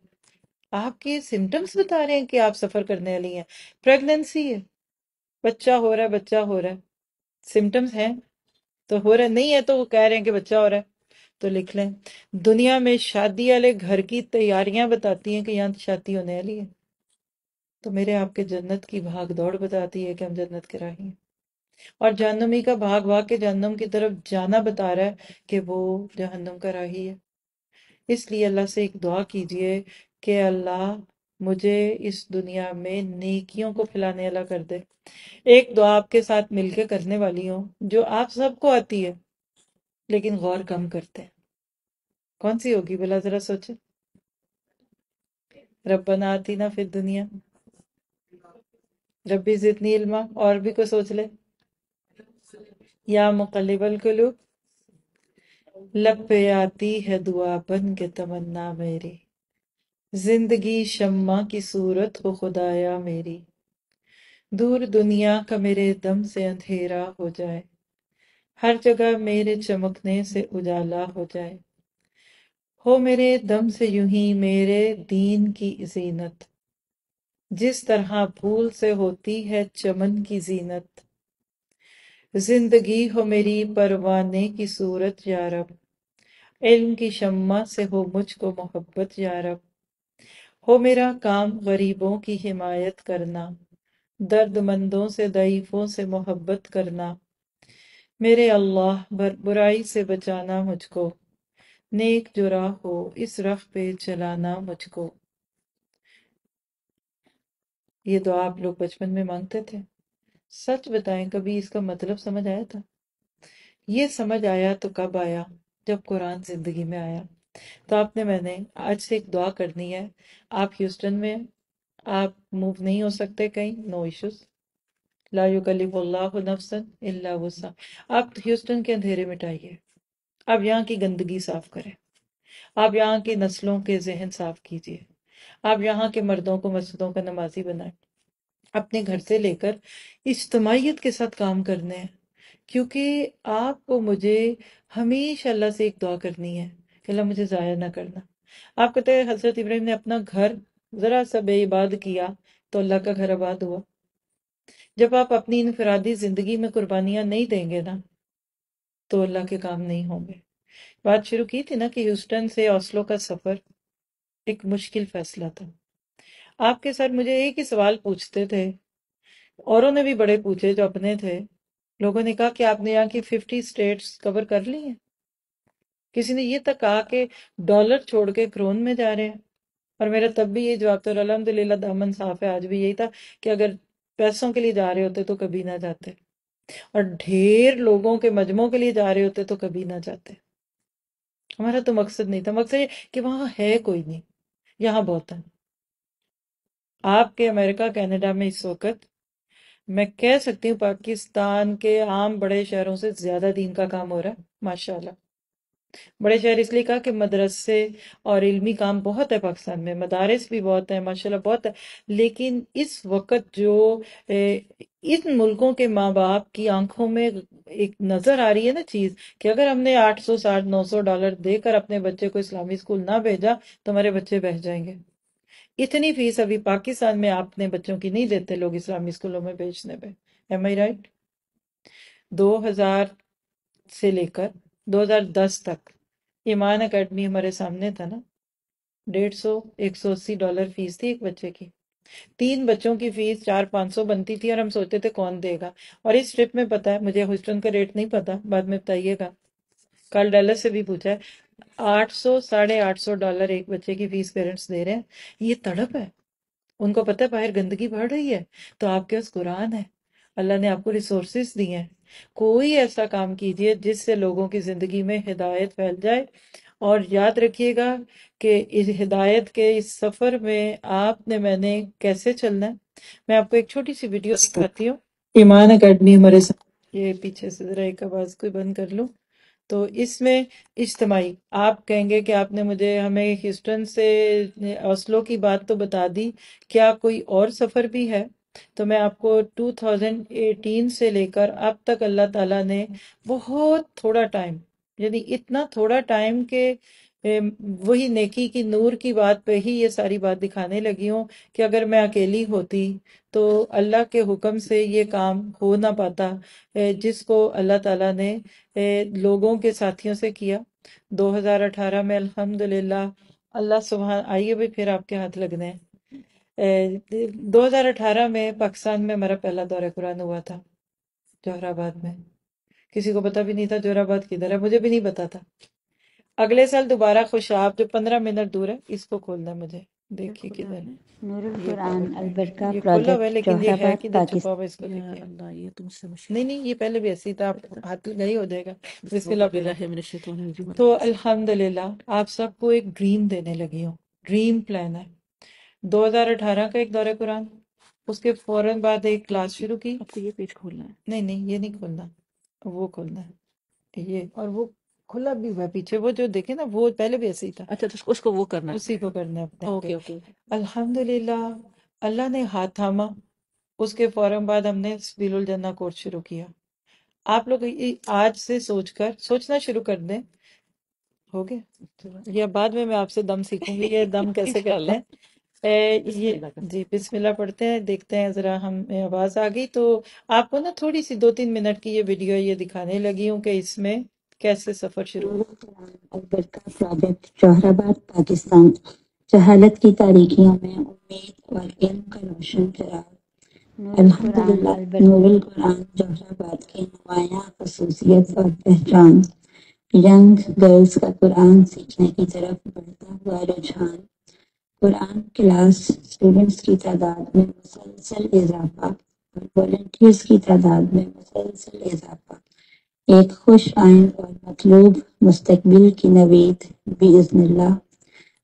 A: आपके सिम्टम्स बता रहे हैं कि आप सफ़र करने वाली हैं प्रेगनेंसी है बच्चा हो रहा है बच्चा हो रहा है सिम्टम्स हैं तो हो रहा है नहीं है तो वो कह रहे हैं कि बच्चा हो रहा है तो लिख लें दुनिया में शादी वाले घर की तैयारियां बताती हैं कि यहाँ शादी होने वाली है तो मेरे आपके जन्नत की भाग दौड़ बताती है कि हम जन्नत के राही हैं और जहन्नमी का भाग भाग के जहनम की तरफ जाना बता रहा है कि वो जहनम का राही है इसलिए अल्लाह से एक दुआ कीजिए कि अल्लाह मुझे इस दुनिया में नेकियों को फैलाने वाला कर दे एक दुआ आपके साथ मिलके करने वाली हूँ जो आप सबको आती है लेकिन गौर कम करते हैं कौन सी होगी बोला जरा सोचे रबना आती ना फिर दुनिया रबी जितनी इल्मा और भी कोई सोच ले या मुकलिबल कलुब लब पे आती है दुआ बन के तमन्ना मेरी जिंदगी शम्मा की सूरत हो खुदाया मेरी दूर दुनिया का मेरे दम से अंधेरा हो जाए हर जगह मेरे चमकने से उजाला हो जाए हो मेरे दम से यूं ही मेरे दीन की जीनत जिस तरह भूल से होती है चमन की जीनत जिंदगी हो मेरी परवाने की सूरत यारब इल्म की शम्मा से हो मुझको मोहब्बत यारब हो मेरा काम गरीबों की हिमायत करना दर्दमंदों से दईफों से मोहब्बत करना मेरे अल्लाह बुराई से बचाना मुझको नेक जुरा हो इस रख पे चलाना मुझको ये दुआ आप लोग बचपन में मांगते थे सच बताएं कभी इसका मतलब समझ आया था ये समझ आया तो कब आया जब कुरान जिंदगी में आया तो आपने मैंने आज से एक दुआ करनी है आप ह्यूस्टन में आप मूव नहीं हो सकते कहीं नो इश्यूज ला नफसन इल्ला वसा आप तो ह्यूस्टन के अंधेरे मिटाइए आप यहाँ की गंदगी साफ करें आप यहाँ की नस्लों के जहन साफ कीजिए आप यहाँ के मर्दों को मस्जिदों का नमाजी बनाएं अपने घर से लेकर इज्तमाहीत के साथ काम करने हैं क्योंकि आपको मुझे हमेशा अल्लाह से एक दुआ करनी है कि अल्लाह मुझे ज़ाया ना करना आप कहते हैं हज़रत इब्राहिम ने अपना घर ज़रा सा बेबाद किया तो अल्लाह का घर आबाद हुआ जब आप अपनी इनफरादी ज़िंदगी में कुर्बानियाँ नहीं देंगे ना तो अल्लाह के काम नहीं होंगे बात शुरू की थी ना कि ह्यूस्टन से ऑस्लो का सफ़र एक मुश्किल फैसला था आपके सर मुझे एक ही सवाल पूछते थे औरों ने भी बड़े पूछे जो अपने थे लोगों ने कहा कि आपने यहाँ की फिफ्टी स्टेट्स कवर कर ली हैं किसी ने ये तक कहा कि डॉलर छोड़ के क्रोन में जा रहे हैं और मेरा तब भी ये जवाब तो अलहमदिल्ला दामन साफ है आज भी यही था कि अगर पैसों के लिए जा रहे होते तो कभी ना जाते और ढेर लोगों के मजमों के लिए जा रहे होते तो कभी ना जाते हमारा तो मकसद नहीं था मकसद ये कि वहां है कोई नहीं यहाँ बहुत है आपके अमेरिका कनाडा में इस वक्त मैं कह सकती हूँ पाकिस्तान के आम बड़े शहरों से ज्यादा दीन का काम हो रहा है माशाल्लाह बड़े शहर इसलिए कहा कि मदरसे और इल्मी काम बहुत है पाकिस्तान में मदारस भी बहुत है माशाल्लाह बहुत है लेकिन इस वक्त जो इन मुल्कों के माँ बाप की आंखों में एक नजर आ रही है ना चीज कि अगर हमने 800 सौ साठ नौ डॉलर देकर अपने बच्चे को इस्लामी स्कूल ना भेजा तो हमारे बच्चे बह जाएंगे इतनी फीस अभी पाकिस्तान में आपने बच्चों की नहीं देते लोग इस्लामी स्कूलों में भेजने पे एम आई राइट दो हजार से लेकर दो हजार दस तक ईमान अकेडमी हमारे सामने था ना डेढ़ सौ एक सौ अस्सी डॉलर फीस थी एक बच्चे की तीन बच्चों की फीस चार पाँच सौ बनती थी और हम सोचते थे कौन देगा और इस ट्रिप में पता है मुझे हॉस्टल का रेट नहीं पता बाद में बताइएगा कल डेलर से भी पूछा है आठ सौ साढ़े आठ सौ डॉलर एक बच्चे की फीस पेरेंट्स दे रहे हैं ये तड़प है उनको पता है बाहर गंदगी बढ़ रही है तो आपके पास कुरान है अल्लाह ने आपको रिसोर्सेस दिए हैं कोई ऐसा काम कीजिए जिससे लोगों की जिंदगी में हिदायत फैल जाए और याद रखिएगा कि इस हिदायत के इस सफर में आपने मैंने कैसे चलना है मैं आपको एक छोटी सी वीडियो दिखाती हूँ ईमान अकेडमी हमारे साथ ये पीछे से जरा एक आवाज कोई बंद कर लू तो इसमें इज्तमाही आप कहेंगे कि आपने मुझे हमें ह्यूस्टन से ओस्लो की बात तो बता दी क्या कोई और सफ़र भी है तो मैं आपको 2018 से लेकर अब तक अल्लाह ताला ने बहुत थोड़ा टाइम यानी इतना थोड़ा टाइम के वही नेकी की नूर की बात पे ही ये सारी बात दिखाने लगी हूँ कि अगर मैं अकेली होती तो अल्लाह के हुक्म से ये काम हो ना पाता जिसको अल्लाह ताला ने लोगों के साथियों से किया 2018 में अल्हम्दुलिल्लाह अल्लाह सुबह आइए भी फिर आपके हाथ लगने हैं 2018 में पाकिस्तान में मेरा पहला दौरा कुरान हुआ था जोहराबाद में किसी को पता भी नहीं था जोहराबाद किधर है मुझे भी नहीं पता था अगले साल दोबारा खुशाब जो पंद्रह मिनट दूर है इसको खोलना मुझे देखिए किधर है नहीं नहीं ये पहले भी ऐसी था हाथ नहीं हो जाएगा तो, तो अल्हम्दुलिल्लाह आप सबको एक ड्रीम देने लगी हो ड्रीम प्लान है 2018 का एक दौरे कुरान उसके फौरन बाद एक क्लास शुरू की आपको तो ये पेज खोलना है नहीं नहीं ये नहीं खोलना वो खोलना है ये और वो खुला भी हुआ पीछे वो जो देखे ना वो पहले भी ऐसे ही था अच्छा तो उसको उसको वो करना उसी को करना है ओके ओके अल्हम्दुलिल्लाह अल्लाह ने हाथ थामा उसके फौरन बाद हमने बिलुल जन्ना कोर्स शुरू किया आप लोग आज से सोचकर सोचना शुरू कर दें हो गया या बाद में मैं आपसे दम सीखूंगी ये दम कैसे कर लें ये जी बिस्मिल्लाह पढ़ते हैं देखते हैं जरा हम आवाज आ गई तो आपको ना थोड़ी सी दो तीन मिनट की ये वीडियो ये दिखाने लगी हूँ कि इसमें कैसे सफर शुरू
C: अलबरका साबित जौहराबाद पाकिस्तान जहालत की तारीखियों में
A: उम्मीद
C: और इल्म का रोशन चराग नूरुल कुरान नुमाया खसूसियत और पहचान यंग गर्ल्स का कुरान सीखने की तरफ बढ़ता हुआ रुझान कुरान क्लास स्टूडेंट्स की तादाद में मुसलसल इजाफा और वॉल्टियर्स की तादाद में मुसलसल इजाफा एक खुश आयन और मतलूब मुस्तबिल की नवीद इजनला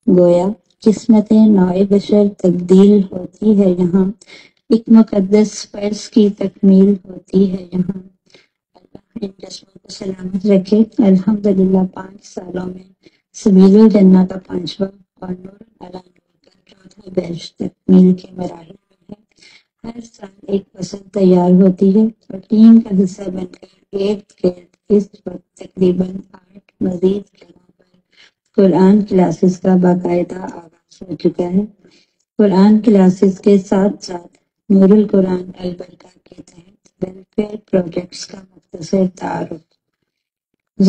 C: गोया किस्मत नाए बशर तब्दील होती है यहाँ एक मुकदस फर्ज की तकमील होती है यहाँ अल्लाह इन को सलामत रखे अल्हम्दुलिल्लाह पांच सालों में सबील जन्ना का पांचवा और नूर अला नूर का चौथा बैच तकमील के मराहल हर साल एक फसल तैयार होती है और टीम का हिस्सा बनकर एक गिर्द इस वक्त तकरीबन आठ मजीद जगहों पर कुरान क्लासेस का बाकायदा आगाज हो चुका है कुरान क्लासेस के साथ साथ नूरुल कुरान अलबरका के तहत वेलफेयर प्रोजेक्ट्स का मुख्तर तारफ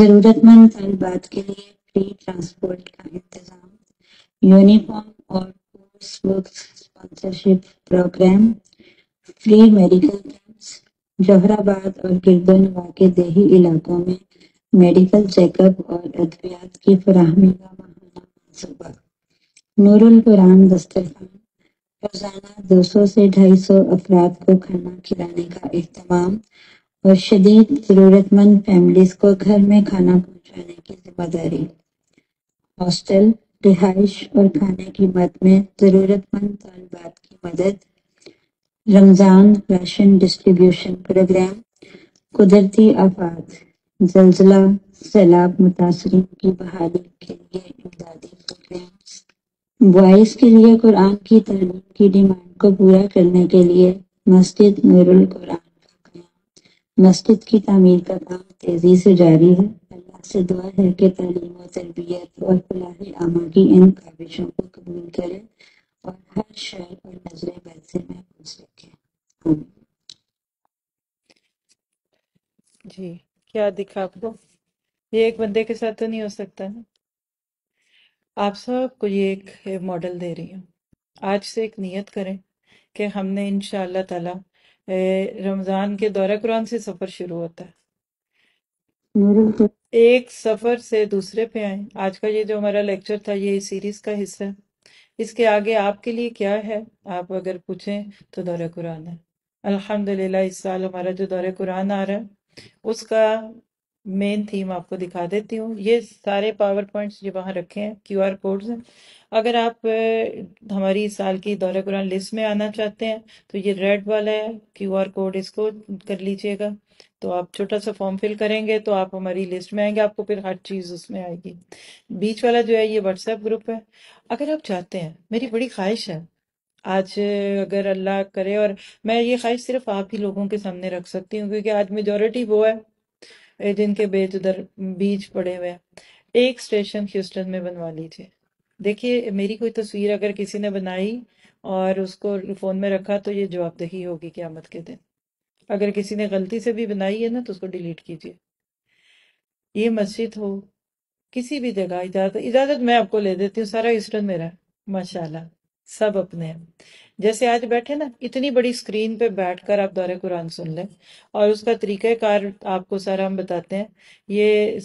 C: ज़रूरतमंद तलबात के लिए फ्री ट्रांसपोर्ट का इंतज़ाम यूनिफॉर्म और course books sponsorship program free medical camps Jauharabad और गिरदन वाके देही इलाकों में मेडिकल चेकअप और अद्वियात की फराहमी का माहाना मनसूबा नूरुल कुरान दस्तरखान रोजाना 200 से 250 अफराद को खाना खिलाने का अहतमाम और शदीद ज़रूरतमंद फैमिलीज को घर में खाना पहुंचाने की जिम्मेदारी हॉस्टल रिहाइश और खाने की मद में ज़रूरतमंद तलबात की मदद रमजान राशन डिस्ट्रीब्यूशन प्रोग्राम कुदरती आफात जलजिला सैलाब मुतासरी की बहाली के लिए इमदादी प्रोग्राम बॉयज के लिए कुरान की तालीम की डिमांड को पूरा करने के लिए मस्जिद नूरुल कुरान मस्जिद की तमीर का काम तेजी से जारी है अल्लाह से दुआ है कि तालीम व तरबियत और फलाह आमा की इन काविशों को कबूल करें और हर शहर पर नजरे वैसे में पूछ रखे
A: जी क्या दिखा आपको ये एक बंदे के साथ तो नहीं हो सकता ना आप सबको ये एक मॉडल दे रही हूँ आज से एक नियत करें कि हमने इनशाला ताला रमजान के दौरा कुरान से सफर शुरू होता है एक सफर से दूसरे पे आए आज का ये जो हमारा लेक्चर था ये सीरीज का हिस्सा है इसके आगे आपके लिए क्या है आप अगर पूछें तो दौरे कुरान है अल्हम्दुलिल्लाह इस साल हमारा जो दौरे कुरान आ रहा है उसका मेन थीम आपको दिखा देती हूँ ये सारे पावर पॉइंट्स जो वहाँ रखे हैं क्यू आर कोड्स हैं अगर आप हमारी इस साल की दौरे कुरान लिस्ट में आना चाहते हैं तो ये रेड वाला है क्यू आर कोड इसको कर लीजिएगा तो आप छोटा सा फॉर्म फिल करेंगे तो आप हमारी लिस्ट में आएंगे आपको फिर हर चीज़ उसमें आएगी बीच वाला जो है ये व्हाट्सएप ग्रुप है अगर आप चाहते हैं मेरी बड़ी ख्वाहिश है आज अगर अल्लाह करे और मैं ये ख्वाहिश सिर्फ आप ही लोगों के सामने रख सकती हूँ क्योंकि आज मेजोरिटी वो है जिनके बेच उधर बीच पड़े हुए हैं एक स्टेशन ह्यूस्टन में बनवा लीजिए देखिए मेरी कोई तस्वीर अगर किसी ने बनाई और उसको फ़ोन में रखा तो ये जवाबदेही होगी क्या के दिन अगर किसी ने गलती से भी बनाई है ना तो उसको डिलीट कीजिए ये मस्जिद हो किसी भी जगह इजाजत इजाजत मैं आपको ले देती हूँ सारा सिस्टम मेरा माशाल्लाह सब अपने हैं जैसे आज बैठे ना इतनी बड़ी स्क्रीन पे बैठकर आप दौरे कुरान सुन लें और उसका तरीक़ाकार आपको सारा हम बताते हैं ये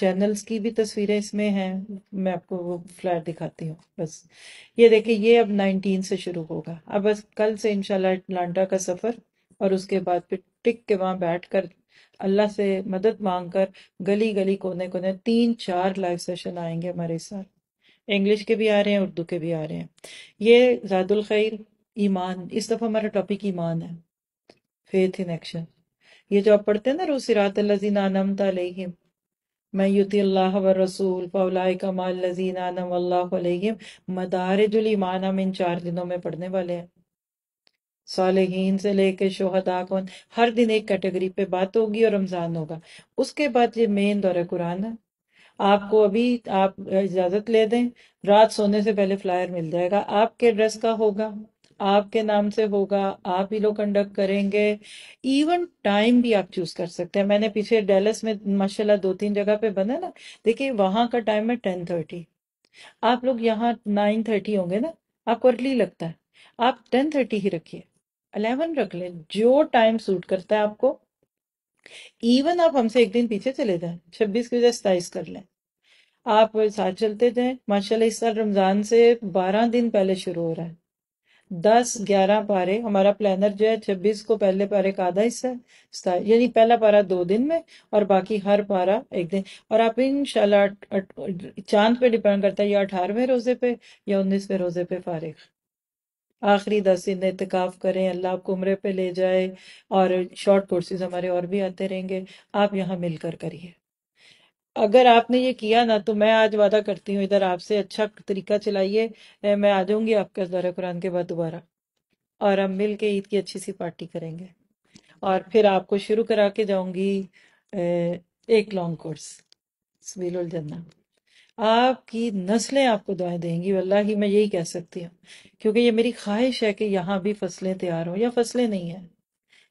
A: चैनल्स की भी तस्वीरें इसमें हैं मैं आपको वो फ्लैट दिखाती हूँ बस ये देखिए ये अब नाइनटीन से शुरू होगा अब बस कल से इंशाल्लाह अटलांटा का सफ़र और उसके बाद फिर टिक के वहां कर अल्लाह से मदद मांग कर गली गली कोने कोने तीन चार लाइव सेशन आएंगे हमारे साथ इंग्लिश के भी आ रहे हैं उर्दू के भी आ रहे हैं ये जादुल खैर ईमान इस दफा हमारा टॉपिक ईमान है फेथ इन एक्शन ये जो आप पढ़ते हैं ना रात लजीन मैं युति अल्लाह व रसूल फ़ौलाए कमाल लजीन आनम अल्लाह मदारजुल ईमान हम इन चार दिनों में पढ़ने वाले हैं सालहीन से लेके शोहदा कौन हर दिन एक कैटेगरी पे बात होगी और रमज़ान होगा उसके बाद ये मेन दौरा कुरान है आपको अभी आप इजाज़त ले दें रात सोने से पहले फ्लायर मिल जाएगा आपके एड्रेस का होगा आपके नाम से होगा आप ही लोग कंडक्ट करेंगे इवन टाइम भी आप चूज कर सकते हैं मैंने पीछे डेलस में माशाल्लाह दो तीन जगह पे बना ना देखिए वहां का टाइम है टेन थर्टी आप लोग यहाँ नाइन थर्टी होंगे ना आपको अर्ली लगता है आप टेन थर्टी ही रखिए अलेवन रख लें जो टाइम सूट करता है आपको इवन आप हमसे एक दिन पीछे चले जाए छब्बीस की बजाय सताइस कर लें आप साथ चलते जाए माशाल्लाह इस साल रमज़ान से बारह दिन पहले शुरू हो रहा है दस ग्यारह पारे हमारा प्लानर जो है छब्बीस को पहले पारे का आधा हिस्सा है यानी पहला पारा दो दिन में और बाकी हर पारा एक दिन और आप इन चांद पे डिपेंड करता है या अठारहवें रोजे पे या उन्नीसवें रोजे पे फारिग आखिरी दस दिन इतकाफ़ करें अल्लाह आपको उम्र पर ले जाए और शॉर्ट कोर्सेज हमारे और भी आते रहेंगे आप यहाँ मिलकर करिए अगर आपने ये किया ना तो मैं आज वादा करती हूँ इधर आपसे अच्छा तरीका चलाइए मैं आ जाऊंगी आपके दौरे कुरान के बाद दोबारा और हम मिल के ईद की अच्छी सी पार्टी करेंगे और फिर आपको शुरू करा के जाऊंगी एक लॉन्ग कोर्स सबील जन्ना आपकी नस्लें आपको दुआएं देंगी वल्लाह ही मैं यही कह सकती हूँ क्योंकि ये मेरी ख्वाहिश है कि यहाँ भी फसलें तैयार हों या फसलें नहीं हैं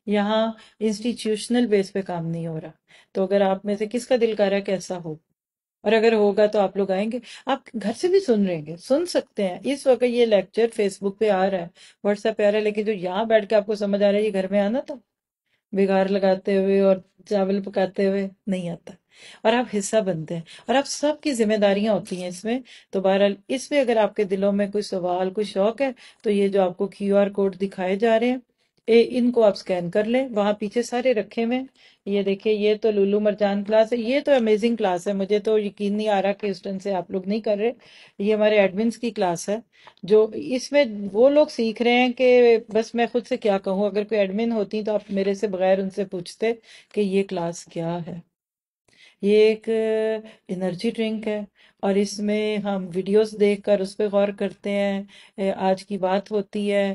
A: यहाँ इंस्टीट्यूशनल बेस पे काम नहीं हो रहा तो अगर आप में से किसका दिल कर रहा है कैसा हो और अगर होगा तो आप लोग आएंगे आप घर से भी सुन रहेंगे सुन सकते हैं इस वक्त ये लेक्चर फेसबुक पे आ रहा है व्हाट्सएप पे आ रहा है लेकिन जो यहाँ बैठ के आपको समझ आ रहा है ये घर में आना था तो? बिगाड़ लगाते हुए और चावल पकाते हुए नहीं आता और आप हिस्सा बनते हैं और आप सबकी जिम्मेदारियां होती हैं इसमें तो बहरहाल इसमें अगर आपके दिलों में कोई सवाल कोई शौक है तो ये जो आपको क्यू आर कोड दिखाए जा रहे हैं ए, इनको आप स्कैन कर लें वहाँ पीछे सारे रखे हुए ये देखिए ये तो लुलू मरजान क्लास है ये तो अमेजिंग क्लास है मुझे तो यकीन नहीं आ रहा कि उस से आप लोग नहीं कर रहे ये हमारे एडमिन्स की क्लास है जो इसमें वो लोग सीख रहे हैं कि बस मैं खुद से क्या कहूँ अगर कोई एडमिन होती तो आप मेरे से बगैर उनसे पूछते कि ये क्लास क्या है ये एक एनर्जी ड्रिंक है और इसमें हम वीडियोस देखकर उस पर गौर करते हैं आज की बात होती है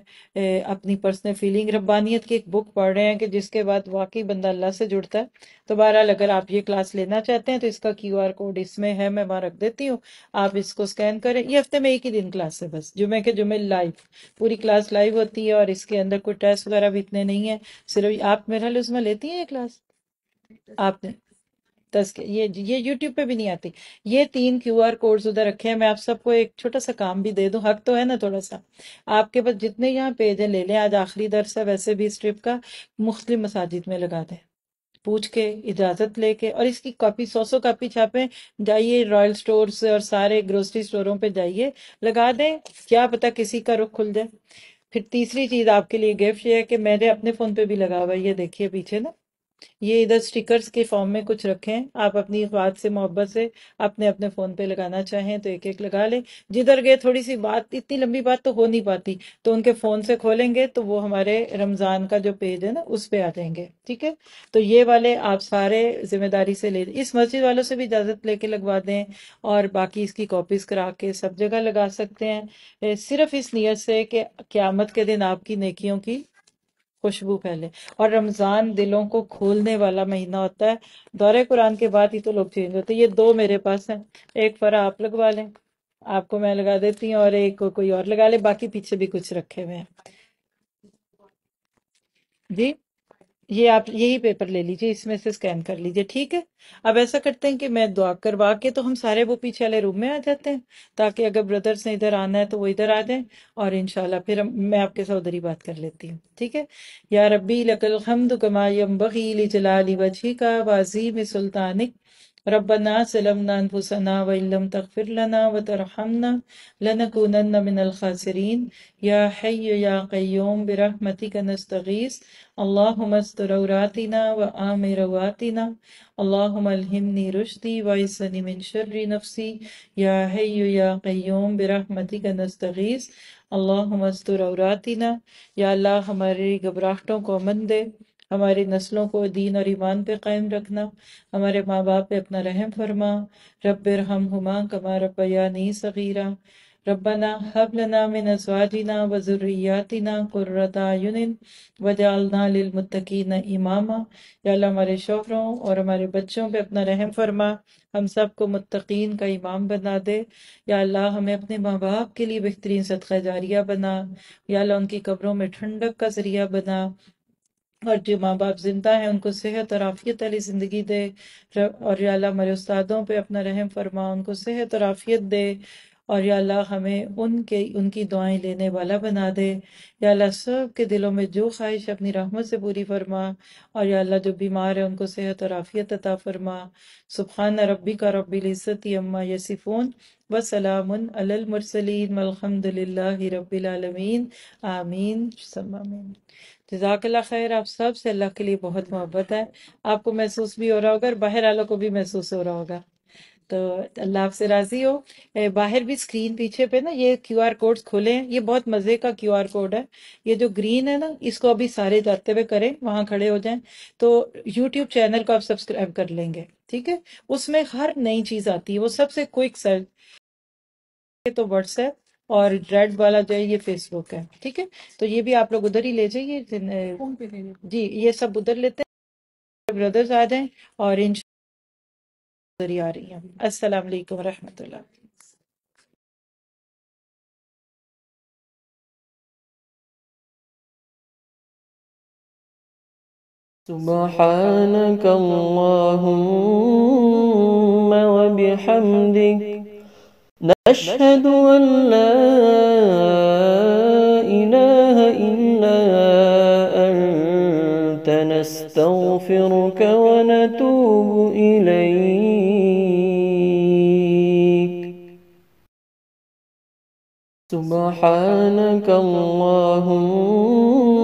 A: अपनी पर्सनल फीलिंग रब्बानियत की एक बुक पढ़ रहे हैं कि जिसके बाद वाकई बंदा अल्लाह से जुड़ता है तो बहरहाल अगर आप ये क्लास लेना चाहते हैं तो इसका क्यू आर कोड इसमें है मैं वहाँ रख देती हूँ आप इसको स्कैन करें ये हफ्ते में एक ही दिन क्लास है बस जुमे के जुमे लाइव पूरी क्लास लाइव होती है और इसके अंदर कोई टेस्ट वगैरह भी इतने नहीं है सिर्फ आप मेरे हाल उसमें लेती हैं ये क्लास आपने दस ये ये यूट्यूब पे भी नहीं आती ये तीन क्यू आर कोड्स उधर रखे हैं मैं आप सबको एक छोटा सा काम भी दे दूं हक तो है ना थोड़ा सा आपके पास जितने यहाँ पेज है ले लें आज आखिरी दर्स है वैसे भी इस ट्रिप का मुख्तु मसाजिद में लगा दें पूछ के इजाजत लेके और इसकी कॉपी सौ सौ कापी छापे जाइए रॉयल स्टोर और सारे ग्रोसरी स्टोरों पे जाइए लगा दें क्या पता किसी का रुख खुल जाए फिर तीसरी चीज आपके लिए गिफ्ट ये है कि मैंने अपने फोन पे भी लगा हुआ है ये देखिए पीछे ना ये इधर स्टिकर्स के फॉर्म में कुछ रखें आप अपनी बात से मोहब्बत से अपने अपने फ़ोन पे लगाना चाहें तो एक एक लगा लें जिधर गए थोड़ी सी बात इतनी लंबी बात तो हो नहीं पाती तो उनके फ़ोन से खोलेंगे तो वो हमारे रमज़ान का जो पेज है ना उस पे आ जाएंगे ठीक है तो ये वाले आप सारे जिम्मेदारी से ले इस मस्जिद वालों से भी इजाज़त लेके लगवा दें और बाकी इसकी कॉपीज़ करा के सब जगह लगा सकते हैं सिर्फ इस नीयत से कि क्यामत के दिन आपकी नेकियों की खुशबू फैले और रमजान दिलों को खोलने वाला महीना होता है दौरे कुरान के बाद ही तो लोग चेंज होते हैं ये दो मेरे पास हैं एक फरा आप लगवा लें आपको मैं लगा देती हूँ और एक को कोई और लगा ले बाकी पीछे भी कुछ रखे हुए हैं जी ये आप यही पेपर ले लीजिए इसमें से स्कैन कर लीजिए ठीक है अब ऐसा करते हैं कि मैं दुआ करवा के तो हम सारे वो पीछे वाले रूम में आ जाते हैं ताकि अगर ब्रदर्स ने इधर आना है तो वो इधर आ जाए और इनशाला फिर मैं आपके साथ उधर ही बात कर लेती हूँ ठीक है या रबी लकल हमद कमायम बकीली जलाली वजी का में सुल्तानिक ربنا ظلمنا أنفسنا وإن لم تغفر لنا وترحمنا لنكونن من الخاسرين يا حي يا قيوم برحمتك نستغيث اللهم استر عوراتنا وآمر رواتنا اللهم الهمني رشدي واعصني من شر نفسي يا حي يا قيوم برحمتك نستغيث अल्लाह मस्तूर औरातना या अल्लाह हमारी घबराहटों को अमन दे हमारी नस्लों को दीन और ईमान पे कायम रखना हमारे माँ बाप पे अपना रहम फरमा रब हम हुमा कमा रबया नी सगीरा रबना हबलना मिन में व ज़ुर्रियातिना कुर्रता युनिन वजालना लिलमुत्तकीन इमामा या अल्लाह हमारे शोहरों और हमारे बच्चों पे अपना रहम फरमा हम सब को मुत्तकीन का इमाम बना दे या अल्लाह हमें अपने माँ बाप के लिए बेहतरीन सदका जारिया बना या अल्लाह उनकी कब्रों में ठंडक का जरिया बना और जो माँ बाप जिंदा हैं उनको सेहत और आफियत वाली ज़िंदगी दे और या अल्लाह हमारे उस्तादों पे अपना रहम फरमा उनको सेहत और आफियत दे और या अल्लाह हमें उनके उनकी दुआएं लेने वाला बना दे या अल्लाह सब के दिलों में जो ख्वाहिश अपनी रहमत से पूरी फरमा और या अल्लाह जो बीमार है उनको सेहत और आफियत अता फरमा सुबहान रबी का रब्बिलज़्ज़त अम्मा यसिफ़ोन वसलामन अलमरसलिन अलहमदिल्ला रबीआलमीन आमीन समामीन जजाकला खैर आप सब से अल्लाह के लिए बहुत मोहब्बत है आपको महसूस भी हो रहा होगा और बाहर वालों को भी महसूस हो रहा होगा तो अल्लाह आपसे राजी हो बाहर भी स्क्रीन पीछे पे ना ये क्यू आर कोड खोले हैं ये बहुत मजे का क्यू आर कोड है ये जो ग्रीन है ना इसको अभी सारे जाते हुए करें वहां खड़े हो जाएं तो यूट्यूब चैनल को आप सब्सक्राइब कर लेंगे ठीक है उसमें हर नई चीज आती है वो सबसे क्विक सर्च तो व्हाट्सएप और रेड वाला जो है ये फेसबुक है ठीक है तो ये भी आप लोग उधर ही ले जाइए जी ये सब उधर लेते हैं ब्रदर्स आ जाए और इन उधर ही आ रही है असलम वालेकुम سبحانك اللهم وبحمدك نشهد أن لا
B: إله إلا
A: أنت نستغفرك ونتوب إليك سبحانك اللهم